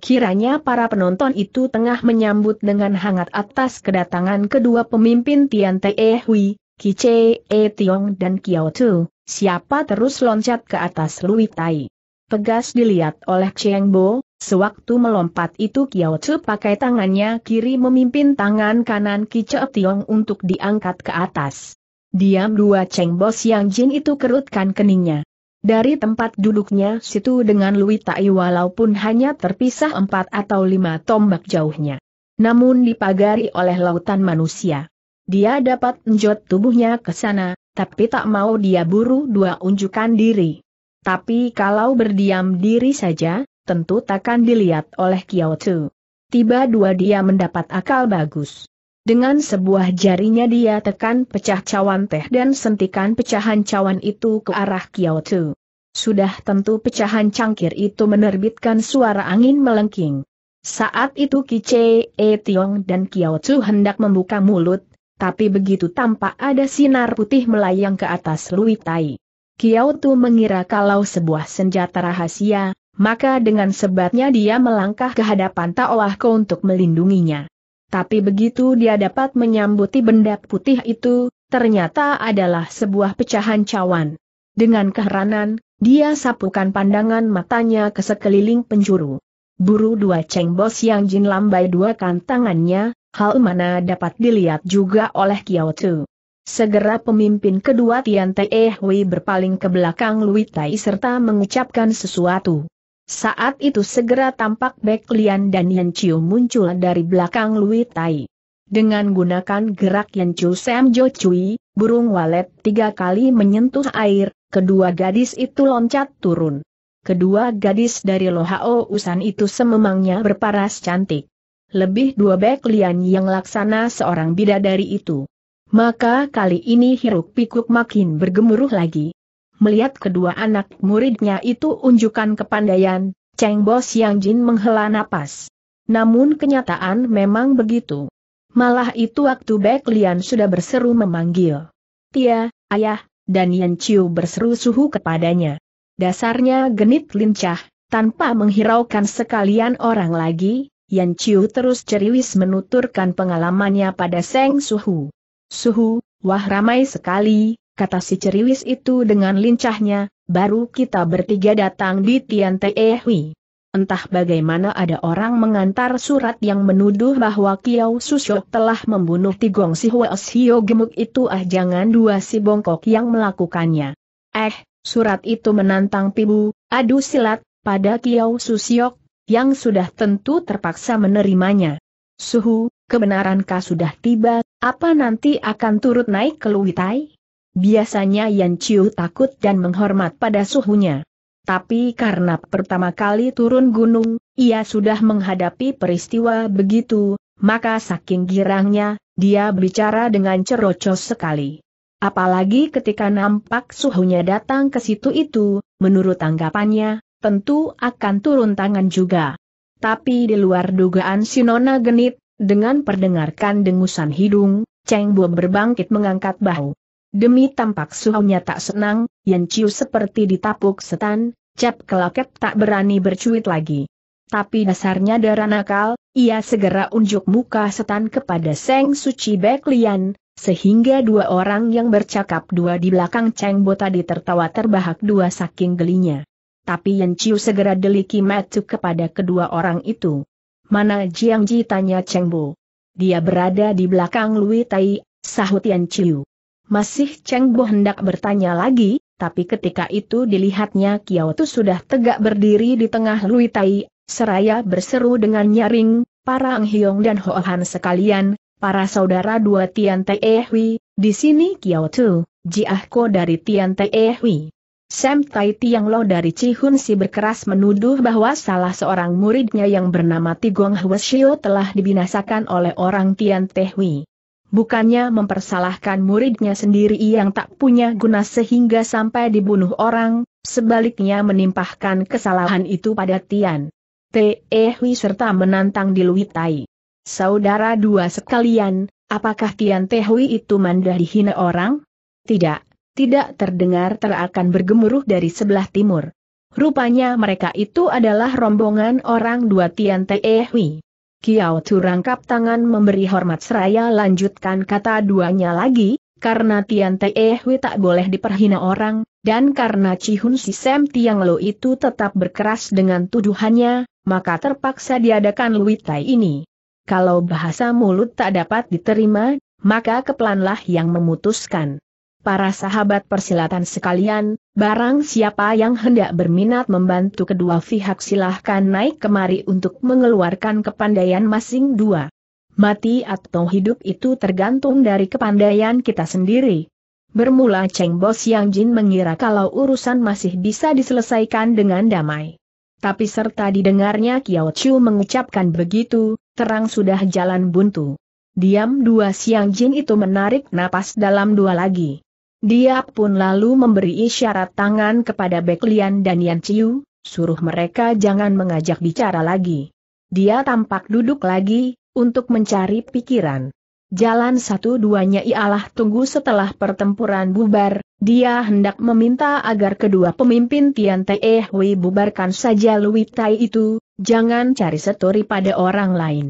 Speaker 1: Kiranya para penonton itu tengah menyambut dengan hangat atas kedatangan kedua pemimpin Tian Te Hui, Ki Che E Tiong dan Kiao Tu, siapa terus loncat ke atas Lui Tai. Pegas dilihat oleh Cheng Bo, Sewaktu melompat itu Kiao Chu pakai tangannya kiri memimpin tangan kanan Ki Cheo Tiong untuk diangkat ke atas. Diam dua Cheng Bos yang Jin itu kerutkan keningnya. Dari tempat duduknya situ dengan Lui Tai walaupun hanya terpisah empat atau lima tombak jauhnya. Namun dipagari oleh lautan manusia. Dia dapat menjot tubuhnya ke sana, tapi tak mau dia buru dua unjukan diri. Tapi kalau berdiam diri saja, tentu takkan dilihat oleh Kiao Chu. Tiba dua dia mendapat akal bagus. Dengan sebuah jarinya dia tekan pecah cawan teh dan sentikan pecahan cawan itu ke arah Kiao Chu. Sudah tentu pecahan cangkir itu menerbitkan suara angin melengking. Saat itu Kice, E Tiong dan Kiao Chu hendak membuka mulut, tapi begitu tampak ada sinar putih melayang ke atas Lui Tai. Kiao Tu mengira kalau sebuah senjata rahasia, maka dengan sebatnya dia melangkah ke hadapan Taoahko untuk melindunginya. Tapi begitu dia dapat menyambuti benda putih itu, ternyata adalah sebuah pecahan cawan. Dengan keheranan, dia sapukan pandangan matanya ke sekeliling penjuru. Buru dua ceng bos yang jin lambai dua kan tangannya, hal mana dapat dilihat juga oleh Kiao Tu. Segera pemimpin kedua Tian Te Hui berpaling ke belakang Lui Tai serta mengucapkan sesuatu. Saat itu segera tampak Bek Lian dan Yan Chiu muncul dari belakang Lui Tai. Dengan gunakan gerak Yan Chiu Sam Jo Chui, burung walet tiga kali menyentuh air, kedua gadis itu loncat turun. Kedua gadis dari Lohao Usan itu sememangnya berparas cantik. Lebih dua Bek Lian yang laksana seorang bidadari itu. Maka kali ini hiruk pikuk makin bergemuruh lagi, Melihat kedua anak muridnya itu unjukkan kepandaian, Cheng Bo Yang Jin menghela napas. Namun kenyataan memang begitu. Malah itu waktu Bek Lian sudah berseru memanggil. Tia, ayah, dan Yan Chiu berseru suhu kepadanya. Dasarnya genit lincah, tanpa menghiraukan sekalian orang lagi, Yan Chiu terus ceriwis menuturkan pengalamannya pada Seng Suhu. Suhu, wah ramai sekali, kata si ceriwis itu dengan lincahnya, baru kita bertiga datang di Tian eh Hui. Entah bagaimana ada orang mengantar surat yang menuduh bahwa Kiao Susyok telah membunuh Tigong si Hio gemuk itu ah jangan dua si bongkok yang melakukannya. Eh, surat itu menantang pibu, adu silat, pada Kiao Susyok, yang sudah tentu terpaksa menerimanya. Suhu, kebenarankah sudah tiba, apa nanti akan turut naik ke Luwitai? Biasanya Yan Chiu takut dan menghormat pada suhunya. Tapi karena pertama kali turun gunung, ia sudah menghadapi peristiwa begitu, maka saking girangnya, dia berbicara dengan cerocos sekali. Apalagi ketika nampak suhunya datang ke situ itu, menurut tanggapannya, tentu akan turun tangan juga. Tapi di luar dugaan Sinona genit, dengan perdengarkan dengusan hidung, Cheng Bo berbangkit mengangkat bahu. Demi tampak suhunya tak senang, Yan Chiu seperti ditapuk setan, cap kelaket tak berani bercuit lagi. Tapi dasarnya darah nakal, ia segera unjuk muka setan kepada Seng Suci Bek Lian, sehingga dua orang yang bercakap dua di belakang Cheng Bo tadi tertawa terbahak dua saking gelinya. Tapi Yan Chiu segera deliki matuk kepada kedua orang itu. Mana Jiang Ji tanya Cheng Bo. Dia berada di belakang Lui Tai, sahut Yan Chiu. Masih Cheng Bo hendak bertanya lagi, tapi ketika itu dilihatnya Kiao Tu sudah tegak berdiri di tengah Lui Tai, seraya berseru dengan nyaring, para Ang Hiong dan Ho Han sekalian, para saudara dua Tian Te eh Hui, di sini Kiao Tu, Ah Ko dari Tian Te eh Hui. Sam Tai Tiang Lo dari Cihun Si berkeras menuduh bahwa salah seorang muridnya yang bernama Tigong Hwasio telah dibinasakan oleh orang Tian Hui bukannya mempersalahkan muridnya sendiri yang tak punya guna sehingga sampai dibunuh orang, sebaliknya menimpahkan kesalahan itu pada Tian. Te Hui serta menantang di Lui Tai. Saudara dua sekalian, apakah Tian Te Hui itu mandah dihina orang? Tidak, tidak terdengar terakan bergemuruh dari sebelah timur. Rupanya mereka itu adalah rombongan orang dua Tian Te Hui. Kiao Tu rangkap tangan memberi hormat seraya lanjutkan kata duanya lagi, karena Tian Te Hui tak boleh diperhina orang, dan karena Cihun si Sem Tiang Lo itu tetap berkeras dengan tuduhannya, maka terpaksa diadakan Lui Tai ini. Kalau bahasa mulut tak dapat diterima, maka kepelanlah yang memutuskan para sahabat persilatan sekalian, barang siapa yang hendak berminat membantu kedua pihak silahkan naik kemari untuk mengeluarkan kepandaian masing dua. Mati atau hidup itu tergantung dari kepandaian kita sendiri. Bermula Cheng Bo Siang Jin mengira kalau urusan masih bisa diselesaikan dengan damai. Tapi serta didengarnya Kiao Chu mengucapkan begitu, terang sudah jalan buntu. Diam dua Siang Jin itu menarik napas dalam dua lagi. Dia pun lalu memberi isyarat tangan kepada Beklian dan Yan Chiu, suruh mereka jangan mengajak bicara lagi. Dia tampak duduk lagi, untuk mencari pikiran. Jalan satu-duanya ialah tunggu setelah pertempuran bubar, dia hendak meminta agar kedua pemimpin Tian Teh Hui bubarkan saja Lui Tai itu, jangan cari setori pada orang lain.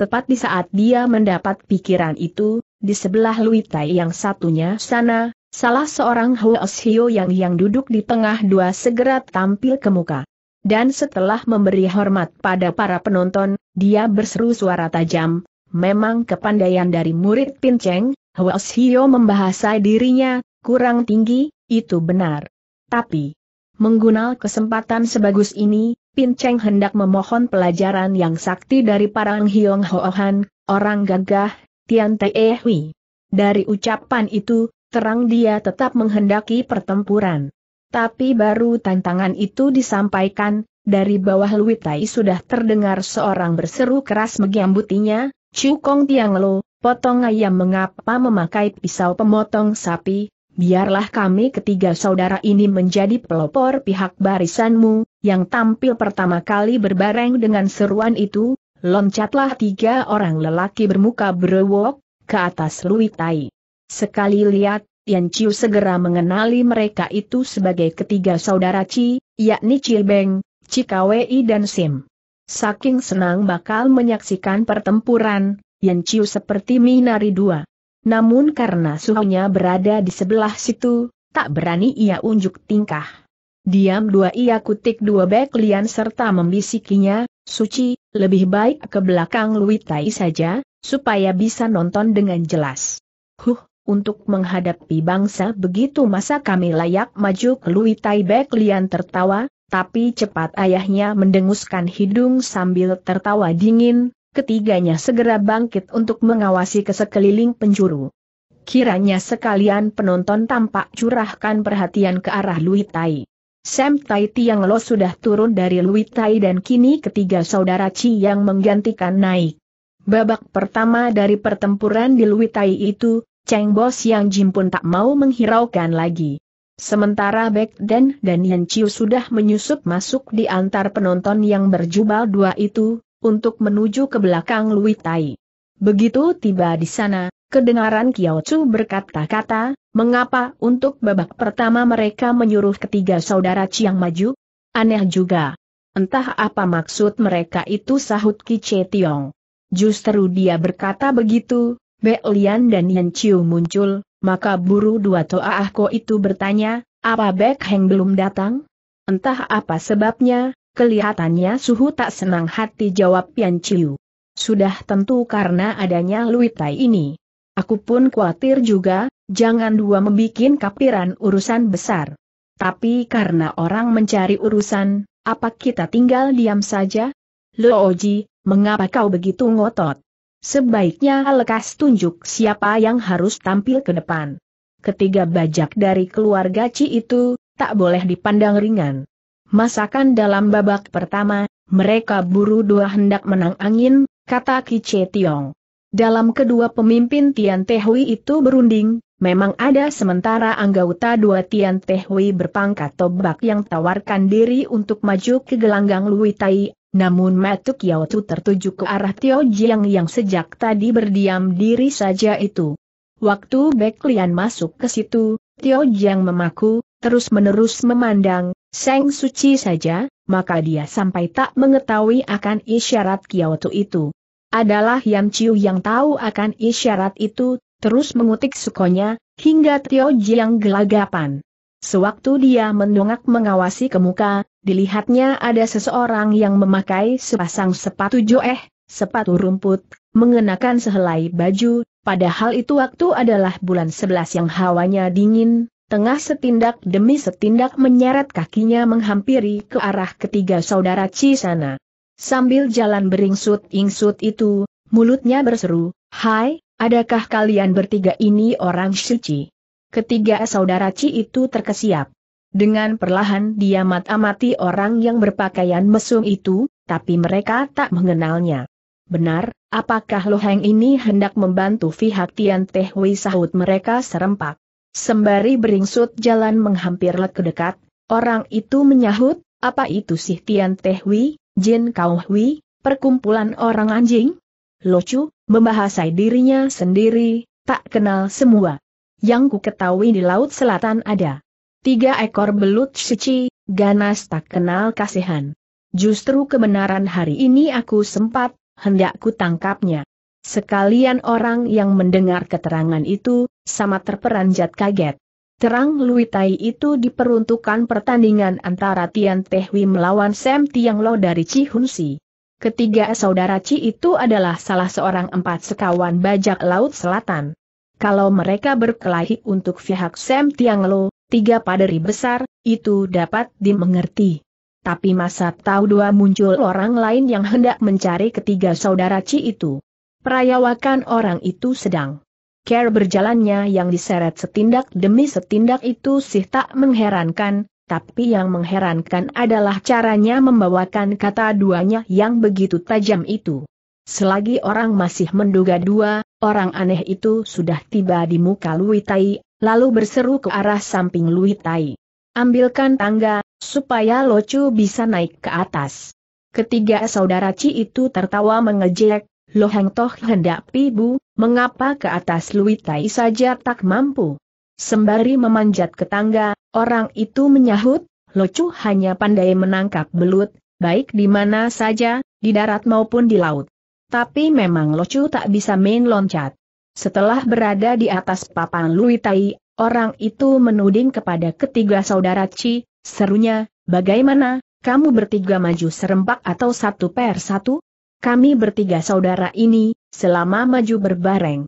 Speaker 1: Tepat di saat dia mendapat pikiran itu, di sebelah Lui Tai yang satunya sana, Salah seorang Hyo yang yang duduk di tengah dua segera tampil ke muka. Dan setelah memberi hormat pada para penonton, dia berseru suara tajam, memang kepandaian dari murid Pinceng, Hyo membahasai dirinya, kurang tinggi, itu benar. Tapi, menggunal kesempatan sebagus ini, Pinceng hendak memohon pelajaran yang sakti dari para Hyong Hoohan, orang gagah, Tian Hui. Dari ucapan itu, terang dia tetap menghendaki pertempuran. Tapi baru tantangan itu disampaikan, dari bawah Luitai sudah terdengar seorang berseru keras menggambutinya, Cukong Kong Tiang potong ayam mengapa memakai pisau pemotong sapi, biarlah kami ketiga saudara ini menjadi pelopor pihak barisanmu, yang tampil pertama kali berbareng dengan seruan itu, loncatlah tiga orang lelaki bermuka berewok, ke atas Luitai. Sekali lihat, Yan Chiu segera mengenali mereka itu sebagai ketiga saudara Ci, yakni Cilbeng, Cikawei dan Sim. Saking senang bakal menyaksikan pertempuran, Yan Chiu seperti minari dua. Namun karena suhunya berada di sebelah situ, tak berani ia unjuk tingkah. Diam dua ia kutik dua bek lian serta membisikinya, Suci, lebih baik ke belakang Lui Tai saja, supaya bisa nonton dengan jelas. Huh, untuk menghadapi bangsa begitu masa kami layak maju Lui Tai Bek Lian tertawa, tapi cepat ayahnya mendenguskan hidung sambil tertawa dingin, ketiganya segera bangkit untuk mengawasi ke sekeliling penjuru. Kiranya sekalian penonton tampak curahkan perhatian ke arah Lui Tai. Sam Tai Tiang Lo sudah turun dari Lui Tai dan kini ketiga saudara Ci yang menggantikan naik. Babak pertama dari pertempuran di Lui Tai itu, Cheng Bo Siang Jim pun tak mau menghiraukan lagi. Sementara Beck Den dan Yan Chiu sudah menyusup masuk di antar penonton yang berjubal dua itu, untuk menuju ke belakang Lui Tai. Begitu tiba di sana, kedengaran Kiao Chu berkata-kata, mengapa untuk babak pertama mereka menyuruh ketiga saudara Chiang maju? Aneh juga. Entah apa maksud mereka itu sahut Ki Che Tiong. Justru dia berkata begitu, Be Lian dan Yan Chiu muncul, maka buru dua Toa Ko itu bertanya, apa Bek Heng belum datang? Entah apa sebabnya, kelihatannya suhu tak senang hati jawab Yan Chiu. Sudah tentu karena adanya Luitai ini. Aku pun khawatir juga, jangan dua membuat kapiran urusan besar. Tapi karena orang mencari urusan, apa kita tinggal diam saja? Luoji, mengapa kau begitu ngotot? Sebaiknya lekas tunjuk siapa yang harus tampil ke depan. Ketiga bajak dari keluarga Ci itu, tak boleh dipandang ringan. Masakan dalam babak pertama, mereka buru dua hendak menang angin, kata Ki Che Tiong. Dalam kedua pemimpin Tian Hui itu berunding, memang ada sementara anggota dua Tian Hui berpangkat tobak yang tawarkan diri untuk maju ke gelanggang Lui Tai namun Matuk Yaotu tertuju ke arah Tio Jiang yang sejak tadi berdiam diri saja itu. Waktu Beklian masuk ke situ, Tio Jiang memaku, terus-menerus memandang, Seng Suci saja, maka dia sampai tak mengetahui akan isyarat Kiaotu itu. Adalah Yam Chiu yang tahu akan isyarat itu, terus mengutik sukonya, hingga Tio Jiang gelagapan. Sewaktu dia mendongak mengawasi ke muka, Dilihatnya ada seseorang yang memakai sepasang sepatu joeh, sepatu rumput, mengenakan sehelai baju, padahal itu waktu adalah bulan sebelas yang hawanya dingin, tengah setindak demi setindak menyeret kakinya menghampiri ke arah ketiga saudara Cisana. Sambil jalan beringsut-ingsut itu, mulutnya berseru, Hai, adakah kalian bertiga ini orang suci? Ketiga saudara Ci itu terkesiap. Dengan perlahan dia mat-amati orang yang berpakaian mesum itu, tapi mereka tak mengenalnya. Benar, apakah Loheng ini hendak membantu pihak Tian Teh Wei sahut mereka serempak? Sembari beringsut jalan menghampir ke dekat, orang itu menyahut, apa itu sih Tian Teh Wei, Jin Kau Hui, perkumpulan orang anjing? Locu, membahasai dirinya sendiri, tak kenal semua. Yang ku ketahui di Laut Selatan ada Tiga ekor belut suci, ganas tak kenal kasihan. Justru kebenaran hari ini aku sempat, hendakku tangkapnya. Sekalian orang yang mendengar keterangan itu, sama terperanjat kaget. Terang Luitai itu diperuntukkan pertandingan antara Tian Tehwi melawan Sam Tiang Lo dari Cihunsi. Ketiga saudara Ci itu adalah salah seorang empat sekawan bajak laut selatan. Kalau mereka berkelahi untuk pihak Sam Tiang Lo, tiga paderi besar, itu dapat dimengerti. Tapi masa tahu dua muncul orang lain yang hendak mencari ketiga saudara Ci itu. Perayawakan orang itu sedang. Care berjalannya yang diseret setindak demi setindak itu sih tak mengherankan, tapi yang mengherankan adalah caranya membawakan kata duanya yang begitu tajam itu. Selagi orang masih menduga dua, orang aneh itu sudah tiba di muka Luitai, lalu berseru ke arah samping Lui Tai. Ambilkan tangga, supaya Locu bisa naik ke atas. Ketiga saudara Ci itu tertawa mengejek, Lohang Toh hendak pibu, mengapa ke atas Lui Tai saja tak mampu. Sembari memanjat ke tangga, orang itu menyahut, Locu hanya pandai menangkap belut, baik di mana saja, di darat maupun di laut. Tapi memang Locu tak bisa main loncat. Setelah berada di atas papan luitai, orang itu menuding kepada ketiga saudara Chi, serunya, bagaimana, kamu bertiga maju serempak atau satu per satu? Kami bertiga saudara ini, selama maju berbareng.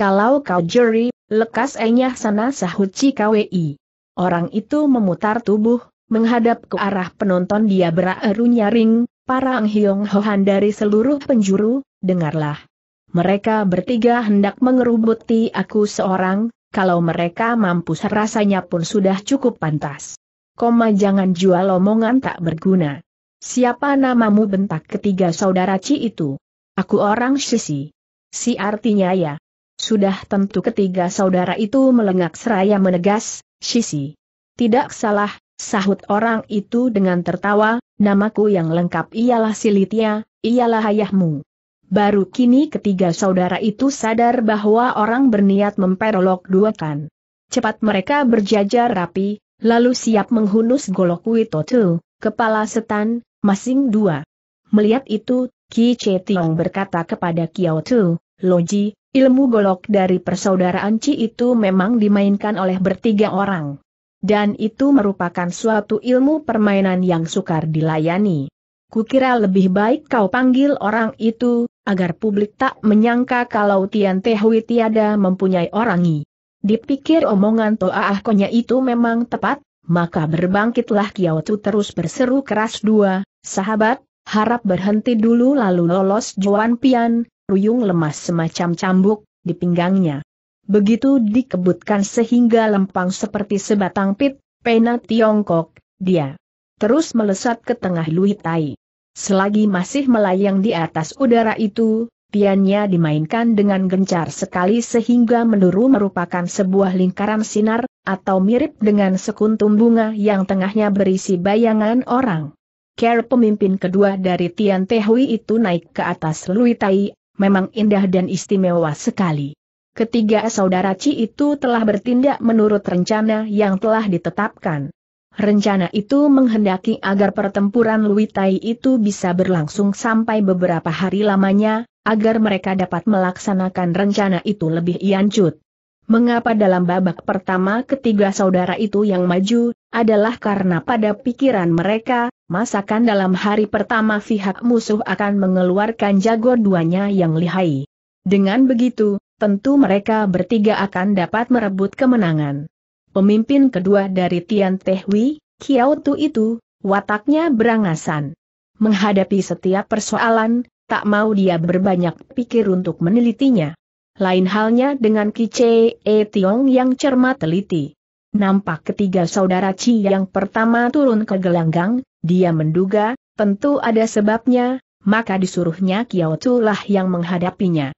Speaker 1: Kalau kau juri, lekas enyah sana sahut Chi KWI. Orang itu memutar tubuh, menghadap ke arah penonton dia beraru nyaring, para Ang Hiong Hohan dari seluruh penjuru, dengarlah. Mereka bertiga hendak mengerubuti aku seorang, kalau mereka mampu rasanya pun sudah cukup pantas. Koma jangan jual omongan tak berguna. Siapa namamu bentak ketiga saudara Ci itu? Aku orang Sisi. Si artinya ya. Sudah tentu ketiga saudara itu melengak seraya menegas, Sisi. Tidak salah, sahut orang itu dengan tertawa, namaku yang lengkap ialah Silitia, ialah ayahmu. Baru kini ketiga saudara itu sadar bahwa orang berniat memperolok dua duakan. Cepat mereka berjajar rapi, lalu siap menghunus golok Witotu, kepala setan, masing dua. Melihat itu, Ki Che Tiong berkata kepada Kiao Tu, Loji, ilmu golok dari persaudaraan Ci itu memang dimainkan oleh bertiga orang. Dan itu merupakan suatu ilmu permainan yang sukar dilayani. Kukira lebih baik kau panggil orang itu, agar publik tak menyangka kalau Tian Tehui tiada mempunyai orangi. Dipikir omongan Toa ah itu memang tepat, maka berbangkitlah Kiao Tu terus berseru keras dua, sahabat, harap berhenti dulu lalu lolos Joan Pian, ruyung lemas semacam cambuk, di pinggangnya. Begitu dikebutkan sehingga lempang seperti sebatang pit, pena Tiongkok, dia terus melesat ke tengah Lui Tai. Selagi masih melayang di atas udara itu, piannya dimainkan dengan gencar sekali sehingga meluru merupakan sebuah lingkaran sinar, atau mirip dengan sekuntum bunga yang tengahnya berisi bayangan orang. Care pemimpin kedua dari Tian Tehui itu naik ke atas Lui Tai, memang indah dan istimewa sekali. Ketiga saudara Ci itu telah bertindak menurut rencana yang telah ditetapkan. Rencana itu menghendaki agar pertempuran Luitai itu bisa berlangsung sampai beberapa hari lamanya, agar mereka dapat melaksanakan rencana itu lebih lanjut. Mengapa dalam babak pertama ketiga saudara itu yang maju, adalah karena pada pikiran mereka, masakan dalam hari pertama pihak musuh akan mengeluarkan jago duanya yang lihai. Dengan begitu, tentu mereka bertiga akan dapat merebut kemenangan. Pemimpin kedua dari Tian Tehui, Kiao Tu itu, wataknya berangasan. Menghadapi setiap persoalan, tak mau dia berbanyak pikir untuk menelitinya. Lain halnya dengan Ki Chee Tiong yang cermat teliti. Nampak ketiga saudara Chi yang pertama turun ke gelanggang, dia menduga, tentu ada sebabnya, maka disuruhnya Kiao Tu lah yang menghadapinya.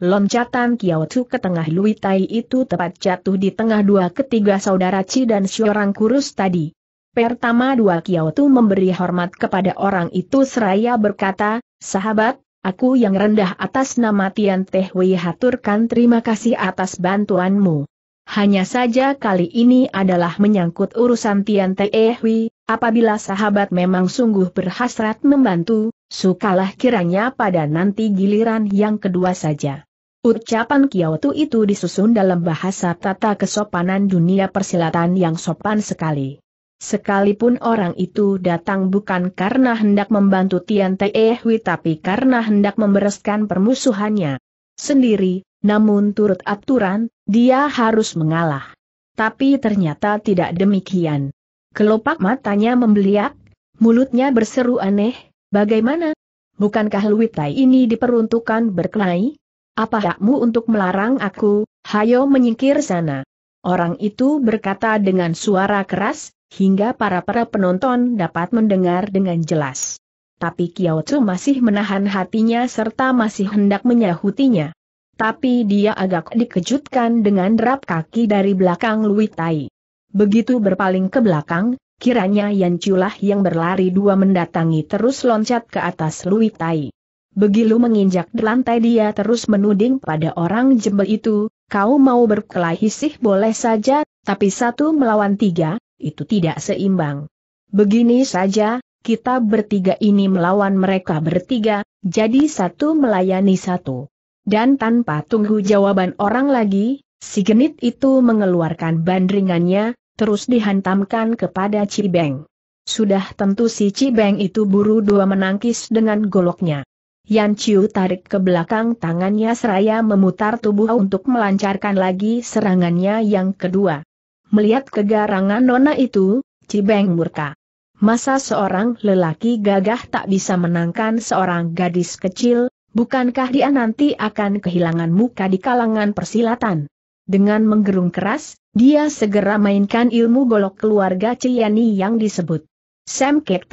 Speaker 1: Loncatan Chu ke tengah Lui Tai itu tepat jatuh di tengah dua ketiga saudara Ci dan seorang kurus tadi. Pertama dua Chu memberi hormat kepada orang itu seraya berkata, sahabat, Aku yang rendah atas nama Tian Teh Wei haturkan terima kasih atas bantuanmu. Hanya saja kali ini adalah menyangkut urusan Tian Teh Wei, apabila sahabat memang sungguh berhasrat membantu, sukalah kiranya pada nanti giliran yang kedua saja. Ucapan Kyoto itu disusun dalam bahasa tata kesopanan dunia persilatan yang sopan sekali. Sekalipun orang itu datang bukan karena hendak membantu Tian Tehui tapi karena hendak membereskan permusuhannya sendiri, namun turut aturan, dia harus mengalah. Tapi ternyata tidak demikian. Kelopak matanya membeliak, mulutnya berseru aneh, bagaimana? Bukankah Luitai ini diperuntukkan berkelahi? Apa hakmu untuk melarang aku, hayo menyingkir sana. Orang itu berkata dengan suara keras, hingga para-para penonton dapat mendengar dengan jelas. Tapi Kyoto masih menahan hatinya serta masih hendak menyahutinya. Tapi dia agak dikejutkan dengan derap kaki dari belakang Lui Tai. Begitu berpaling ke belakang, kiranya Yan Chulah yang berlari dua mendatangi terus loncat ke atas Lui Tai. Begitu menginjak di lantai dia terus menuding pada orang jembel itu, kau mau berkelahi sih boleh saja, tapi satu melawan tiga, itu tidak seimbang. Begini saja, kita bertiga ini melawan mereka bertiga, jadi satu melayani satu. Dan tanpa tunggu jawaban orang lagi, si genit itu mengeluarkan bandringannya, terus dihantamkan kepada Cibeng. Sudah tentu si Cibeng itu buru dua menangkis dengan goloknya. Yan Chiu tarik ke belakang tangannya seraya memutar tubuh untuk melancarkan lagi serangannya yang kedua. Melihat kegarangan nona itu, Cibeng murka. Masa seorang lelaki gagah tak bisa menangkan seorang gadis kecil, bukankah dia nanti akan kehilangan muka di kalangan persilatan? Dengan menggerung keras, dia segera mainkan ilmu golok keluarga Ciani yang disebut Sam Kek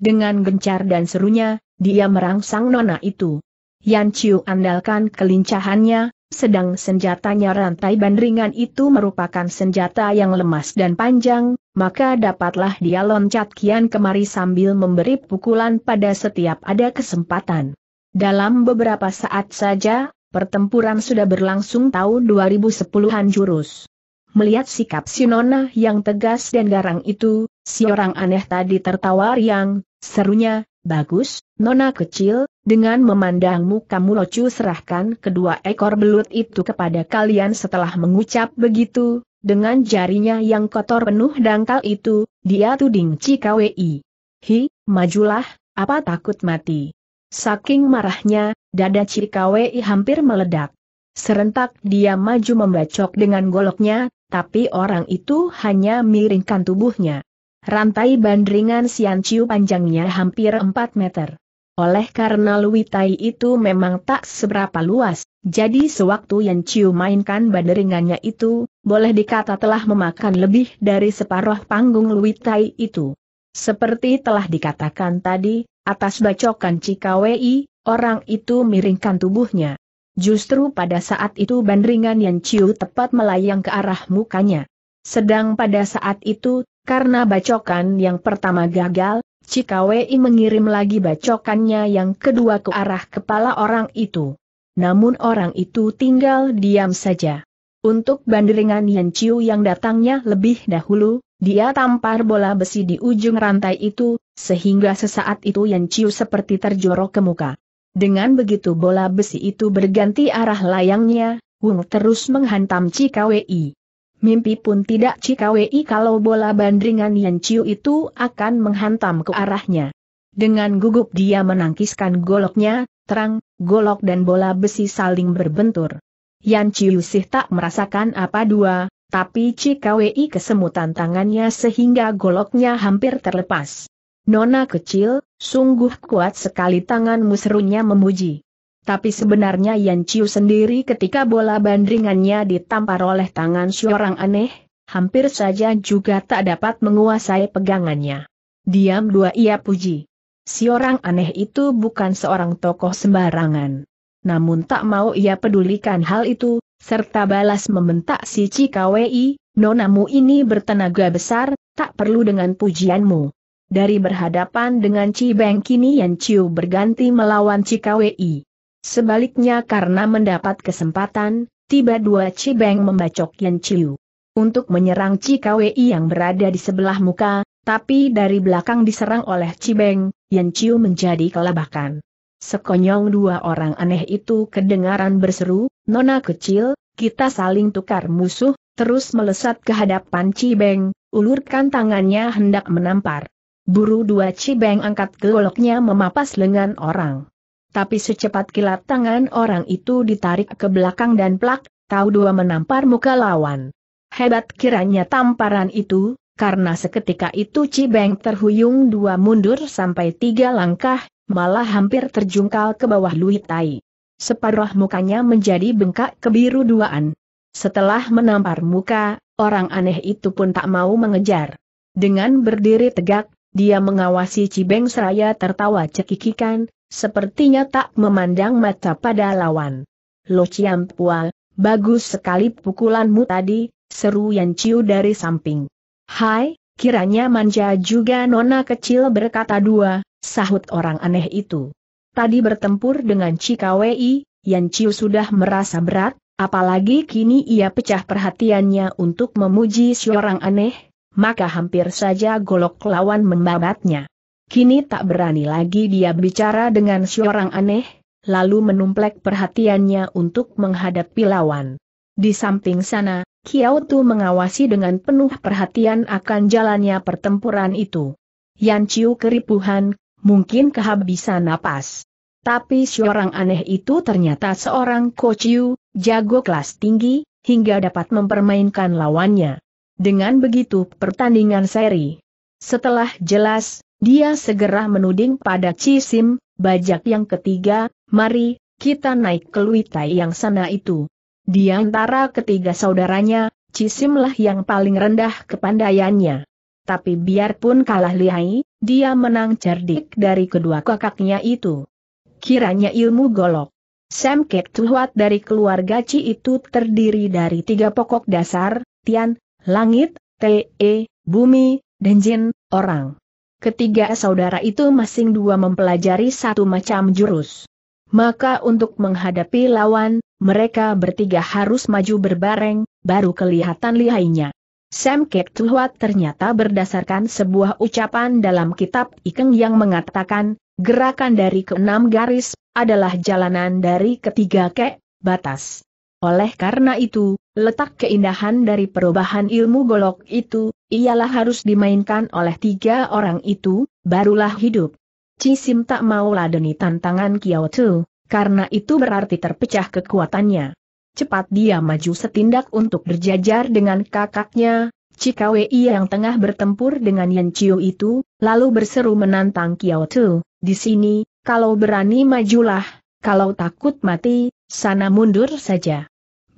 Speaker 1: Dengan gencar dan serunya, dia merangsang nona itu. Yan Chiu andalkan kelincahannya, sedang senjatanya rantai bandringan itu merupakan senjata yang lemas dan panjang, maka dapatlah dia loncat kian kemari sambil memberi pukulan pada setiap ada kesempatan. Dalam beberapa saat saja, pertempuran sudah berlangsung tahun 2010-an jurus. Melihat sikap si Nona yang tegas dan garang itu, si orang aneh tadi tertawa riang, serunya, bagus, Nona kecil, dengan memandangmu kamu locu serahkan kedua ekor belut itu kepada kalian setelah mengucap begitu, dengan jarinya yang kotor penuh dangkal itu, dia tuding Cikawi. Hi, majulah, apa takut mati. Saking marahnya, dada Cikawi hampir meledak. Serentak dia maju membacok dengan goloknya, tapi orang itu hanya miringkan tubuhnya. Rantai bandringan Sian Ciu panjangnya hampir 4 meter. Oleh karena Luitai itu memang tak seberapa luas, jadi sewaktu Yan Chiu mainkan baderingannya itu, boleh dikata telah memakan lebih dari separuh panggung Luitai itu. Seperti telah dikatakan tadi, atas bacokan Cikawei, orang itu miringkan tubuhnya. Justru pada saat itu bandringan Yan Chiu tepat melayang ke arah mukanya. Sedang pada saat itu, karena bacokan yang pertama gagal, Cikawei mengirim lagi bacokannya yang kedua ke arah kepala orang itu. Namun orang itu tinggal diam saja. Untuk banderingan Yan Chiu yang datangnya lebih dahulu, dia tampar bola besi di ujung rantai itu, sehingga sesaat itu Yan Chiu seperti terjorok ke muka. Dengan begitu bola besi itu berganti arah layangnya, Wung terus menghantam Cikawei. Mimpi pun tidak cikawei kalau bola bandringan Yan Chiu itu akan menghantam ke arahnya. Dengan gugup dia menangkiskan goloknya, terang, golok dan bola besi saling berbentur. Yan Chiu sih tak merasakan apa dua, tapi Cikawei kesemutan tangannya sehingga goloknya hampir terlepas. Nona kecil, sungguh kuat sekali tanganmu serunya memuji. Tapi sebenarnya Yan Chiu sendiri ketika bola bandringannya ditampar oleh tangan seorang aneh, hampir saja juga tak dapat menguasai pegangannya. Diam dua ia puji. Si orang aneh itu bukan seorang tokoh sembarangan. Namun tak mau ia pedulikan hal itu, serta balas membentak si Cikawi, nonamu ini bertenaga besar, tak perlu dengan pujianmu. Dari berhadapan dengan Cibeng kini Yan Chiu berganti melawan Cikawi. Sebaliknya karena mendapat kesempatan, tiba dua Cibeng membacok Yan Chiu. Untuk menyerang Cikawi yang berada di sebelah muka, tapi dari belakang diserang oleh Cibeng, Yan Chiu menjadi kelabakan. Sekonyong dua orang aneh itu kedengaran berseru, Nona kecil, kita saling tukar musuh, terus melesat ke hadapan Cibeng, ulurkan tangannya hendak menampar. Buru dua Cibeng angkat goloknya memapas lengan orang. Tapi secepat kilat tangan orang itu ditarik ke belakang dan plak, tahu dua menampar muka lawan. Hebat kiranya tamparan itu, karena seketika itu Cibeng terhuyung dua mundur sampai tiga langkah, malah hampir terjungkal ke bawah Luitai. Separuh mukanya menjadi bengkak kebiru duaan. Setelah menampar muka, orang aneh itu pun tak mau mengejar. Dengan berdiri tegak, dia mengawasi Cibeng Seraya tertawa cekikikan, sepertinya tak memandang mata pada lawan. Lo Pua, bagus sekali pukulanmu tadi, seru Yan Ciu dari samping. Hai, kiranya manja juga nona kecil berkata dua, sahut orang aneh itu. Tadi bertempur dengan Cikawei, Yan Ciu sudah merasa berat, apalagi kini ia pecah perhatiannya untuk memuji seorang aneh, maka hampir saja golok lawan membabatnya. Kini tak berani lagi dia bicara dengan seorang aneh, lalu menumplek perhatiannya untuk menghadapi lawan. Di samping sana, Kiao Tu mengawasi dengan penuh perhatian akan jalannya pertempuran itu. Yan Chiu keripuhan, mungkin kehabisan napas. Tapi seorang aneh itu ternyata seorang Chiu, jago kelas tinggi, hingga dapat mempermainkan lawannya. Dengan begitu pertandingan seri. Setelah jelas, dia segera menuding pada Cisim, bajak yang ketiga, mari, kita naik ke Luitai yang sana itu. Di antara ketiga saudaranya, Cisimlah yang paling rendah kepandaiannya. Tapi biarpun kalah lihai, dia menang cerdik dari kedua kakaknya itu. Kiranya ilmu golok. Sam tuhwat dari keluarga Ci itu terdiri dari tiga pokok dasar, Tian, langit, TE, e, bumi, dan jin, orang. Ketiga saudara itu masing dua mempelajari satu macam jurus. Maka untuk menghadapi lawan, mereka bertiga harus maju berbareng, baru kelihatan lihainya. Sam Kek tuhwat ternyata berdasarkan sebuah ucapan dalam kitab Ikeng yang mengatakan, gerakan dari keenam garis, adalah jalanan dari ketiga kek, batas. Oleh karena itu, letak keindahan dari perubahan ilmu golok itu, ialah harus dimainkan oleh tiga orang itu, barulah hidup. Cisim tak mau ladeni tantangan Kiao Tu, karena itu berarti terpecah kekuatannya. Cepat dia maju setindak untuk berjajar dengan kakaknya, Cikawei yang tengah bertempur dengan Yan Chiu itu, lalu berseru menantang Kiao Tu, di sini, kalau berani majulah, kalau takut mati, sana mundur saja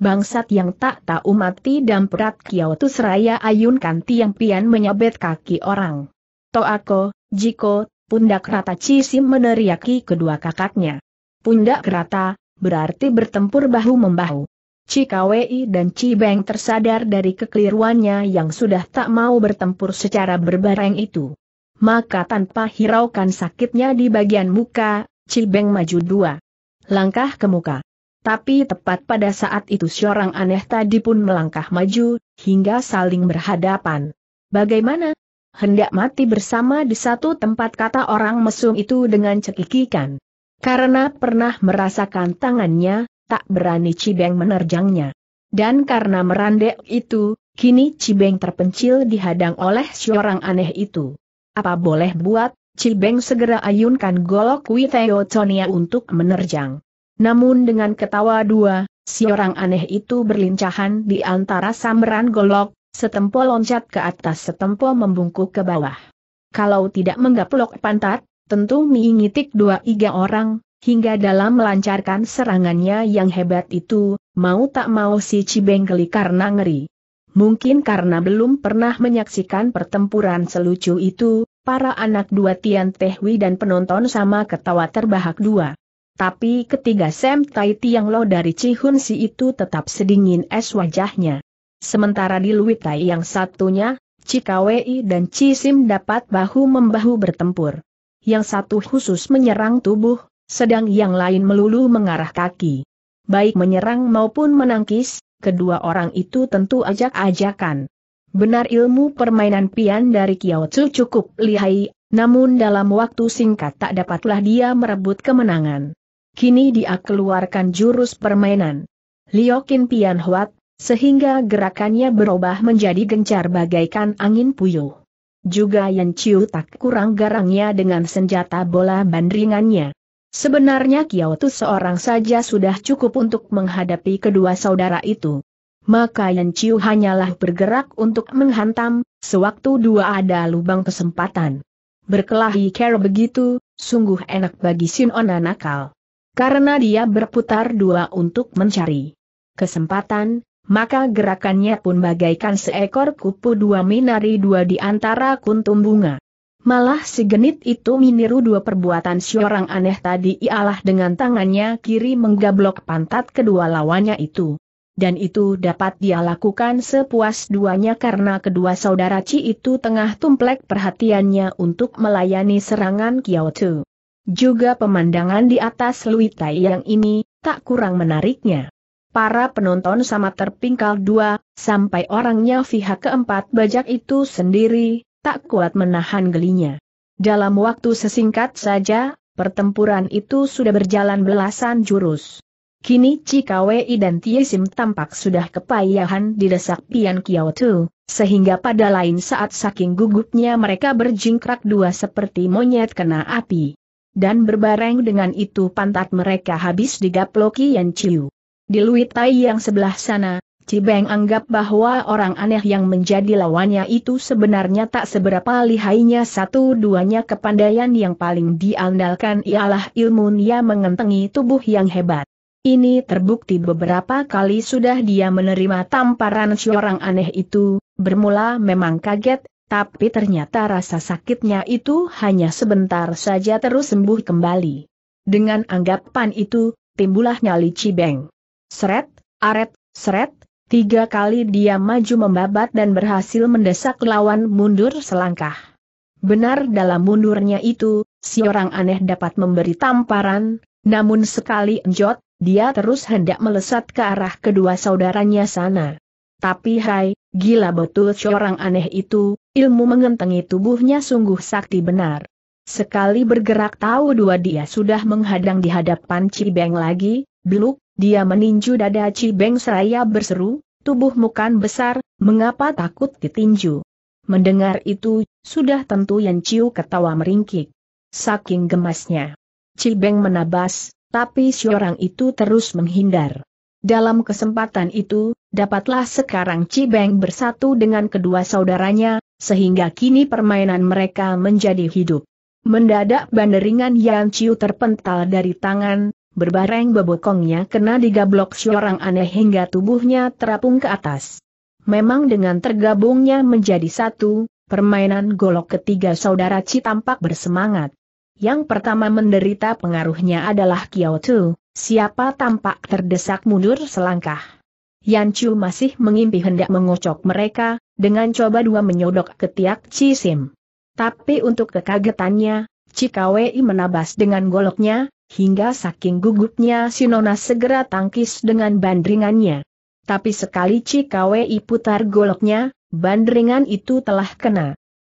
Speaker 1: bangsat yang tak tahu mati dan perat tu seraya ayunkan tiang pian menyabet kaki orang. Toako, Jiko, pundak rata Cisim meneriaki kedua kakaknya. Pundak rata, berarti bertempur bahu-membahu. Cikawei dan Cibeng tersadar dari kekeliruannya yang sudah tak mau bertempur secara berbareng itu. Maka tanpa hiraukan sakitnya di bagian muka, Cibeng maju dua langkah ke muka. Tapi tepat pada saat itu seorang aneh tadi pun melangkah maju, hingga saling berhadapan. Bagaimana? Hendak mati bersama di satu tempat kata orang mesum itu dengan cekikikan. Karena pernah merasakan tangannya, tak berani Cibeng menerjangnya. Dan karena merandek itu, kini Cibeng terpencil dihadang oleh seorang aneh itu. Apa boleh buat, Cibeng segera ayunkan golok Witeo Tonia untuk menerjang. Namun dengan ketawa dua, si orang aneh itu berlincahan di antara samberan golok, setempo loncat ke atas setempo membungkuk ke bawah. Kalau tidak menggaplok pantat, tentu mengingitik dua iga orang, hingga dalam melancarkan serangannya yang hebat itu, mau tak mau si geli karena ngeri. Mungkin karena belum pernah menyaksikan pertempuran selucu itu, para anak dua Tian Tehwi dan penonton sama ketawa terbahak dua. Tapi ketiga Sam Tai Tiang Lo dari Cihun Si itu tetap sedingin es wajahnya. Sementara di Lui Tai yang satunya, Cikawei dan Cisim dapat bahu-membahu bertempur. Yang satu khusus menyerang tubuh, sedang yang lain melulu mengarah kaki. Baik menyerang maupun menangkis, kedua orang itu tentu ajak-ajakan. Benar ilmu permainan pian dari Kiao Tzu cukup lihai, namun dalam waktu singkat tak dapatlah dia merebut kemenangan. Kini dia keluarkan jurus permainan. Liokin Pian Huat, sehingga gerakannya berubah menjadi gencar bagaikan angin puyuh. Juga Yan Chiu tak kurang garangnya dengan senjata bola bandringannya. Sebenarnya Kiao tu seorang saja sudah cukup untuk menghadapi kedua saudara itu. Maka Yan Chiu hanyalah bergerak untuk menghantam, sewaktu dua ada lubang kesempatan. Berkelahi kera begitu, sungguh enak bagi Sin Ona nakal. Karena dia berputar dua untuk mencari kesempatan, maka gerakannya pun bagaikan seekor kupu dua minari dua di antara kuntum bunga. Malah segenit itu meniru dua perbuatan seorang aneh tadi ialah dengan tangannya kiri menggablok pantat kedua lawannya itu. Dan itu dapat dia lakukan sepuas duanya karena kedua saudara Ci itu tengah tumplek perhatiannya untuk melayani serangan Kyoto. Juga pemandangan di atas Luitai yang ini, tak kurang menariknya. Para penonton sama terpingkal dua, sampai orangnya pihak keempat bajak itu sendiri, tak kuat menahan gelinya. Dalam waktu sesingkat saja, pertempuran itu sudah berjalan belasan jurus. Kini Cikawei dan Tiesim tampak sudah kepayahan di desak Pian Kiao Tu, sehingga pada lain saat saking gugupnya mereka berjingkrak dua seperti monyet kena api dan berbareng dengan itu pantat mereka habis digaploki Yan Chiu. Di Luitai yang sebelah sana, Cibeng anggap bahwa orang aneh yang menjadi lawannya itu sebenarnya tak seberapa lihainya satu-duanya kepandaian yang paling diandalkan ialah ilmu dia mengentengi tubuh yang hebat. Ini terbukti beberapa kali sudah dia menerima tamparan si orang aneh itu, bermula memang kaget, tapi ternyata rasa sakitnya itu hanya sebentar saja terus sembuh kembali. Dengan anggapan itu, timbullah nyali Cibeng. Seret, aret, seret, tiga kali dia maju membabat dan berhasil mendesak lawan mundur selangkah. Benar dalam mundurnya itu, si orang aneh dapat memberi tamparan, namun sekali enjot, dia terus hendak melesat ke arah kedua saudaranya sana. Tapi hai, gila betul si orang aneh itu, Ilmu mengentengi tubuhnya sungguh sakti benar. Sekali bergerak tahu dua dia sudah menghadang di hadapan Cibeng lagi, beluk, dia meninju dada Cibeng seraya berseru, tubuh mukan besar, mengapa takut ditinju? Mendengar itu, sudah tentu Yan Ciu ketawa meringkik. Saking gemasnya. Cibeng menabas, tapi si orang itu terus menghindar. Dalam kesempatan itu, dapatlah sekarang Cibeng bersatu dengan kedua saudaranya, sehingga kini permainan mereka menjadi hidup. Mendadak banderingan Yan Chiu terpental dari tangan, berbareng bebokongnya kena digablok seorang aneh hingga tubuhnya terapung ke atas. Memang dengan tergabungnya menjadi satu, permainan golok ketiga saudara Chi tampak bersemangat. Yang pertama menderita pengaruhnya adalah Kiao Tu, siapa tampak terdesak mundur selangkah. Yan Chu masih mengimpi hendak mengocok mereka, dengan coba dua menyodok ketiak Cisim. Tapi untuk kekagetannya, Cikawei menabas dengan goloknya, hingga saking gugupnya Sinona segera tangkis dengan bandringannya. Tapi sekali Cikawei putar goloknya, bandringan itu telah kena.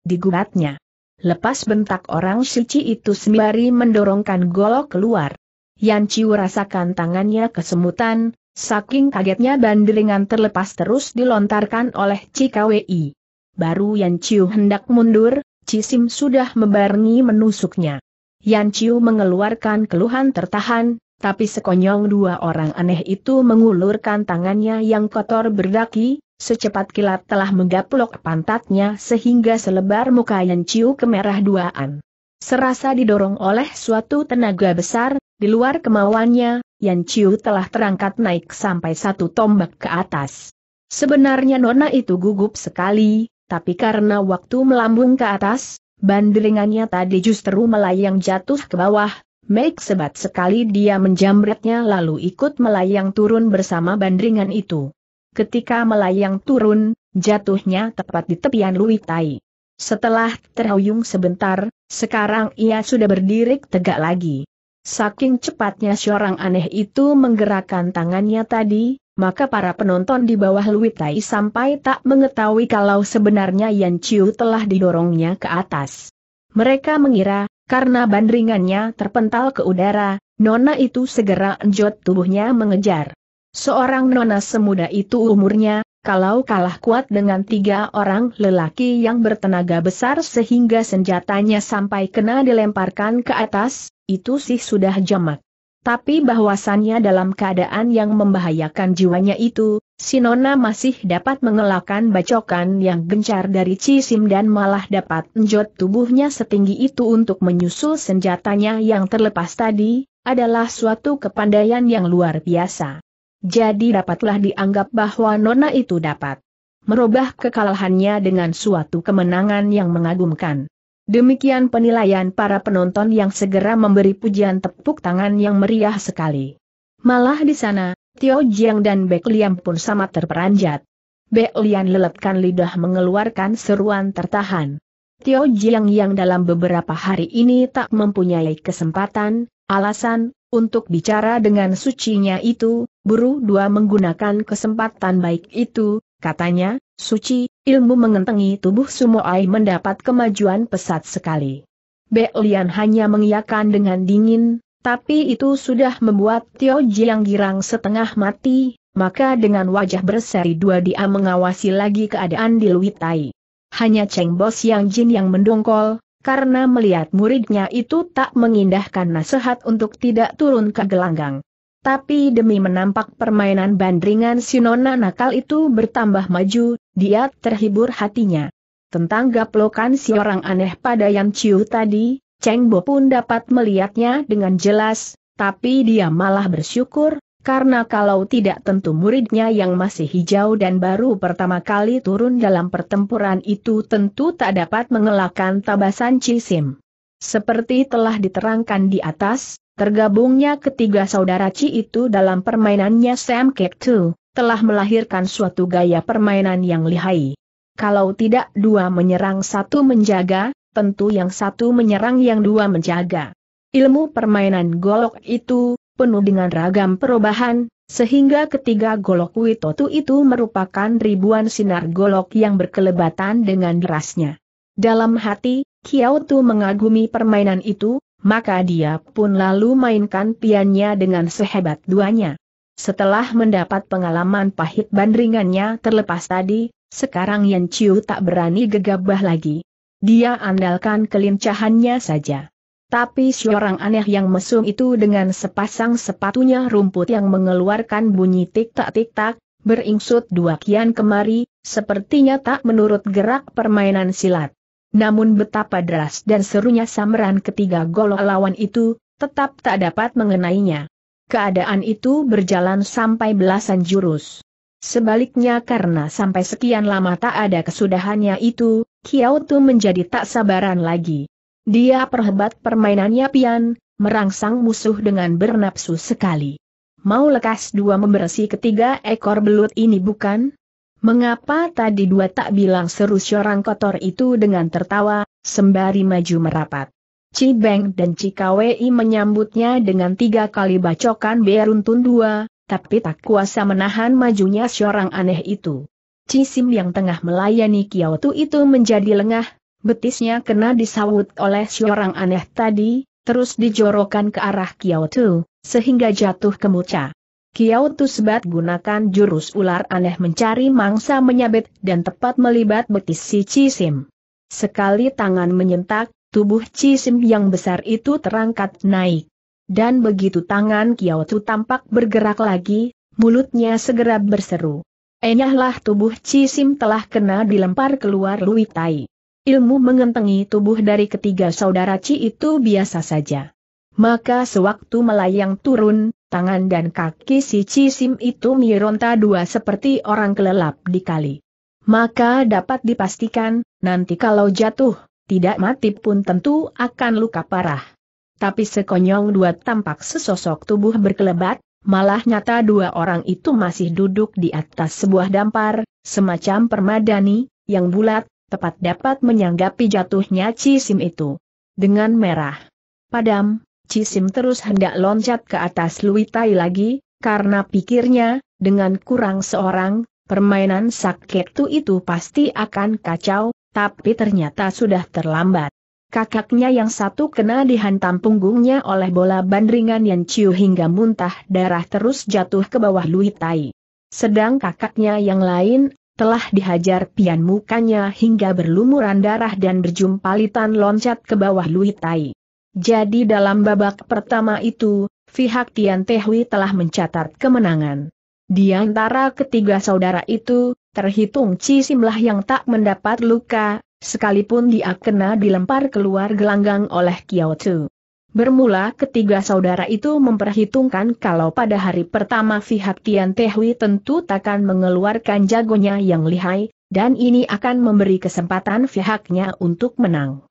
Speaker 1: Digubatnya. Lepas bentak orang suci itu sembari mendorongkan golok keluar. Yan Chiu rasakan tangannya kesemutan, Saking kagetnya bandelingan terlepas terus dilontarkan oleh Cikawi. Baru Yan Chiu hendak mundur, Cisim sudah membarengi menusuknya. Yan Chiu mengeluarkan keluhan tertahan, tapi sekonyong dua orang aneh itu mengulurkan tangannya yang kotor berdaki, secepat kilat telah menggaplok pantatnya sehingga selebar muka Yan Chiu kemerah duaan. Serasa didorong oleh suatu tenaga besar, di luar kemauannya, Yan Chiu telah terangkat naik sampai satu tombak ke atas. Sebenarnya Nona itu gugup sekali, tapi karena waktu melambung ke atas, bandelingannya tadi justru melayang jatuh ke bawah, Meg sebat sekali dia menjamretnya lalu ikut melayang turun bersama bandringan itu. Ketika melayang turun, jatuhnya tepat di tepian Lui Tai. Setelah terhuyung sebentar, sekarang ia sudah berdiri tegak lagi. Saking cepatnya seorang aneh itu menggerakkan tangannya tadi, maka para penonton di bawah luitai sampai tak mengetahui kalau sebenarnya Yan Chiu telah didorongnya ke atas. Mereka mengira, karena bandringannya terpental ke udara, nona itu segera enjot tubuhnya mengejar. Seorang nona semuda itu umurnya, kalau kalah kuat dengan tiga orang lelaki yang bertenaga besar sehingga senjatanya sampai kena dilemparkan ke atas, itu sih sudah jamak. Tapi bahwasannya dalam keadaan yang membahayakan jiwanya itu, Sinona masih dapat mengelakkan bacokan yang gencar dari Cisim dan malah dapat menjot tubuhnya setinggi itu untuk menyusul senjatanya yang terlepas tadi, adalah suatu kepandaian yang luar biasa. Jadi dapatlah dianggap bahwa Nona itu dapat merubah kekalahannya dengan suatu kemenangan yang mengagumkan. Demikian penilaian para penonton yang segera memberi pujian tepuk tangan yang meriah sekali. Malah di sana, Tio Jiang dan Bek Liam pun sama terperanjat. Bek Lian lelepkan lidah mengeluarkan seruan tertahan. Tio Jiang yang dalam beberapa hari ini tak mempunyai kesempatan, alasan, untuk bicara dengan sucinya itu, buru dua menggunakan kesempatan baik itu, Katanya, suci, ilmu mengentengi tubuh Sumoai mendapat kemajuan pesat sekali. Beolian hanya mengiyakan dengan dingin, tapi itu sudah membuat Tio Jiang girang setengah mati, maka dengan wajah berseri dua dia mengawasi lagi keadaan di Luitai. Hanya Cheng Bos yang Jin yang mendongkol, karena melihat muridnya itu tak mengindahkan nasihat untuk tidak turun ke gelanggang. Tapi demi menampak permainan bandringan si nona nakal itu bertambah maju, dia terhibur hatinya. Tentang gaplokan si orang aneh pada yang ciu tadi, Cheng Bo pun dapat melihatnya dengan jelas, tapi dia malah bersyukur, karena kalau tidak tentu muridnya yang masih hijau dan baru pertama kali turun dalam pertempuran itu tentu tak dapat mengelakkan tabasan Cisim. Seperti telah diterangkan di atas, Tergabungnya ketiga saudara Ci itu dalam permainannya Sam Kek Tu, telah melahirkan suatu gaya permainan yang lihai. Kalau tidak dua menyerang satu menjaga, tentu yang satu menyerang yang dua menjaga. Ilmu permainan golok itu, penuh dengan ragam perubahan, sehingga ketiga golok Witotu itu merupakan ribuan sinar golok yang berkelebatan dengan derasnya. Dalam hati, Kiao Tu mengagumi permainan itu, maka dia pun lalu mainkan piannya dengan sehebat duanya. Setelah mendapat pengalaman pahit bandringannya terlepas tadi, sekarang Yan Chiu tak berani gegabah lagi. Dia andalkan kelincahannya saja. Tapi seorang aneh yang mesum itu dengan sepasang sepatunya rumput yang mengeluarkan bunyi tik-tak-tik-tak, beringsut dua kian kemari, sepertinya tak menurut gerak permainan silat. Namun betapa deras dan serunya samaran ketiga golok lawan itu, tetap tak dapat mengenainya. Keadaan itu berjalan sampai belasan jurus. Sebaliknya karena sampai sekian lama tak ada kesudahannya itu, Kiao Tu menjadi tak sabaran lagi. Dia perhebat permainannya pian, merangsang musuh dengan bernapsu sekali. Mau lekas dua membersih ketiga ekor belut ini bukan? Mengapa tadi dua tak bilang seru seorang kotor itu dengan tertawa, sembari maju merapat. Cibeng dan Cikawei menyambutnya dengan tiga kali bacokan beruntun dua, tapi tak kuasa menahan majunya seorang aneh itu. Cisim yang tengah melayani Kyoto itu menjadi lengah, betisnya kena disawut oleh seorang aneh tadi, terus dijorokan ke arah Kyoto, sehingga jatuh ke muka. Kiau Tusbat gunakan jurus ular aneh mencari mangsa menyabet dan tepat melibat betis si Cisim. Sekali tangan menyentak, tubuh Cisim yang besar itu terangkat naik. Dan begitu tangan Kiau Tu tampak bergerak lagi, mulutnya segera berseru. Enyahlah tubuh Cisim telah kena dilempar keluar Lui Ilmu mengentengi tubuh dari ketiga saudara Ci itu biasa saja. Maka sewaktu melayang turun, tangan dan kaki si Cisim itu mironta dua seperti orang kelelap di kali. Maka dapat dipastikan, nanti kalau jatuh, tidak mati pun tentu akan luka parah. Tapi sekonyong dua tampak sesosok tubuh berkelebat, malah nyata dua orang itu masih duduk di atas sebuah dampar, semacam permadani, yang bulat, tepat dapat menyanggapi jatuhnya cisim itu. Dengan merah, padam, Cisim terus hendak loncat ke atas Lui lagi, karena pikirnya, dengan kurang seorang, permainan Saketu itu pasti akan kacau, tapi ternyata sudah terlambat. Kakaknya yang satu kena dihantam punggungnya oleh bola bandringan yang ciu hingga muntah darah terus jatuh ke bawah Lui Sedang kakaknya yang lain, telah dihajar pian mukanya hingga berlumuran darah dan berjumpalitan loncat ke bawah Lui jadi dalam babak pertama itu, pihak Tian Tehui telah mencatat kemenangan. Di antara ketiga saudara itu, terhitung Ci Simlah yang tak mendapat luka, sekalipun dia kena dilempar keluar gelanggang oleh Kiao Tzu. Bermula ketiga saudara itu memperhitungkan kalau pada hari pertama pihak Tian Tehui tentu takkan mengeluarkan jagonya yang lihai, dan ini akan memberi kesempatan pihaknya untuk menang.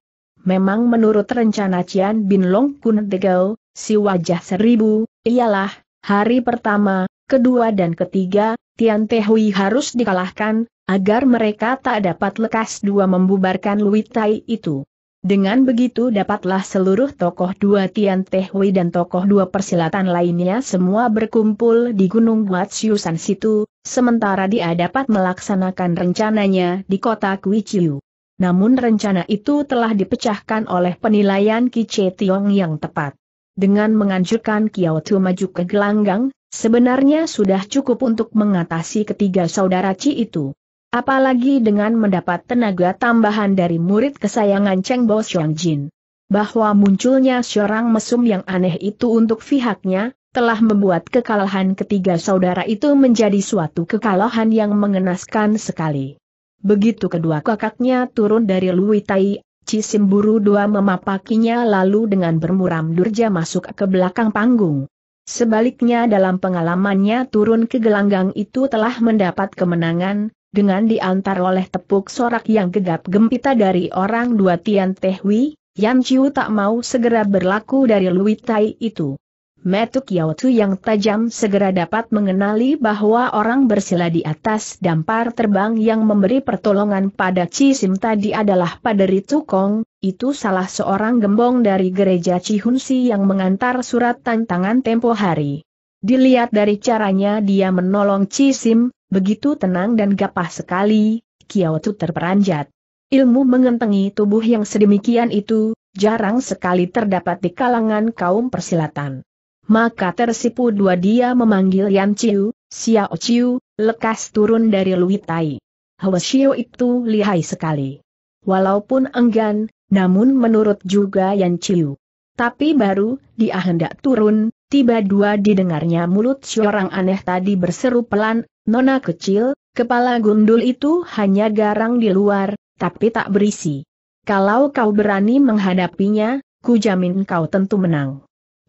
Speaker 1: Memang menurut rencana Cian Bin Long Kun Degau, si wajah seribu, ialah, hari pertama, kedua dan ketiga, Tian Te Hui harus dikalahkan, agar mereka tak dapat lekas dua membubarkan Lui Tai itu. Dengan begitu dapatlah seluruh tokoh dua Tian Tehui Hui dan tokoh dua persilatan lainnya semua berkumpul di Gunung Siusan situ, sementara dia dapat melaksanakan rencananya di kota Kuichiu namun rencana itu telah dipecahkan oleh penilaian Ki Che Tiong yang tepat. Dengan menganjurkan Kiao Tu maju ke gelanggang, sebenarnya sudah cukup untuk mengatasi ketiga saudara Ci itu. Apalagi dengan mendapat tenaga tambahan dari murid kesayangan Cheng Bo Xiong Jin. Bahwa munculnya seorang mesum yang aneh itu untuk pihaknya, telah membuat kekalahan ketiga saudara itu menjadi suatu kekalahan yang mengenaskan sekali. Begitu kedua kakaknya turun dari Luwitai, Cisimburu dua memapakinya lalu dengan bermuram durja masuk ke belakang panggung. Sebaliknya dalam pengalamannya turun ke gelanggang itu telah mendapat kemenangan, dengan diantar oleh tepuk sorak yang gegap gempita dari orang dua Tian Tehwi, Yan Chiu tak mau segera berlaku dari Luwitai itu. Metuk Yautu yang tajam segera dapat mengenali bahwa orang bersila di atas dampar terbang yang memberi pertolongan pada Cisim tadi adalah Paderi Tukong, itu salah seorang gembong dari gereja Cihunsi yang mengantar surat tantangan tempo hari. Dilihat dari caranya dia menolong Cisim, begitu tenang dan gapah sekali, Kiautu terperanjat. Ilmu mengentengi tubuh yang sedemikian itu, jarang sekali terdapat di kalangan kaum persilatan maka tersipu dua dia memanggil Yan Chiu, Xiao Chiu, lekas turun dari Luitai. Hwasio itu lihai sekali. Walaupun enggan, namun menurut juga Yan Chiu. Tapi baru, dia hendak turun, tiba dua didengarnya mulut seorang aneh tadi berseru pelan, Nona kecil, kepala gundul itu hanya garang di luar, tapi tak berisi. Kalau kau berani menghadapinya, ku jamin kau tentu menang.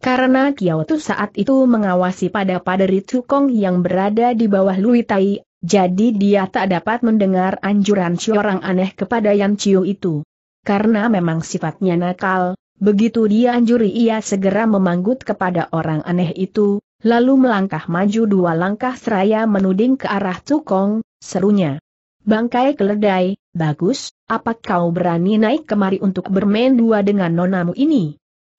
Speaker 1: Karena Tu saat itu mengawasi pada paderi Tukong yang berada di bawah Lui Tai, jadi dia tak dapat mendengar anjuran si aneh kepada Yan Chiu itu. Karena memang sifatnya nakal, begitu dia anjuri ia segera memanggut kepada orang aneh itu, lalu melangkah maju dua langkah seraya menuding ke arah Tukong, serunya. Bangkai keledai, bagus, apa kau berani naik kemari untuk bermain dua dengan nonamu ini?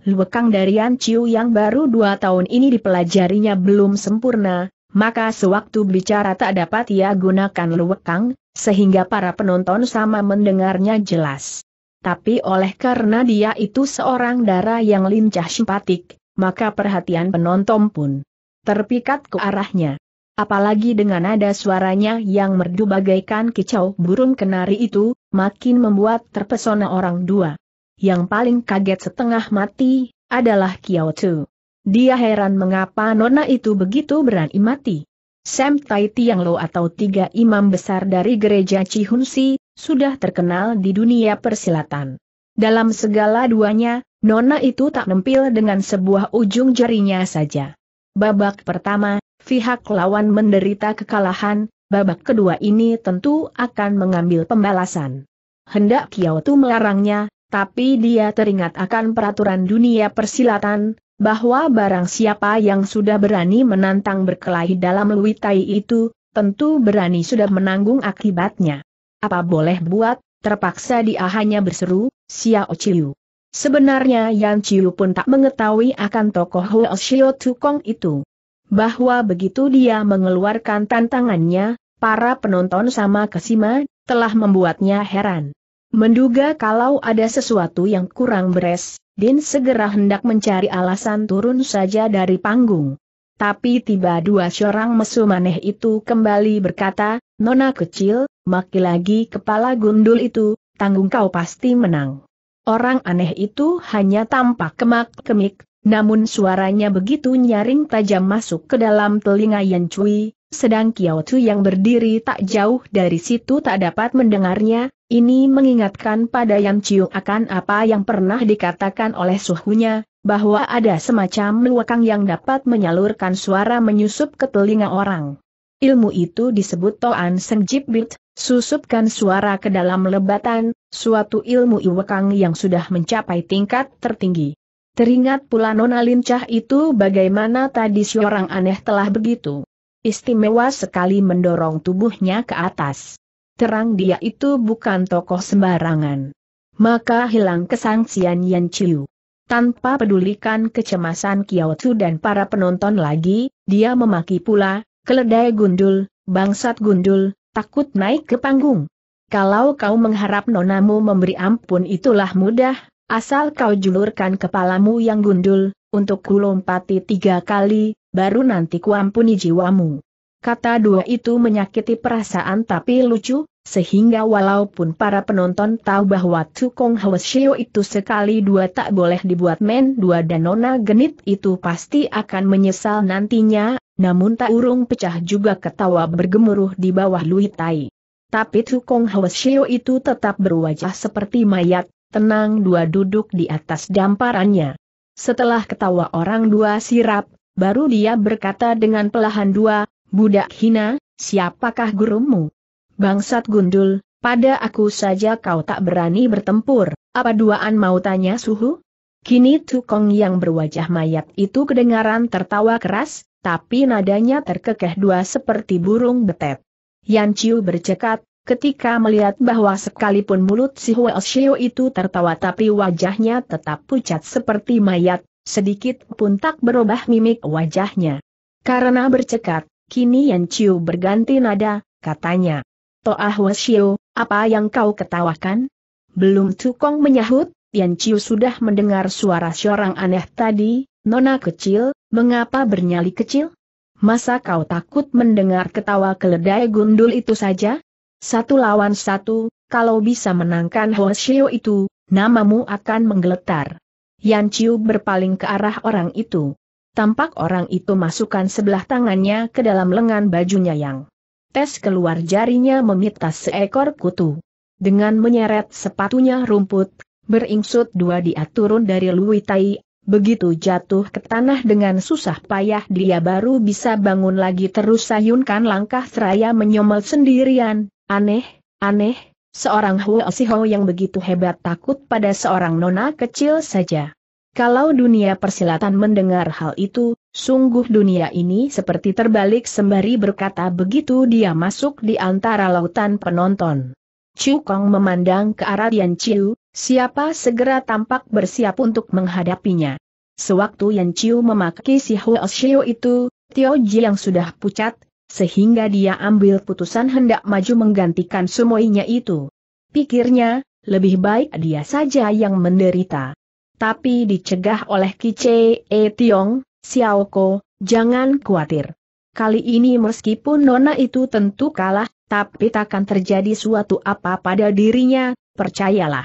Speaker 1: Luwekang dari Yan Chiu yang baru dua tahun ini dipelajarinya belum sempurna, maka sewaktu bicara tak dapat ia gunakan Luwekang, sehingga para penonton sama mendengarnya jelas. Tapi oleh karena dia itu seorang darah yang lincah simpatik, maka perhatian penonton pun terpikat ke arahnya. Apalagi dengan nada suaranya yang merdu bagaikan kicau burung kenari itu, makin membuat terpesona orang dua yang paling kaget setengah mati, adalah Kiao Chu. Dia heran mengapa nona itu begitu berani mati. Sam Tai Tiang Lo atau tiga imam besar dari gereja Ci-hun-si sudah terkenal di dunia persilatan. Dalam segala duanya, nona itu tak nempil dengan sebuah ujung jarinya saja. Babak pertama, pihak lawan menderita kekalahan, babak kedua ini tentu akan mengambil pembalasan. Hendak Kiao Tu melarangnya, tapi dia teringat akan peraturan dunia persilatan, bahwa barang siapa yang sudah berani menantang berkelahi dalam luitai itu, tentu berani sudah menanggung akibatnya. Apa boleh buat, terpaksa dia hanya berseru, Xiao Chiu. Sebenarnya Yan Chiu pun tak mengetahui akan tokoh Huo Xiao Tukong itu. Bahwa begitu dia mengeluarkan tantangannya, para penonton sama kesima, telah membuatnya heran. Menduga kalau ada sesuatu yang kurang beres, Din segera hendak mencari alasan turun saja dari panggung. Tapi tiba dua seorang mesum aneh itu kembali berkata, Nona kecil, maki lagi kepala gundul itu, tanggung kau pasti menang. Orang aneh itu hanya tampak kemak-kemik, namun suaranya begitu nyaring tajam masuk ke dalam telinga Yan Cui, sedang Kiao Chu yang berdiri tak jauh dari situ tak dapat mendengarnya, ini mengingatkan pada Yang Chiu akan apa yang pernah dikatakan oleh suhunya, bahwa ada semacam luakang yang dapat menyalurkan suara menyusup ke telinga orang. Ilmu itu disebut Toan Seng Jibit, susupkan suara ke dalam lebatan, suatu ilmu iwakang yang sudah mencapai tingkat tertinggi. Teringat pula Nona Lincah itu bagaimana tadi seorang aneh telah begitu. Istimewa sekali mendorong tubuhnya ke atas terang dia itu bukan tokoh sembarangan. Maka hilang kesangsian Yan Chiu. Tanpa pedulikan kecemasan Tzu dan para penonton lagi, dia memaki pula, keledai gundul, bangsat gundul, takut naik ke panggung. Kalau kau mengharap nonamu memberi ampun itulah mudah, asal kau julurkan kepalamu yang gundul, untuk kulompati tiga kali, baru nanti kuampuni jiwamu. Kata dua itu menyakiti perasaan tapi lucu, sehingga walaupun para penonton tahu bahwa Tukong Shio itu sekali dua tak boleh dibuat men dua dan nona genit itu pasti akan menyesal nantinya, namun tak urung pecah juga ketawa bergemuruh di bawah Lui Tai. Tapi Tukong Shio itu tetap berwajah seperti mayat, tenang dua duduk di atas damparannya. Setelah ketawa orang dua sirap, baru dia berkata dengan pelahan dua, Budak hina, siapakah gurumu? Bangsat gundul, pada aku saja kau tak berani bertempur, apa duaan mau tanya suhu? Kini tukong yang berwajah mayat itu kedengaran tertawa keras, tapi nadanya terkekeh dua seperti burung betet. Yan Chiu bercekat, ketika melihat bahwa sekalipun mulut si Huo Xiu itu tertawa tapi wajahnya tetap pucat seperti mayat, sedikit pun tak berubah mimik wajahnya. Karena bercekat, Kini Yan Chiu berganti nada, katanya. Toah Wesio, apa yang kau ketawakan? Belum Tukong menyahut, Yan Chiu sudah mendengar suara seorang aneh tadi, Nona kecil, mengapa bernyali kecil? Masa kau takut mendengar ketawa keledai gundul itu saja? Satu lawan satu, kalau bisa menangkan Hoshio itu, namamu akan menggeletar. Yan Chiu berpaling ke arah orang itu. Tampak orang itu masukkan sebelah tangannya ke dalam lengan bajunya yang tes keluar jarinya memitas seekor kutu. Dengan menyeret sepatunya rumput, beringsut dua dia turun dari Lui Tai, begitu jatuh ke tanah dengan susah payah dia baru bisa bangun lagi terus sayunkan langkah seraya menyomel sendirian, aneh, aneh, seorang Huo Siho yang begitu hebat takut pada seorang nona kecil saja. Kalau dunia persilatan mendengar hal itu, sungguh dunia ini seperti terbalik sembari berkata begitu dia masuk di antara lautan penonton. Chu Kong memandang ke arah Yan Chiu, siapa segera tampak bersiap untuk menghadapinya. Sewaktu Yan Chiu memakai si Huo Xiu itu, Tio Ji yang sudah pucat, sehingga dia ambil putusan hendak maju menggantikan semuanya itu. Pikirnya, lebih baik dia saja yang menderita tapi dicegah oleh Kice E Tiong, Xiaoko, jangan khawatir. Kali ini meskipun Nona itu tentu kalah, tapi takkan terjadi suatu apa pada dirinya, percayalah.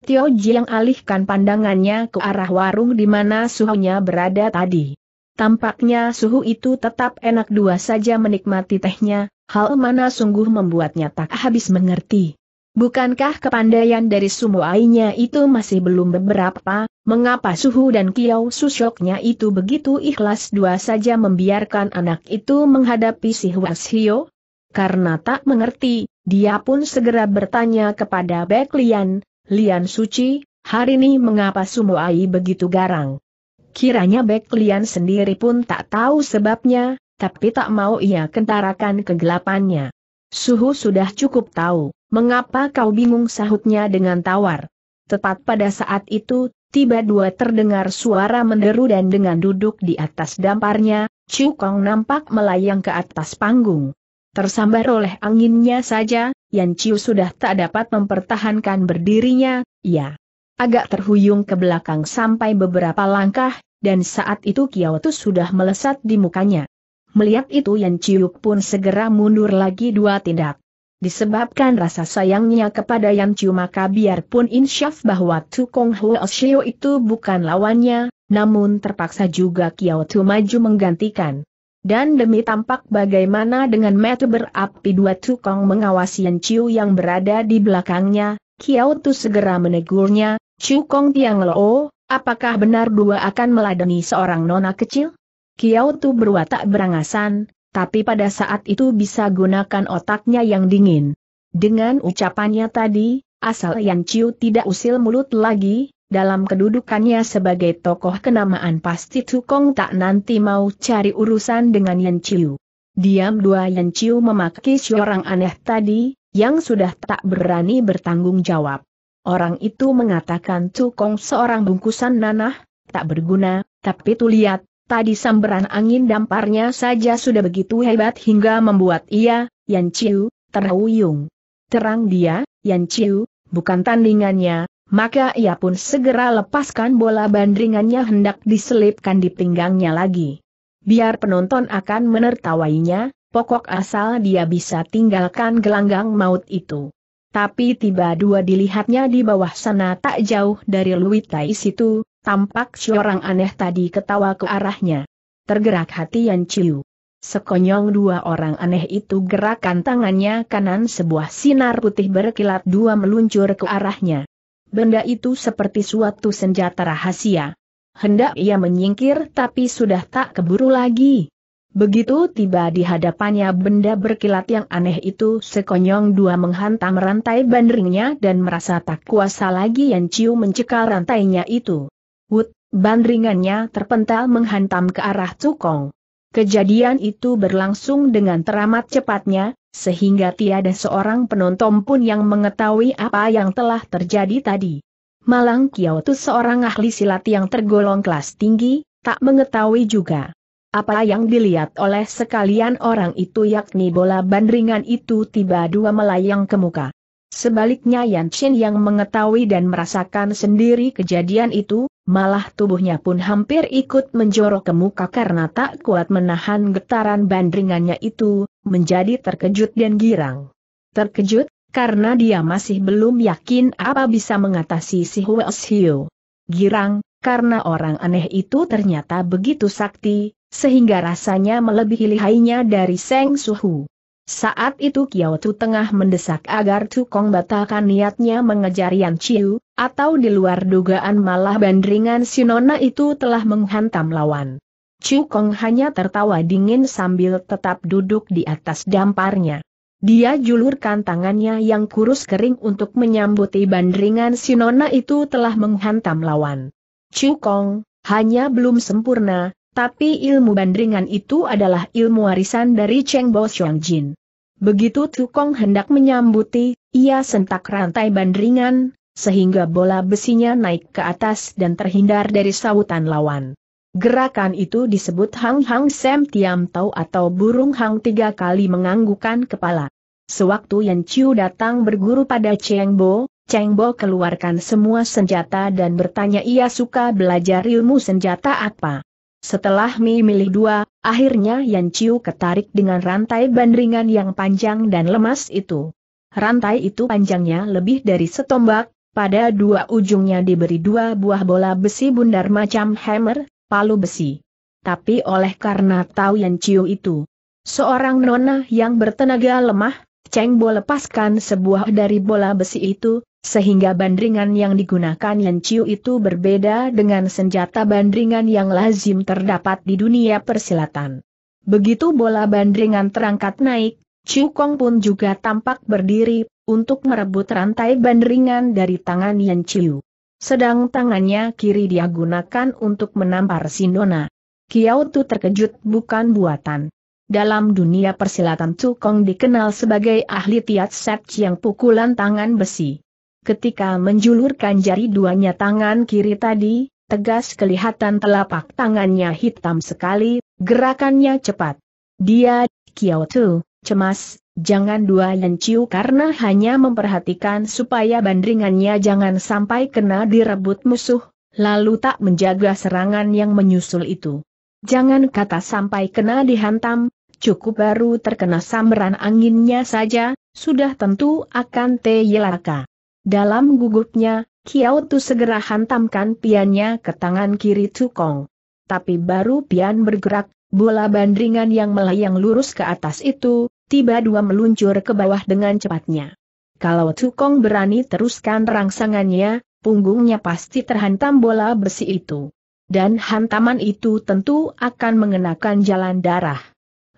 Speaker 1: Tio Jiang alihkan pandangannya ke arah warung di mana suhunya berada tadi. Tampaknya suhu itu tetap enak dua saja menikmati tehnya, hal mana sungguh membuatnya tak habis mengerti. Bukankah kepandaian dari Sumuainya itu masih belum beberapa, mengapa Suhu dan Kiau Susyoknya itu begitu ikhlas dua saja membiarkan anak itu menghadapi si Huashio? Karena tak mengerti, dia pun segera bertanya kepada Bek Lian, Lian Suci, hari ini mengapa Sumuai begitu garang? Kiranya Bek Lian sendiri pun tak tahu sebabnya, tapi tak mau ia kentarakan kegelapannya. Suhu sudah cukup tahu. Mengapa kau bingung sahutnya dengan tawar? Tepat pada saat itu, tiba dua terdengar suara menderu dan dengan duduk di atas damparnya, Cukong nampak melayang ke atas panggung. Tersambar oleh anginnya saja, Yan Chiu sudah tak dapat mempertahankan berdirinya, ya. Agak terhuyung ke belakang sampai beberapa langkah, dan saat itu Kiaotu sudah melesat di mukanya. Melihat itu Yan Chiu pun segera mundur lagi dua tindak. Disebabkan rasa sayangnya kepada Yan Chiu maka biarpun insyaf bahwa Tukong Huo Shio itu bukan lawannya, namun terpaksa juga Kiao Tu maju menggantikan. Dan demi tampak bagaimana dengan metu berapi dua Tukong mengawasi Yan Chiu yang berada di belakangnya, Kiao Tu segera menegurnya, Chu Kong Tiang Lo, apakah benar dua akan meladeni seorang nona kecil? Kiao Tu berwatak berangasan, tapi pada saat itu bisa gunakan otaknya yang dingin. Dengan ucapannya tadi, asal Yang Ciu tidak usil mulut lagi, dalam kedudukannya sebagai tokoh kenamaan pasti Tukong tak nanti mau cari urusan dengan Yang Ciu. Diam dua Yan Ciu memaki seorang aneh tadi, yang sudah tak berani bertanggung jawab. Orang itu mengatakan Tukong seorang bungkusan nanah, tak berguna, tapi tu lihat, Tadi samberan angin damparnya saja sudah begitu hebat hingga membuat ia, Yan Chiu, terhuyung. Terang dia, Yan Chiu, bukan tandingannya, maka ia pun segera lepaskan bola bandringannya hendak diselipkan di pinggangnya lagi. Biar penonton akan menertawainya, pokok asal dia bisa tinggalkan gelanggang maut itu. Tapi tiba dua dilihatnya di bawah sana tak jauh dari Lui situ, Tampak si orang aneh tadi ketawa ke arahnya. Tergerak hati Yan Chiu. Sekonyong dua orang aneh itu gerakan tangannya kanan sebuah sinar putih berkilat dua meluncur ke arahnya. Benda itu seperti suatu senjata rahasia. Hendak ia menyingkir tapi sudah tak keburu lagi. Begitu tiba di hadapannya benda berkilat yang aneh itu sekonyong dua menghantam rantai bandringnya dan merasa tak kuasa lagi Yan Ciu mencekal rantainya itu. Wut, bandringannya terpental menghantam ke arah Tukong. Kejadian itu berlangsung dengan teramat cepatnya, sehingga tiada seorang penonton pun yang mengetahui apa yang telah terjadi tadi. Malang Kiautu seorang ahli silat yang tergolong kelas tinggi, tak mengetahui juga. Apa yang dilihat oleh sekalian orang itu yakni bola bandringan itu tiba dua melayang ke muka. Sebaliknya Yan Qin yang mengetahui dan merasakan sendiri kejadian itu, malah tubuhnya pun hampir ikut menjorok ke muka karena tak kuat menahan getaran bandringannya itu, menjadi terkejut dan girang. Terkejut, karena dia masih belum yakin apa bisa mengatasi si Huels Hiu. Girang, karena orang aneh itu ternyata begitu sakti, sehingga rasanya melebihi lihainya dari Seng Suhu. Saat itu Kiao Tu tengah mendesak agar Tukong batalkan niatnya mengejar Yan Chiu, atau di luar dugaan malah bandringan Sinona itu telah menghantam lawan. Chu Kong hanya tertawa dingin sambil tetap duduk di atas damparnya. Dia julurkan tangannya yang kurus kering untuk menyambuti bandringan Sinona itu telah menghantam lawan. Chu Kong, hanya belum sempurna, tapi ilmu bandringan itu adalah ilmu warisan dari Cheng Bo Xiong Jin. Begitu Tukong hendak menyambuti, ia sentak rantai bandringan, sehingga bola besinya naik ke atas dan terhindar dari sautan lawan. Gerakan itu disebut Hang Hang Sem Tiam Tau atau burung hang tiga kali menganggukan kepala. Sewaktu Yan Chiu datang berguru pada Cheng Bo, Cheng Bo keluarkan semua senjata dan bertanya ia suka belajar ilmu senjata apa. Setelah Mi milih dua, akhirnya Yan Chiu ketarik dengan rantai bandringan yang panjang dan lemas itu. Rantai itu panjangnya lebih dari setombak, pada dua ujungnya diberi dua buah bola besi bundar macam hammer, palu besi. Tapi oleh karena tahu Yan Chiu itu, seorang nona yang bertenaga lemah, Cheng Bo lepaskan sebuah dari bola besi itu, sehingga bandringan yang digunakan Yan Chiu itu berbeda dengan senjata bandringan yang lazim terdapat di dunia persilatan. Begitu bola bandringan terangkat naik, Chiu Kong pun juga tampak berdiri, untuk merebut rantai bandringan dari tangan Yan Chiu. Sedang tangannya kiri dia gunakan untuk menampar Sindona. Kiao Tu terkejut bukan buatan. Dalam dunia persilatan Chu Kong dikenal sebagai ahli tiat set yang pukulan tangan besi. Ketika menjulurkan jari duanya tangan kiri tadi, tegas kelihatan telapak tangannya hitam sekali, gerakannya cepat. Dia, Kiao Tu, cemas, jangan dua yang ciu karena hanya memperhatikan supaya bandringannya jangan sampai kena direbut musuh, lalu tak menjaga serangan yang menyusul itu. Jangan kata sampai kena dihantam, cukup baru terkena samberan anginnya saja, sudah tentu akan teyelaka. Dalam gugupnya, Kiao Tu segera hantamkan piannya ke tangan kiri Tukong. Tapi baru pian bergerak, bola bandringan yang melayang lurus ke atas itu, tiba dua meluncur ke bawah dengan cepatnya. Kalau Tukong berani teruskan rangsangannya, punggungnya pasti terhantam bola besi itu. Dan hantaman itu tentu akan mengenakan jalan darah.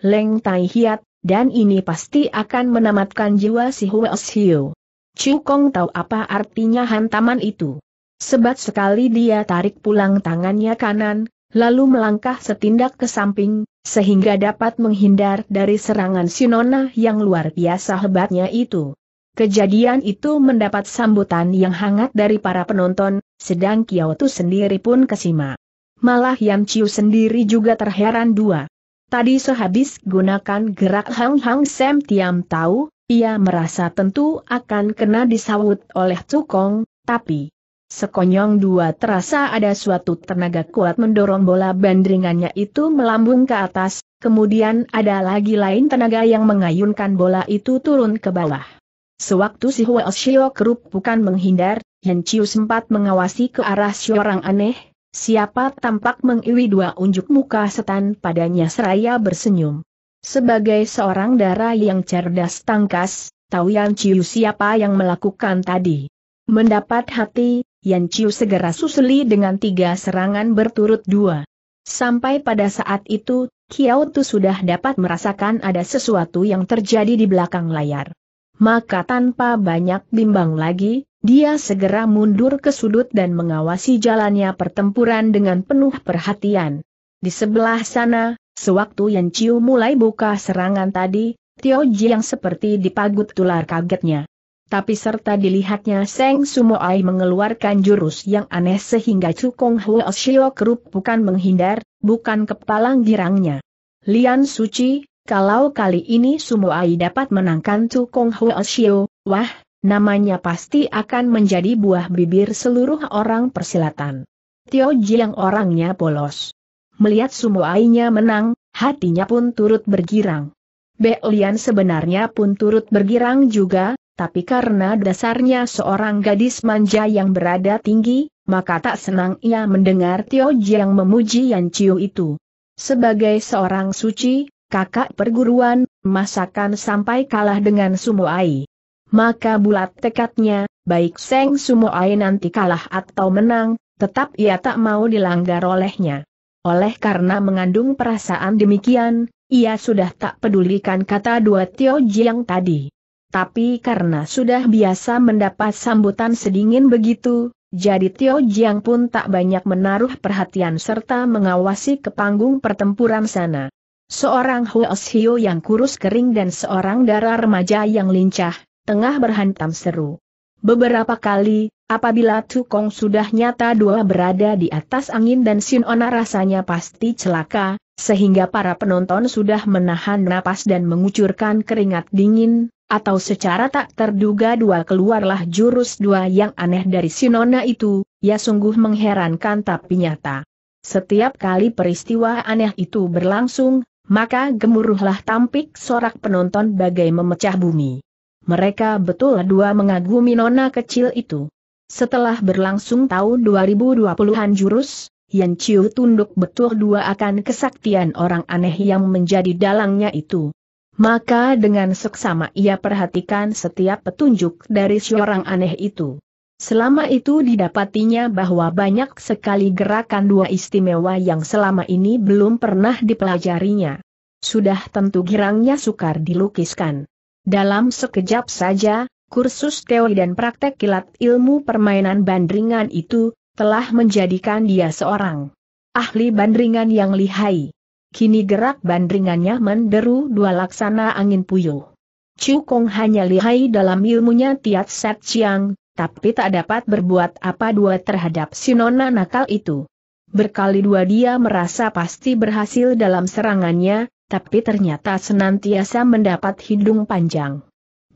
Speaker 1: Leng Tai Hiat, dan ini pasti akan menamatkan jiwa si Huo Siu. Chu Kong tahu apa artinya hantaman itu. Sebat sekali dia tarik pulang tangannya kanan, lalu melangkah setindak ke samping, sehingga dapat menghindar dari serangan Sinona yang luar biasa hebatnya itu. Kejadian itu mendapat sambutan yang hangat dari para penonton, sedang Kyoto sendiri pun kesima. Malah Yan Chiu sendiri juga terheran dua. Tadi sehabis gunakan gerak Hang Hang Sam Tiam tahu, ia merasa tentu akan kena disawut oleh cukong, tapi sekonyong dua terasa ada suatu tenaga kuat mendorong bola bandringannya itu melambung ke atas, kemudian ada lagi lain tenaga yang mengayunkan bola itu turun ke bawah. Sewaktu si Hua Shio kerup bukan menghindar, Hen Chiu sempat mengawasi ke arah seorang aneh, siapa tampak mengiwi dua unjuk muka setan padanya seraya bersenyum. Sebagai seorang darah yang cerdas tangkas, tahu Yan Chiu siapa yang melakukan tadi. Mendapat hati, Yan Chiu segera susuli dengan tiga serangan berturut dua. Sampai pada saat itu, Kiao Tu sudah dapat merasakan ada sesuatu yang terjadi di belakang layar. Maka tanpa banyak bimbang lagi, dia segera mundur ke sudut dan mengawasi jalannya pertempuran dengan penuh perhatian. Di sebelah sana, Sewaktu Yan Chiu mulai buka serangan tadi, Tio Ji yang seperti dipagut tular kagetnya. Tapi serta dilihatnya Seng Sumoai mengeluarkan jurus yang aneh sehingga Cukong Huo Shio Krup bukan menghindar, bukan kepalang girangnya. Lian Suci, kalau kali ini Sumoai dapat menangkan Cukong Huo Shio, wah, namanya pasti akan menjadi buah bibir seluruh orang persilatan. Tio Ji yang orangnya polos Melihat Ainya menang, hatinya pun turut bergirang. Beolian sebenarnya pun turut bergirang juga, tapi karena dasarnya seorang gadis manja yang berada tinggi, maka tak senang ia mendengar Tio Jiang memuji Yan Chiu itu. Sebagai seorang suci, kakak perguruan, masakan sampai kalah dengan Sumo Sumoai. Maka bulat tekadnya, baik Seng Sumo Ai nanti kalah atau menang, tetap ia tak mau dilanggar olehnya. Oleh karena mengandung perasaan demikian, ia sudah tak pedulikan kata dua Tio Jiang tadi. Tapi karena sudah biasa mendapat sambutan sedingin begitu, jadi Tio Jiang pun tak banyak menaruh perhatian serta mengawasi ke panggung pertempuran sana. Seorang Huos Hio yang kurus kering dan seorang darah remaja yang lincah, tengah berhantam seru. Beberapa kali, Apabila Tukong sudah nyata dua berada di atas angin dan Sinona rasanya pasti celaka, sehingga para penonton sudah menahan napas dan mengucurkan keringat dingin, atau secara tak terduga dua keluarlah jurus dua yang aneh dari Sinona itu, ya sungguh mengherankan tapi nyata. Setiap kali peristiwa aneh itu berlangsung, maka gemuruhlah tampik sorak penonton bagai memecah bumi. Mereka betul dua mengagumi nona kecil itu. Setelah berlangsung tahun 2020-an jurus, Yan Chiu tunduk betul dua akan kesaktian orang aneh yang menjadi dalangnya itu. Maka dengan seksama ia perhatikan setiap petunjuk dari seorang aneh itu. Selama itu didapatinya bahwa banyak sekali gerakan dua istimewa yang selama ini belum pernah dipelajarinya. Sudah tentu girangnya sukar dilukiskan. Dalam sekejap saja, Kursus teori dan praktek kilat ilmu permainan bandringan itu, telah menjadikan dia seorang ahli bandringan yang lihai. Kini gerak bandringannya menderu dua laksana angin puyuh. Chu hanya lihai dalam ilmunya Tiat Set Chiang, tapi tak dapat berbuat apa dua terhadap si nona nakal itu. Berkali dua dia merasa pasti berhasil dalam serangannya, tapi ternyata senantiasa mendapat hidung panjang.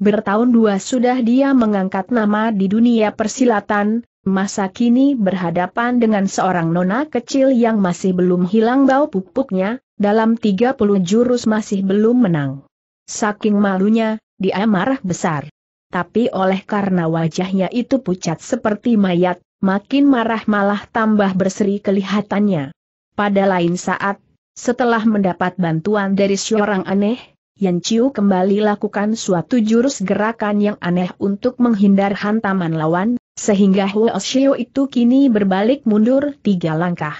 Speaker 1: Bertahun dua sudah dia mengangkat nama di dunia persilatan, masa kini berhadapan dengan seorang nona kecil yang masih belum hilang bau pupuknya, dalam 30 jurus masih belum menang. Saking malunya, dia marah besar. Tapi oleh karena wajahnya itu pucat seperti mayat, makin marah malah tambah berseri kelihatannya. Pada lain saat, setelah mendapat bantuan dari seorang aneh, Yan Chiu kembali lakukan suatu jurus gerakan yang aneh untuk menghindar hantaman lawan, sehingga Huo Xiu itu kini berbalik mundur tiga langkah.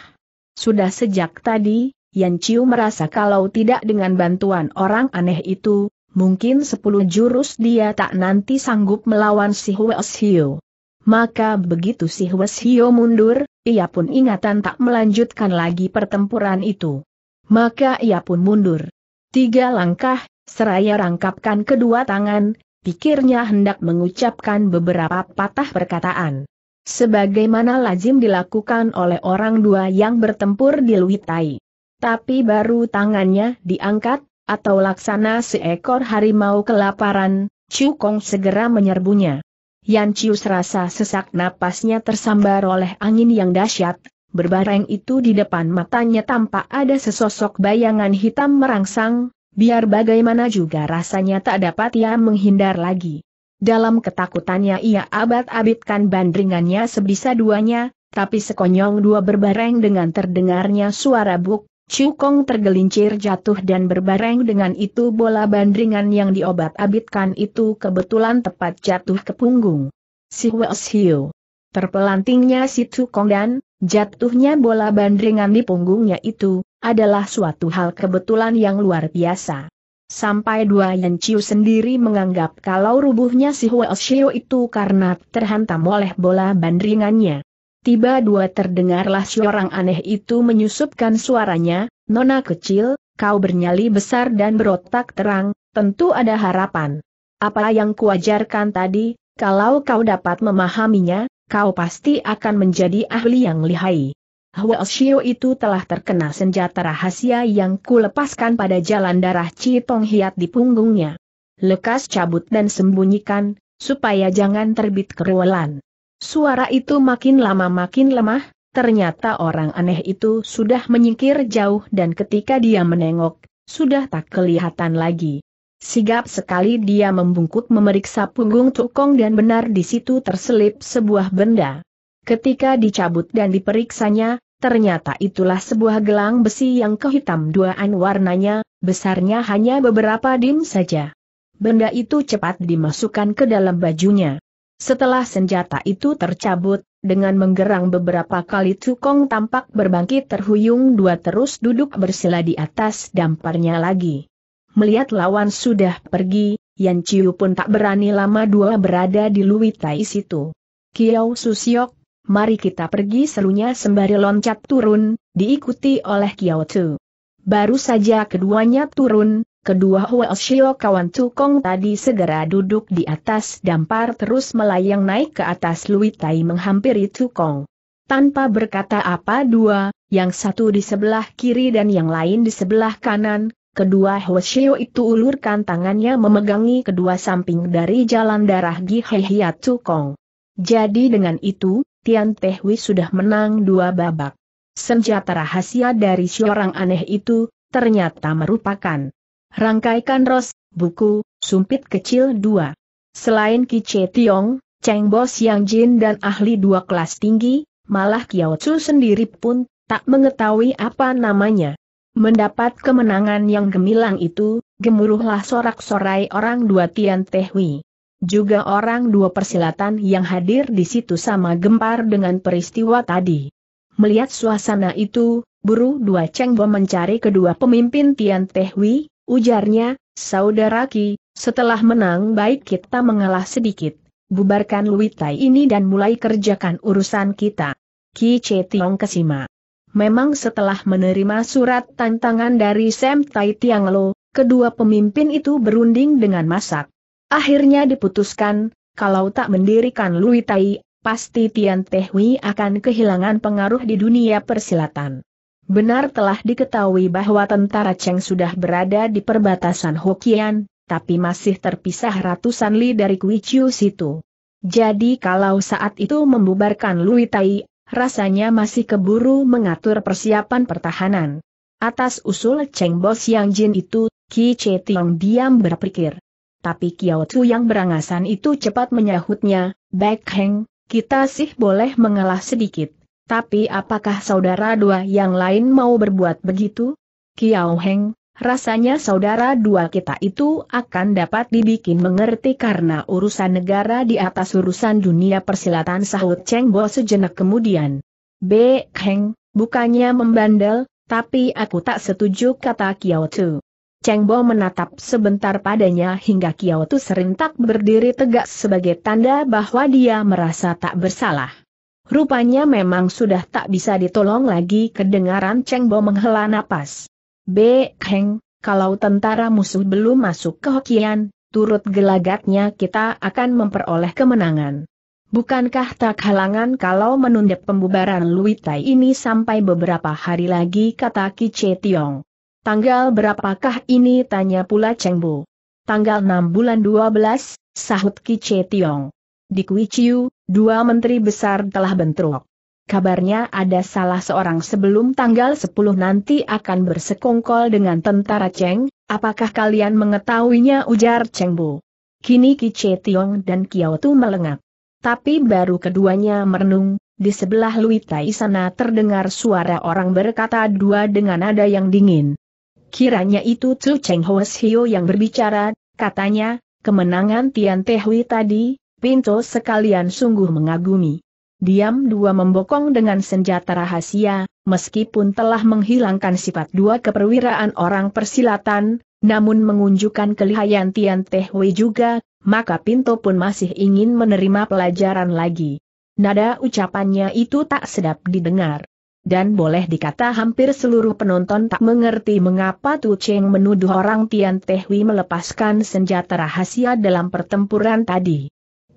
Speaker 1: Sudah sejak tadi, Yan Chiu merasa kalau tidak dengan bantuan orang aneh itu, mungkin sepuluh jurus dia tak nanti sanggup melawan si Huo Xiu. Maka begitu si Huo Xiao mundur, ia pun ingatan tak melanjutkan lagi pertempuran itu. Maka ia pun mundur. Tiga langkah, seraya rangkapkan kedua tangan, pikirnya hendak mengucapkan beberapa patah perkataan. Sebagaimana lazim dilakukan oleh orang dua yang bertempur di Luitai. Tapi baru tangannya diangkat, atau laksana seekor harimau kelaparan, Chu Kong segera menyerbunya. Yan Cius rasa sesak napasnya tersambar oleh angin yang dahsyat, Berbareng itu di depan matanya tampak ada sesosok bayangan hitam merangsang, biar bagaimana juga rasanya tak dapat ia menghindar lagi. Dalam ketakutannya ia abad-abitkan bandringannya sebisa duanya, tapi sekonyong dua berbareng dengan terdengarnya suara buk, Cukong tergelincir jatuh dan berbareng dengan itu bola bandringan yang diobat-abitkan itu kebetulan tepat jatuh ke punggung. Si Wells Hiu Terpelantingnya si Tukong dan jatuhnya bola bandringan di punggungnya itu, adalah suatu hal kebetulan yang luar biasa. Sampai dua Yan Chiu sendiri menganggap kalau rubuhnya si Huo Xiu itu karena terhantam oleh bola bandringannya. Tiba dua terdengarlah si orang aneh itu menyusupkan suaranya, Nona kecil, kau bernyali besar dan berotak terang, tentu ada harapan. Apa yang kuajarkan tadi, kalau kau dapat memahaminya, kau pasti akan menjadi ahli yang lihai. Hua Xiao itu telah terkena senjata rahasia yang kulepaskan pada jalan darah Citong Hiat di punggungnya. Lekas cabut dan sembunyikan, supaya jangan terbit keruelan. Suara itu makin lama makin lemah, ternyata orang aneh itu sudah menyingkir jauh dan ketika dia menengok, sudah tak kelihatan lagi. Sigap sekali dia membungkuk memeriksa punggung Tukong dan benar di situ terselip sebuah benda. Ketika dicabut dan diperiksanya, ternyata itulah sebuah gelang besi yang kehitam duaan warnanya, besarnya hanya beberapa dim saja. Benda itu cepat dimasukkan ke dalam bajunya. Setelah senjata itu tercabut, dengan menggerang beberapa kali Tukong tampak berbangkit terhuyung dua terus duduk bersila di atas damparnya lagi. Melihat lawan sudah pergi, Yan Chiu pun tak berani lama dua berada di Luitai situ. Su Susiok, mari kita pergi serunya sembari loncat turun, diikuti oleh Kiao Tu. Baru saja keduanya turun, kedua Huo Shio kawan Tukong tadi segera duduk di atas dampar terus melayang naik ke atas Luitai menghampiri Tukong. Tanpa berkata apa dua, yang satu di sebelah kiri dan yang lain di sebelah kanan, Kedua Hwasyo itu ulurkan tangannya memegangi kedua samping dari jalan darah Gi Hiat Kong. Jadi dengan itu, Tian Tehui sudah menang dua babak. Senjata rahasia dari seorang aneh itu, ternyata merupakan rangkaikan ros, buku, sumpit kecil dua. Selain Che Tiong, Cheng Bo Siang Jin dan ahli dua kelas tinggi, malah Kiao Chu sendiri pun tak mengetahui apa namanya. Mendapat kemenangan yang gemilang itu, gemuruhlah sorak-sorai orang dua Tian Tehui. Juga orang dua persilatan yang hadir di situ sama gempar dengan peristiwa tadi. Melihat suasana itu, buru dua cengbo mencari kedua pemimpin Tian Tehui, ujarnya, Saudara Ki, setelah menang baik kita mengalah sedikit, bubarkan Luitai ini dan mulai kerjakan urusan kita. Ki Che Tiong Kesima. Memang setelah menerima surat tantangan dari Sam Tai Tiang Lo, kedua pemimpin itu berunding dengan masak. Akhirnya diputuskan, kalau tak mendirikan Lui Tai, pasti Tian Tehui akan kehilangan pengaruh di dunia persilatan. Benar telah diketahui bahwa tentara Cheng sudah berada di perbatasan Hokian, tapi masih terpisah ratusan li dari Kuichiu situ. Jadi kalau saat itu membubarkan Lui Tai, rasanya masih keburu mengatur persiapan pertahanan. Atas usul Cheng Bo Siang Jin itu, Ki Che Tiong diam berpikir. Tapi Kiao Tu yang berangasan itu cepat menyahutnya, Baik Heng, kita sih boleh mengalah sedikit. Tapi apakah saudara dua yang lain mau berbuat begitu? Kiao Heng, rasanya saudara dua kita itu akan dapat dibikin mengerti karena urusan negara di atas urusan dunia persilatan sahut Cheng Bo sejenak kemudian. B. Kheng, bukannya membandel, tapi aku tak setuju kata Kiao Tu. Cheng Bo menatap sebentar padanya hingga Kiao Tu serintak berdiri tegak sebagai tanda bahwa dia merasa tak bersalah. Rupanya memang sudah tak bisa ditolong lagi kedengaran Cheng Bo menghela napas. B. Heng, kalau tentara musuh belum masuk ke Hokian, turut gelagatnya kita akan memperoleh kemenangan. Bukankah tak halangan kalau menunda pembubaran Luitai ini sampai beberapa hari lagi kata Ki Tiong. Tanggal berapakah ini tanya pula Cheng Bu. Tanggal 6 bulan 12, sahut Ki Tiong. Di Kui Chiu, dua menteri besar telah bentrok kabarnya ada salah seorang sebelum tanggal 10 nanti akan bersekongkol dengan tentara Cheng, apakah kalian mengetahuinya ujar Cheng Bu. Kini Ki Che Tiong dan Kiao Tu melengak. Tapi baru keduanya merenung, di sebelah Lui Tai sana terdengar suara orang berkata dua dengan nada yang dingin. Kiranya itu Tsu Cheng Hoes Hio yang berbicara, katanya, kemenangan Tian Hui tadi, pintu sekalian sungguh mengagumi diam dua membokong dengan senjata rahasia, meskipun telah menghilangkan sifat dua keperwiraan orang persilatan, namun mengunjukkan kelihayan Tian Teh Wei juga, maka Pinto pun masih ingin menerima pelajaran lagi. Nada ucapannya itu tak sedap didengar. Dan boleh dikata hampir seluruh penonton tak mengerti mengapa Tu Cheng menuduh orang Tian Teh Wei melepaskan senjata rahasia dalam pertempuran tadi.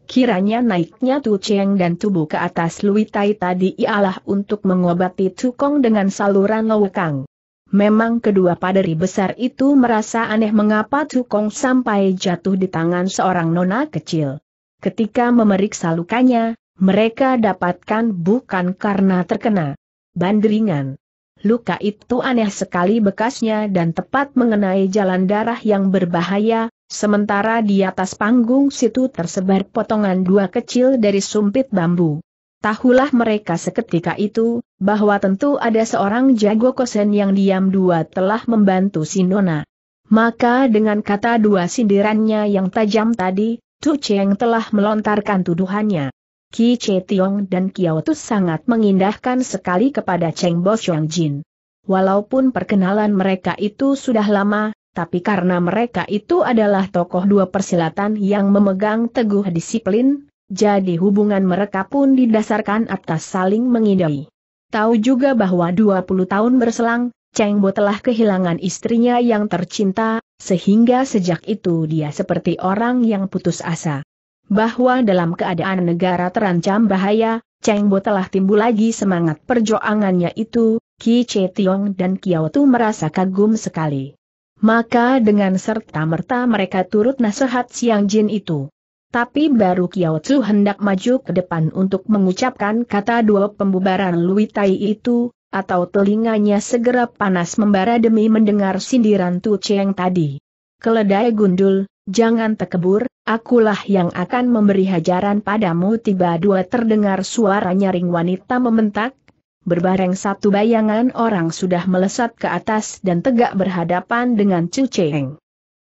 Speaker 1: Kiranya naiknya Tu Cheng dan tubuh ke atas Lui Tai tadi ialah untuk mengobati Tukong dengan saluran Kang. Memang kedua paderi besar itu merasa aneh mengapa Tukong sampai jatuh di tangan seorang nona kecil. Ketika memeriksa lukanya, mereka dapatkan bukan karena terkena bandringan, luka itu aneh sekali bekasnya dan tepat mengenai jalan darah yang berbahaya, sementara di atas panggung situ tersebar potongan dua kecil dari sumpit bambu. Tahulah mereka seketika itu, bahwa tentu ada seorang jago kosen yang diam dua telah membantu Sinona. Maka dengan kata dua sindirannya yang tajam tadi, Tu Cheng telah melontarkan tuduhannya. Ki Che Tiong dan Kiao Tu sangat mengindahkan sekali kepada Cheng Bo Shuang Jin. Walaupun perkenalan mereka itu sudah lama, tapi karena mereka itu adalah tokoh dua persilatan yang memegang teguh disiplin, jadi hubungan mereka pun didasarkan atas saling mengidai. Tahu juga bahwa 20 tahun berselang, Cheng Bo telah kehilangan istrinya yang tercinta, sehingga sejak itu dia seperti orang yang putus asa bahwa dalam keadaan negara terancam bahaya, Cheng Bo telah timbul lagi semangat perjuangannya itu, Ki Che Tiong dan Kiao Tu merasa kagum sekali. Maka dengan serta-merta mereka turut nasihat Siang Jin itu. Tapi baru Kiao Tu hendak maju ke depan untuk mengucapkan kata dua pembubaran Lui Tai itu, atau telinganya segera panas membara demi mendengar sindiran Tu Cheng tadi. Keledai gundul, jangan tekebur, Akulah yang akan memberi hajaran padamu tiba dua terdengar suara nyaring wanita mementak. berbareng satu bayangan orang sudah melesat ke atas dan tegak berhadapan dengan Cu Cheng.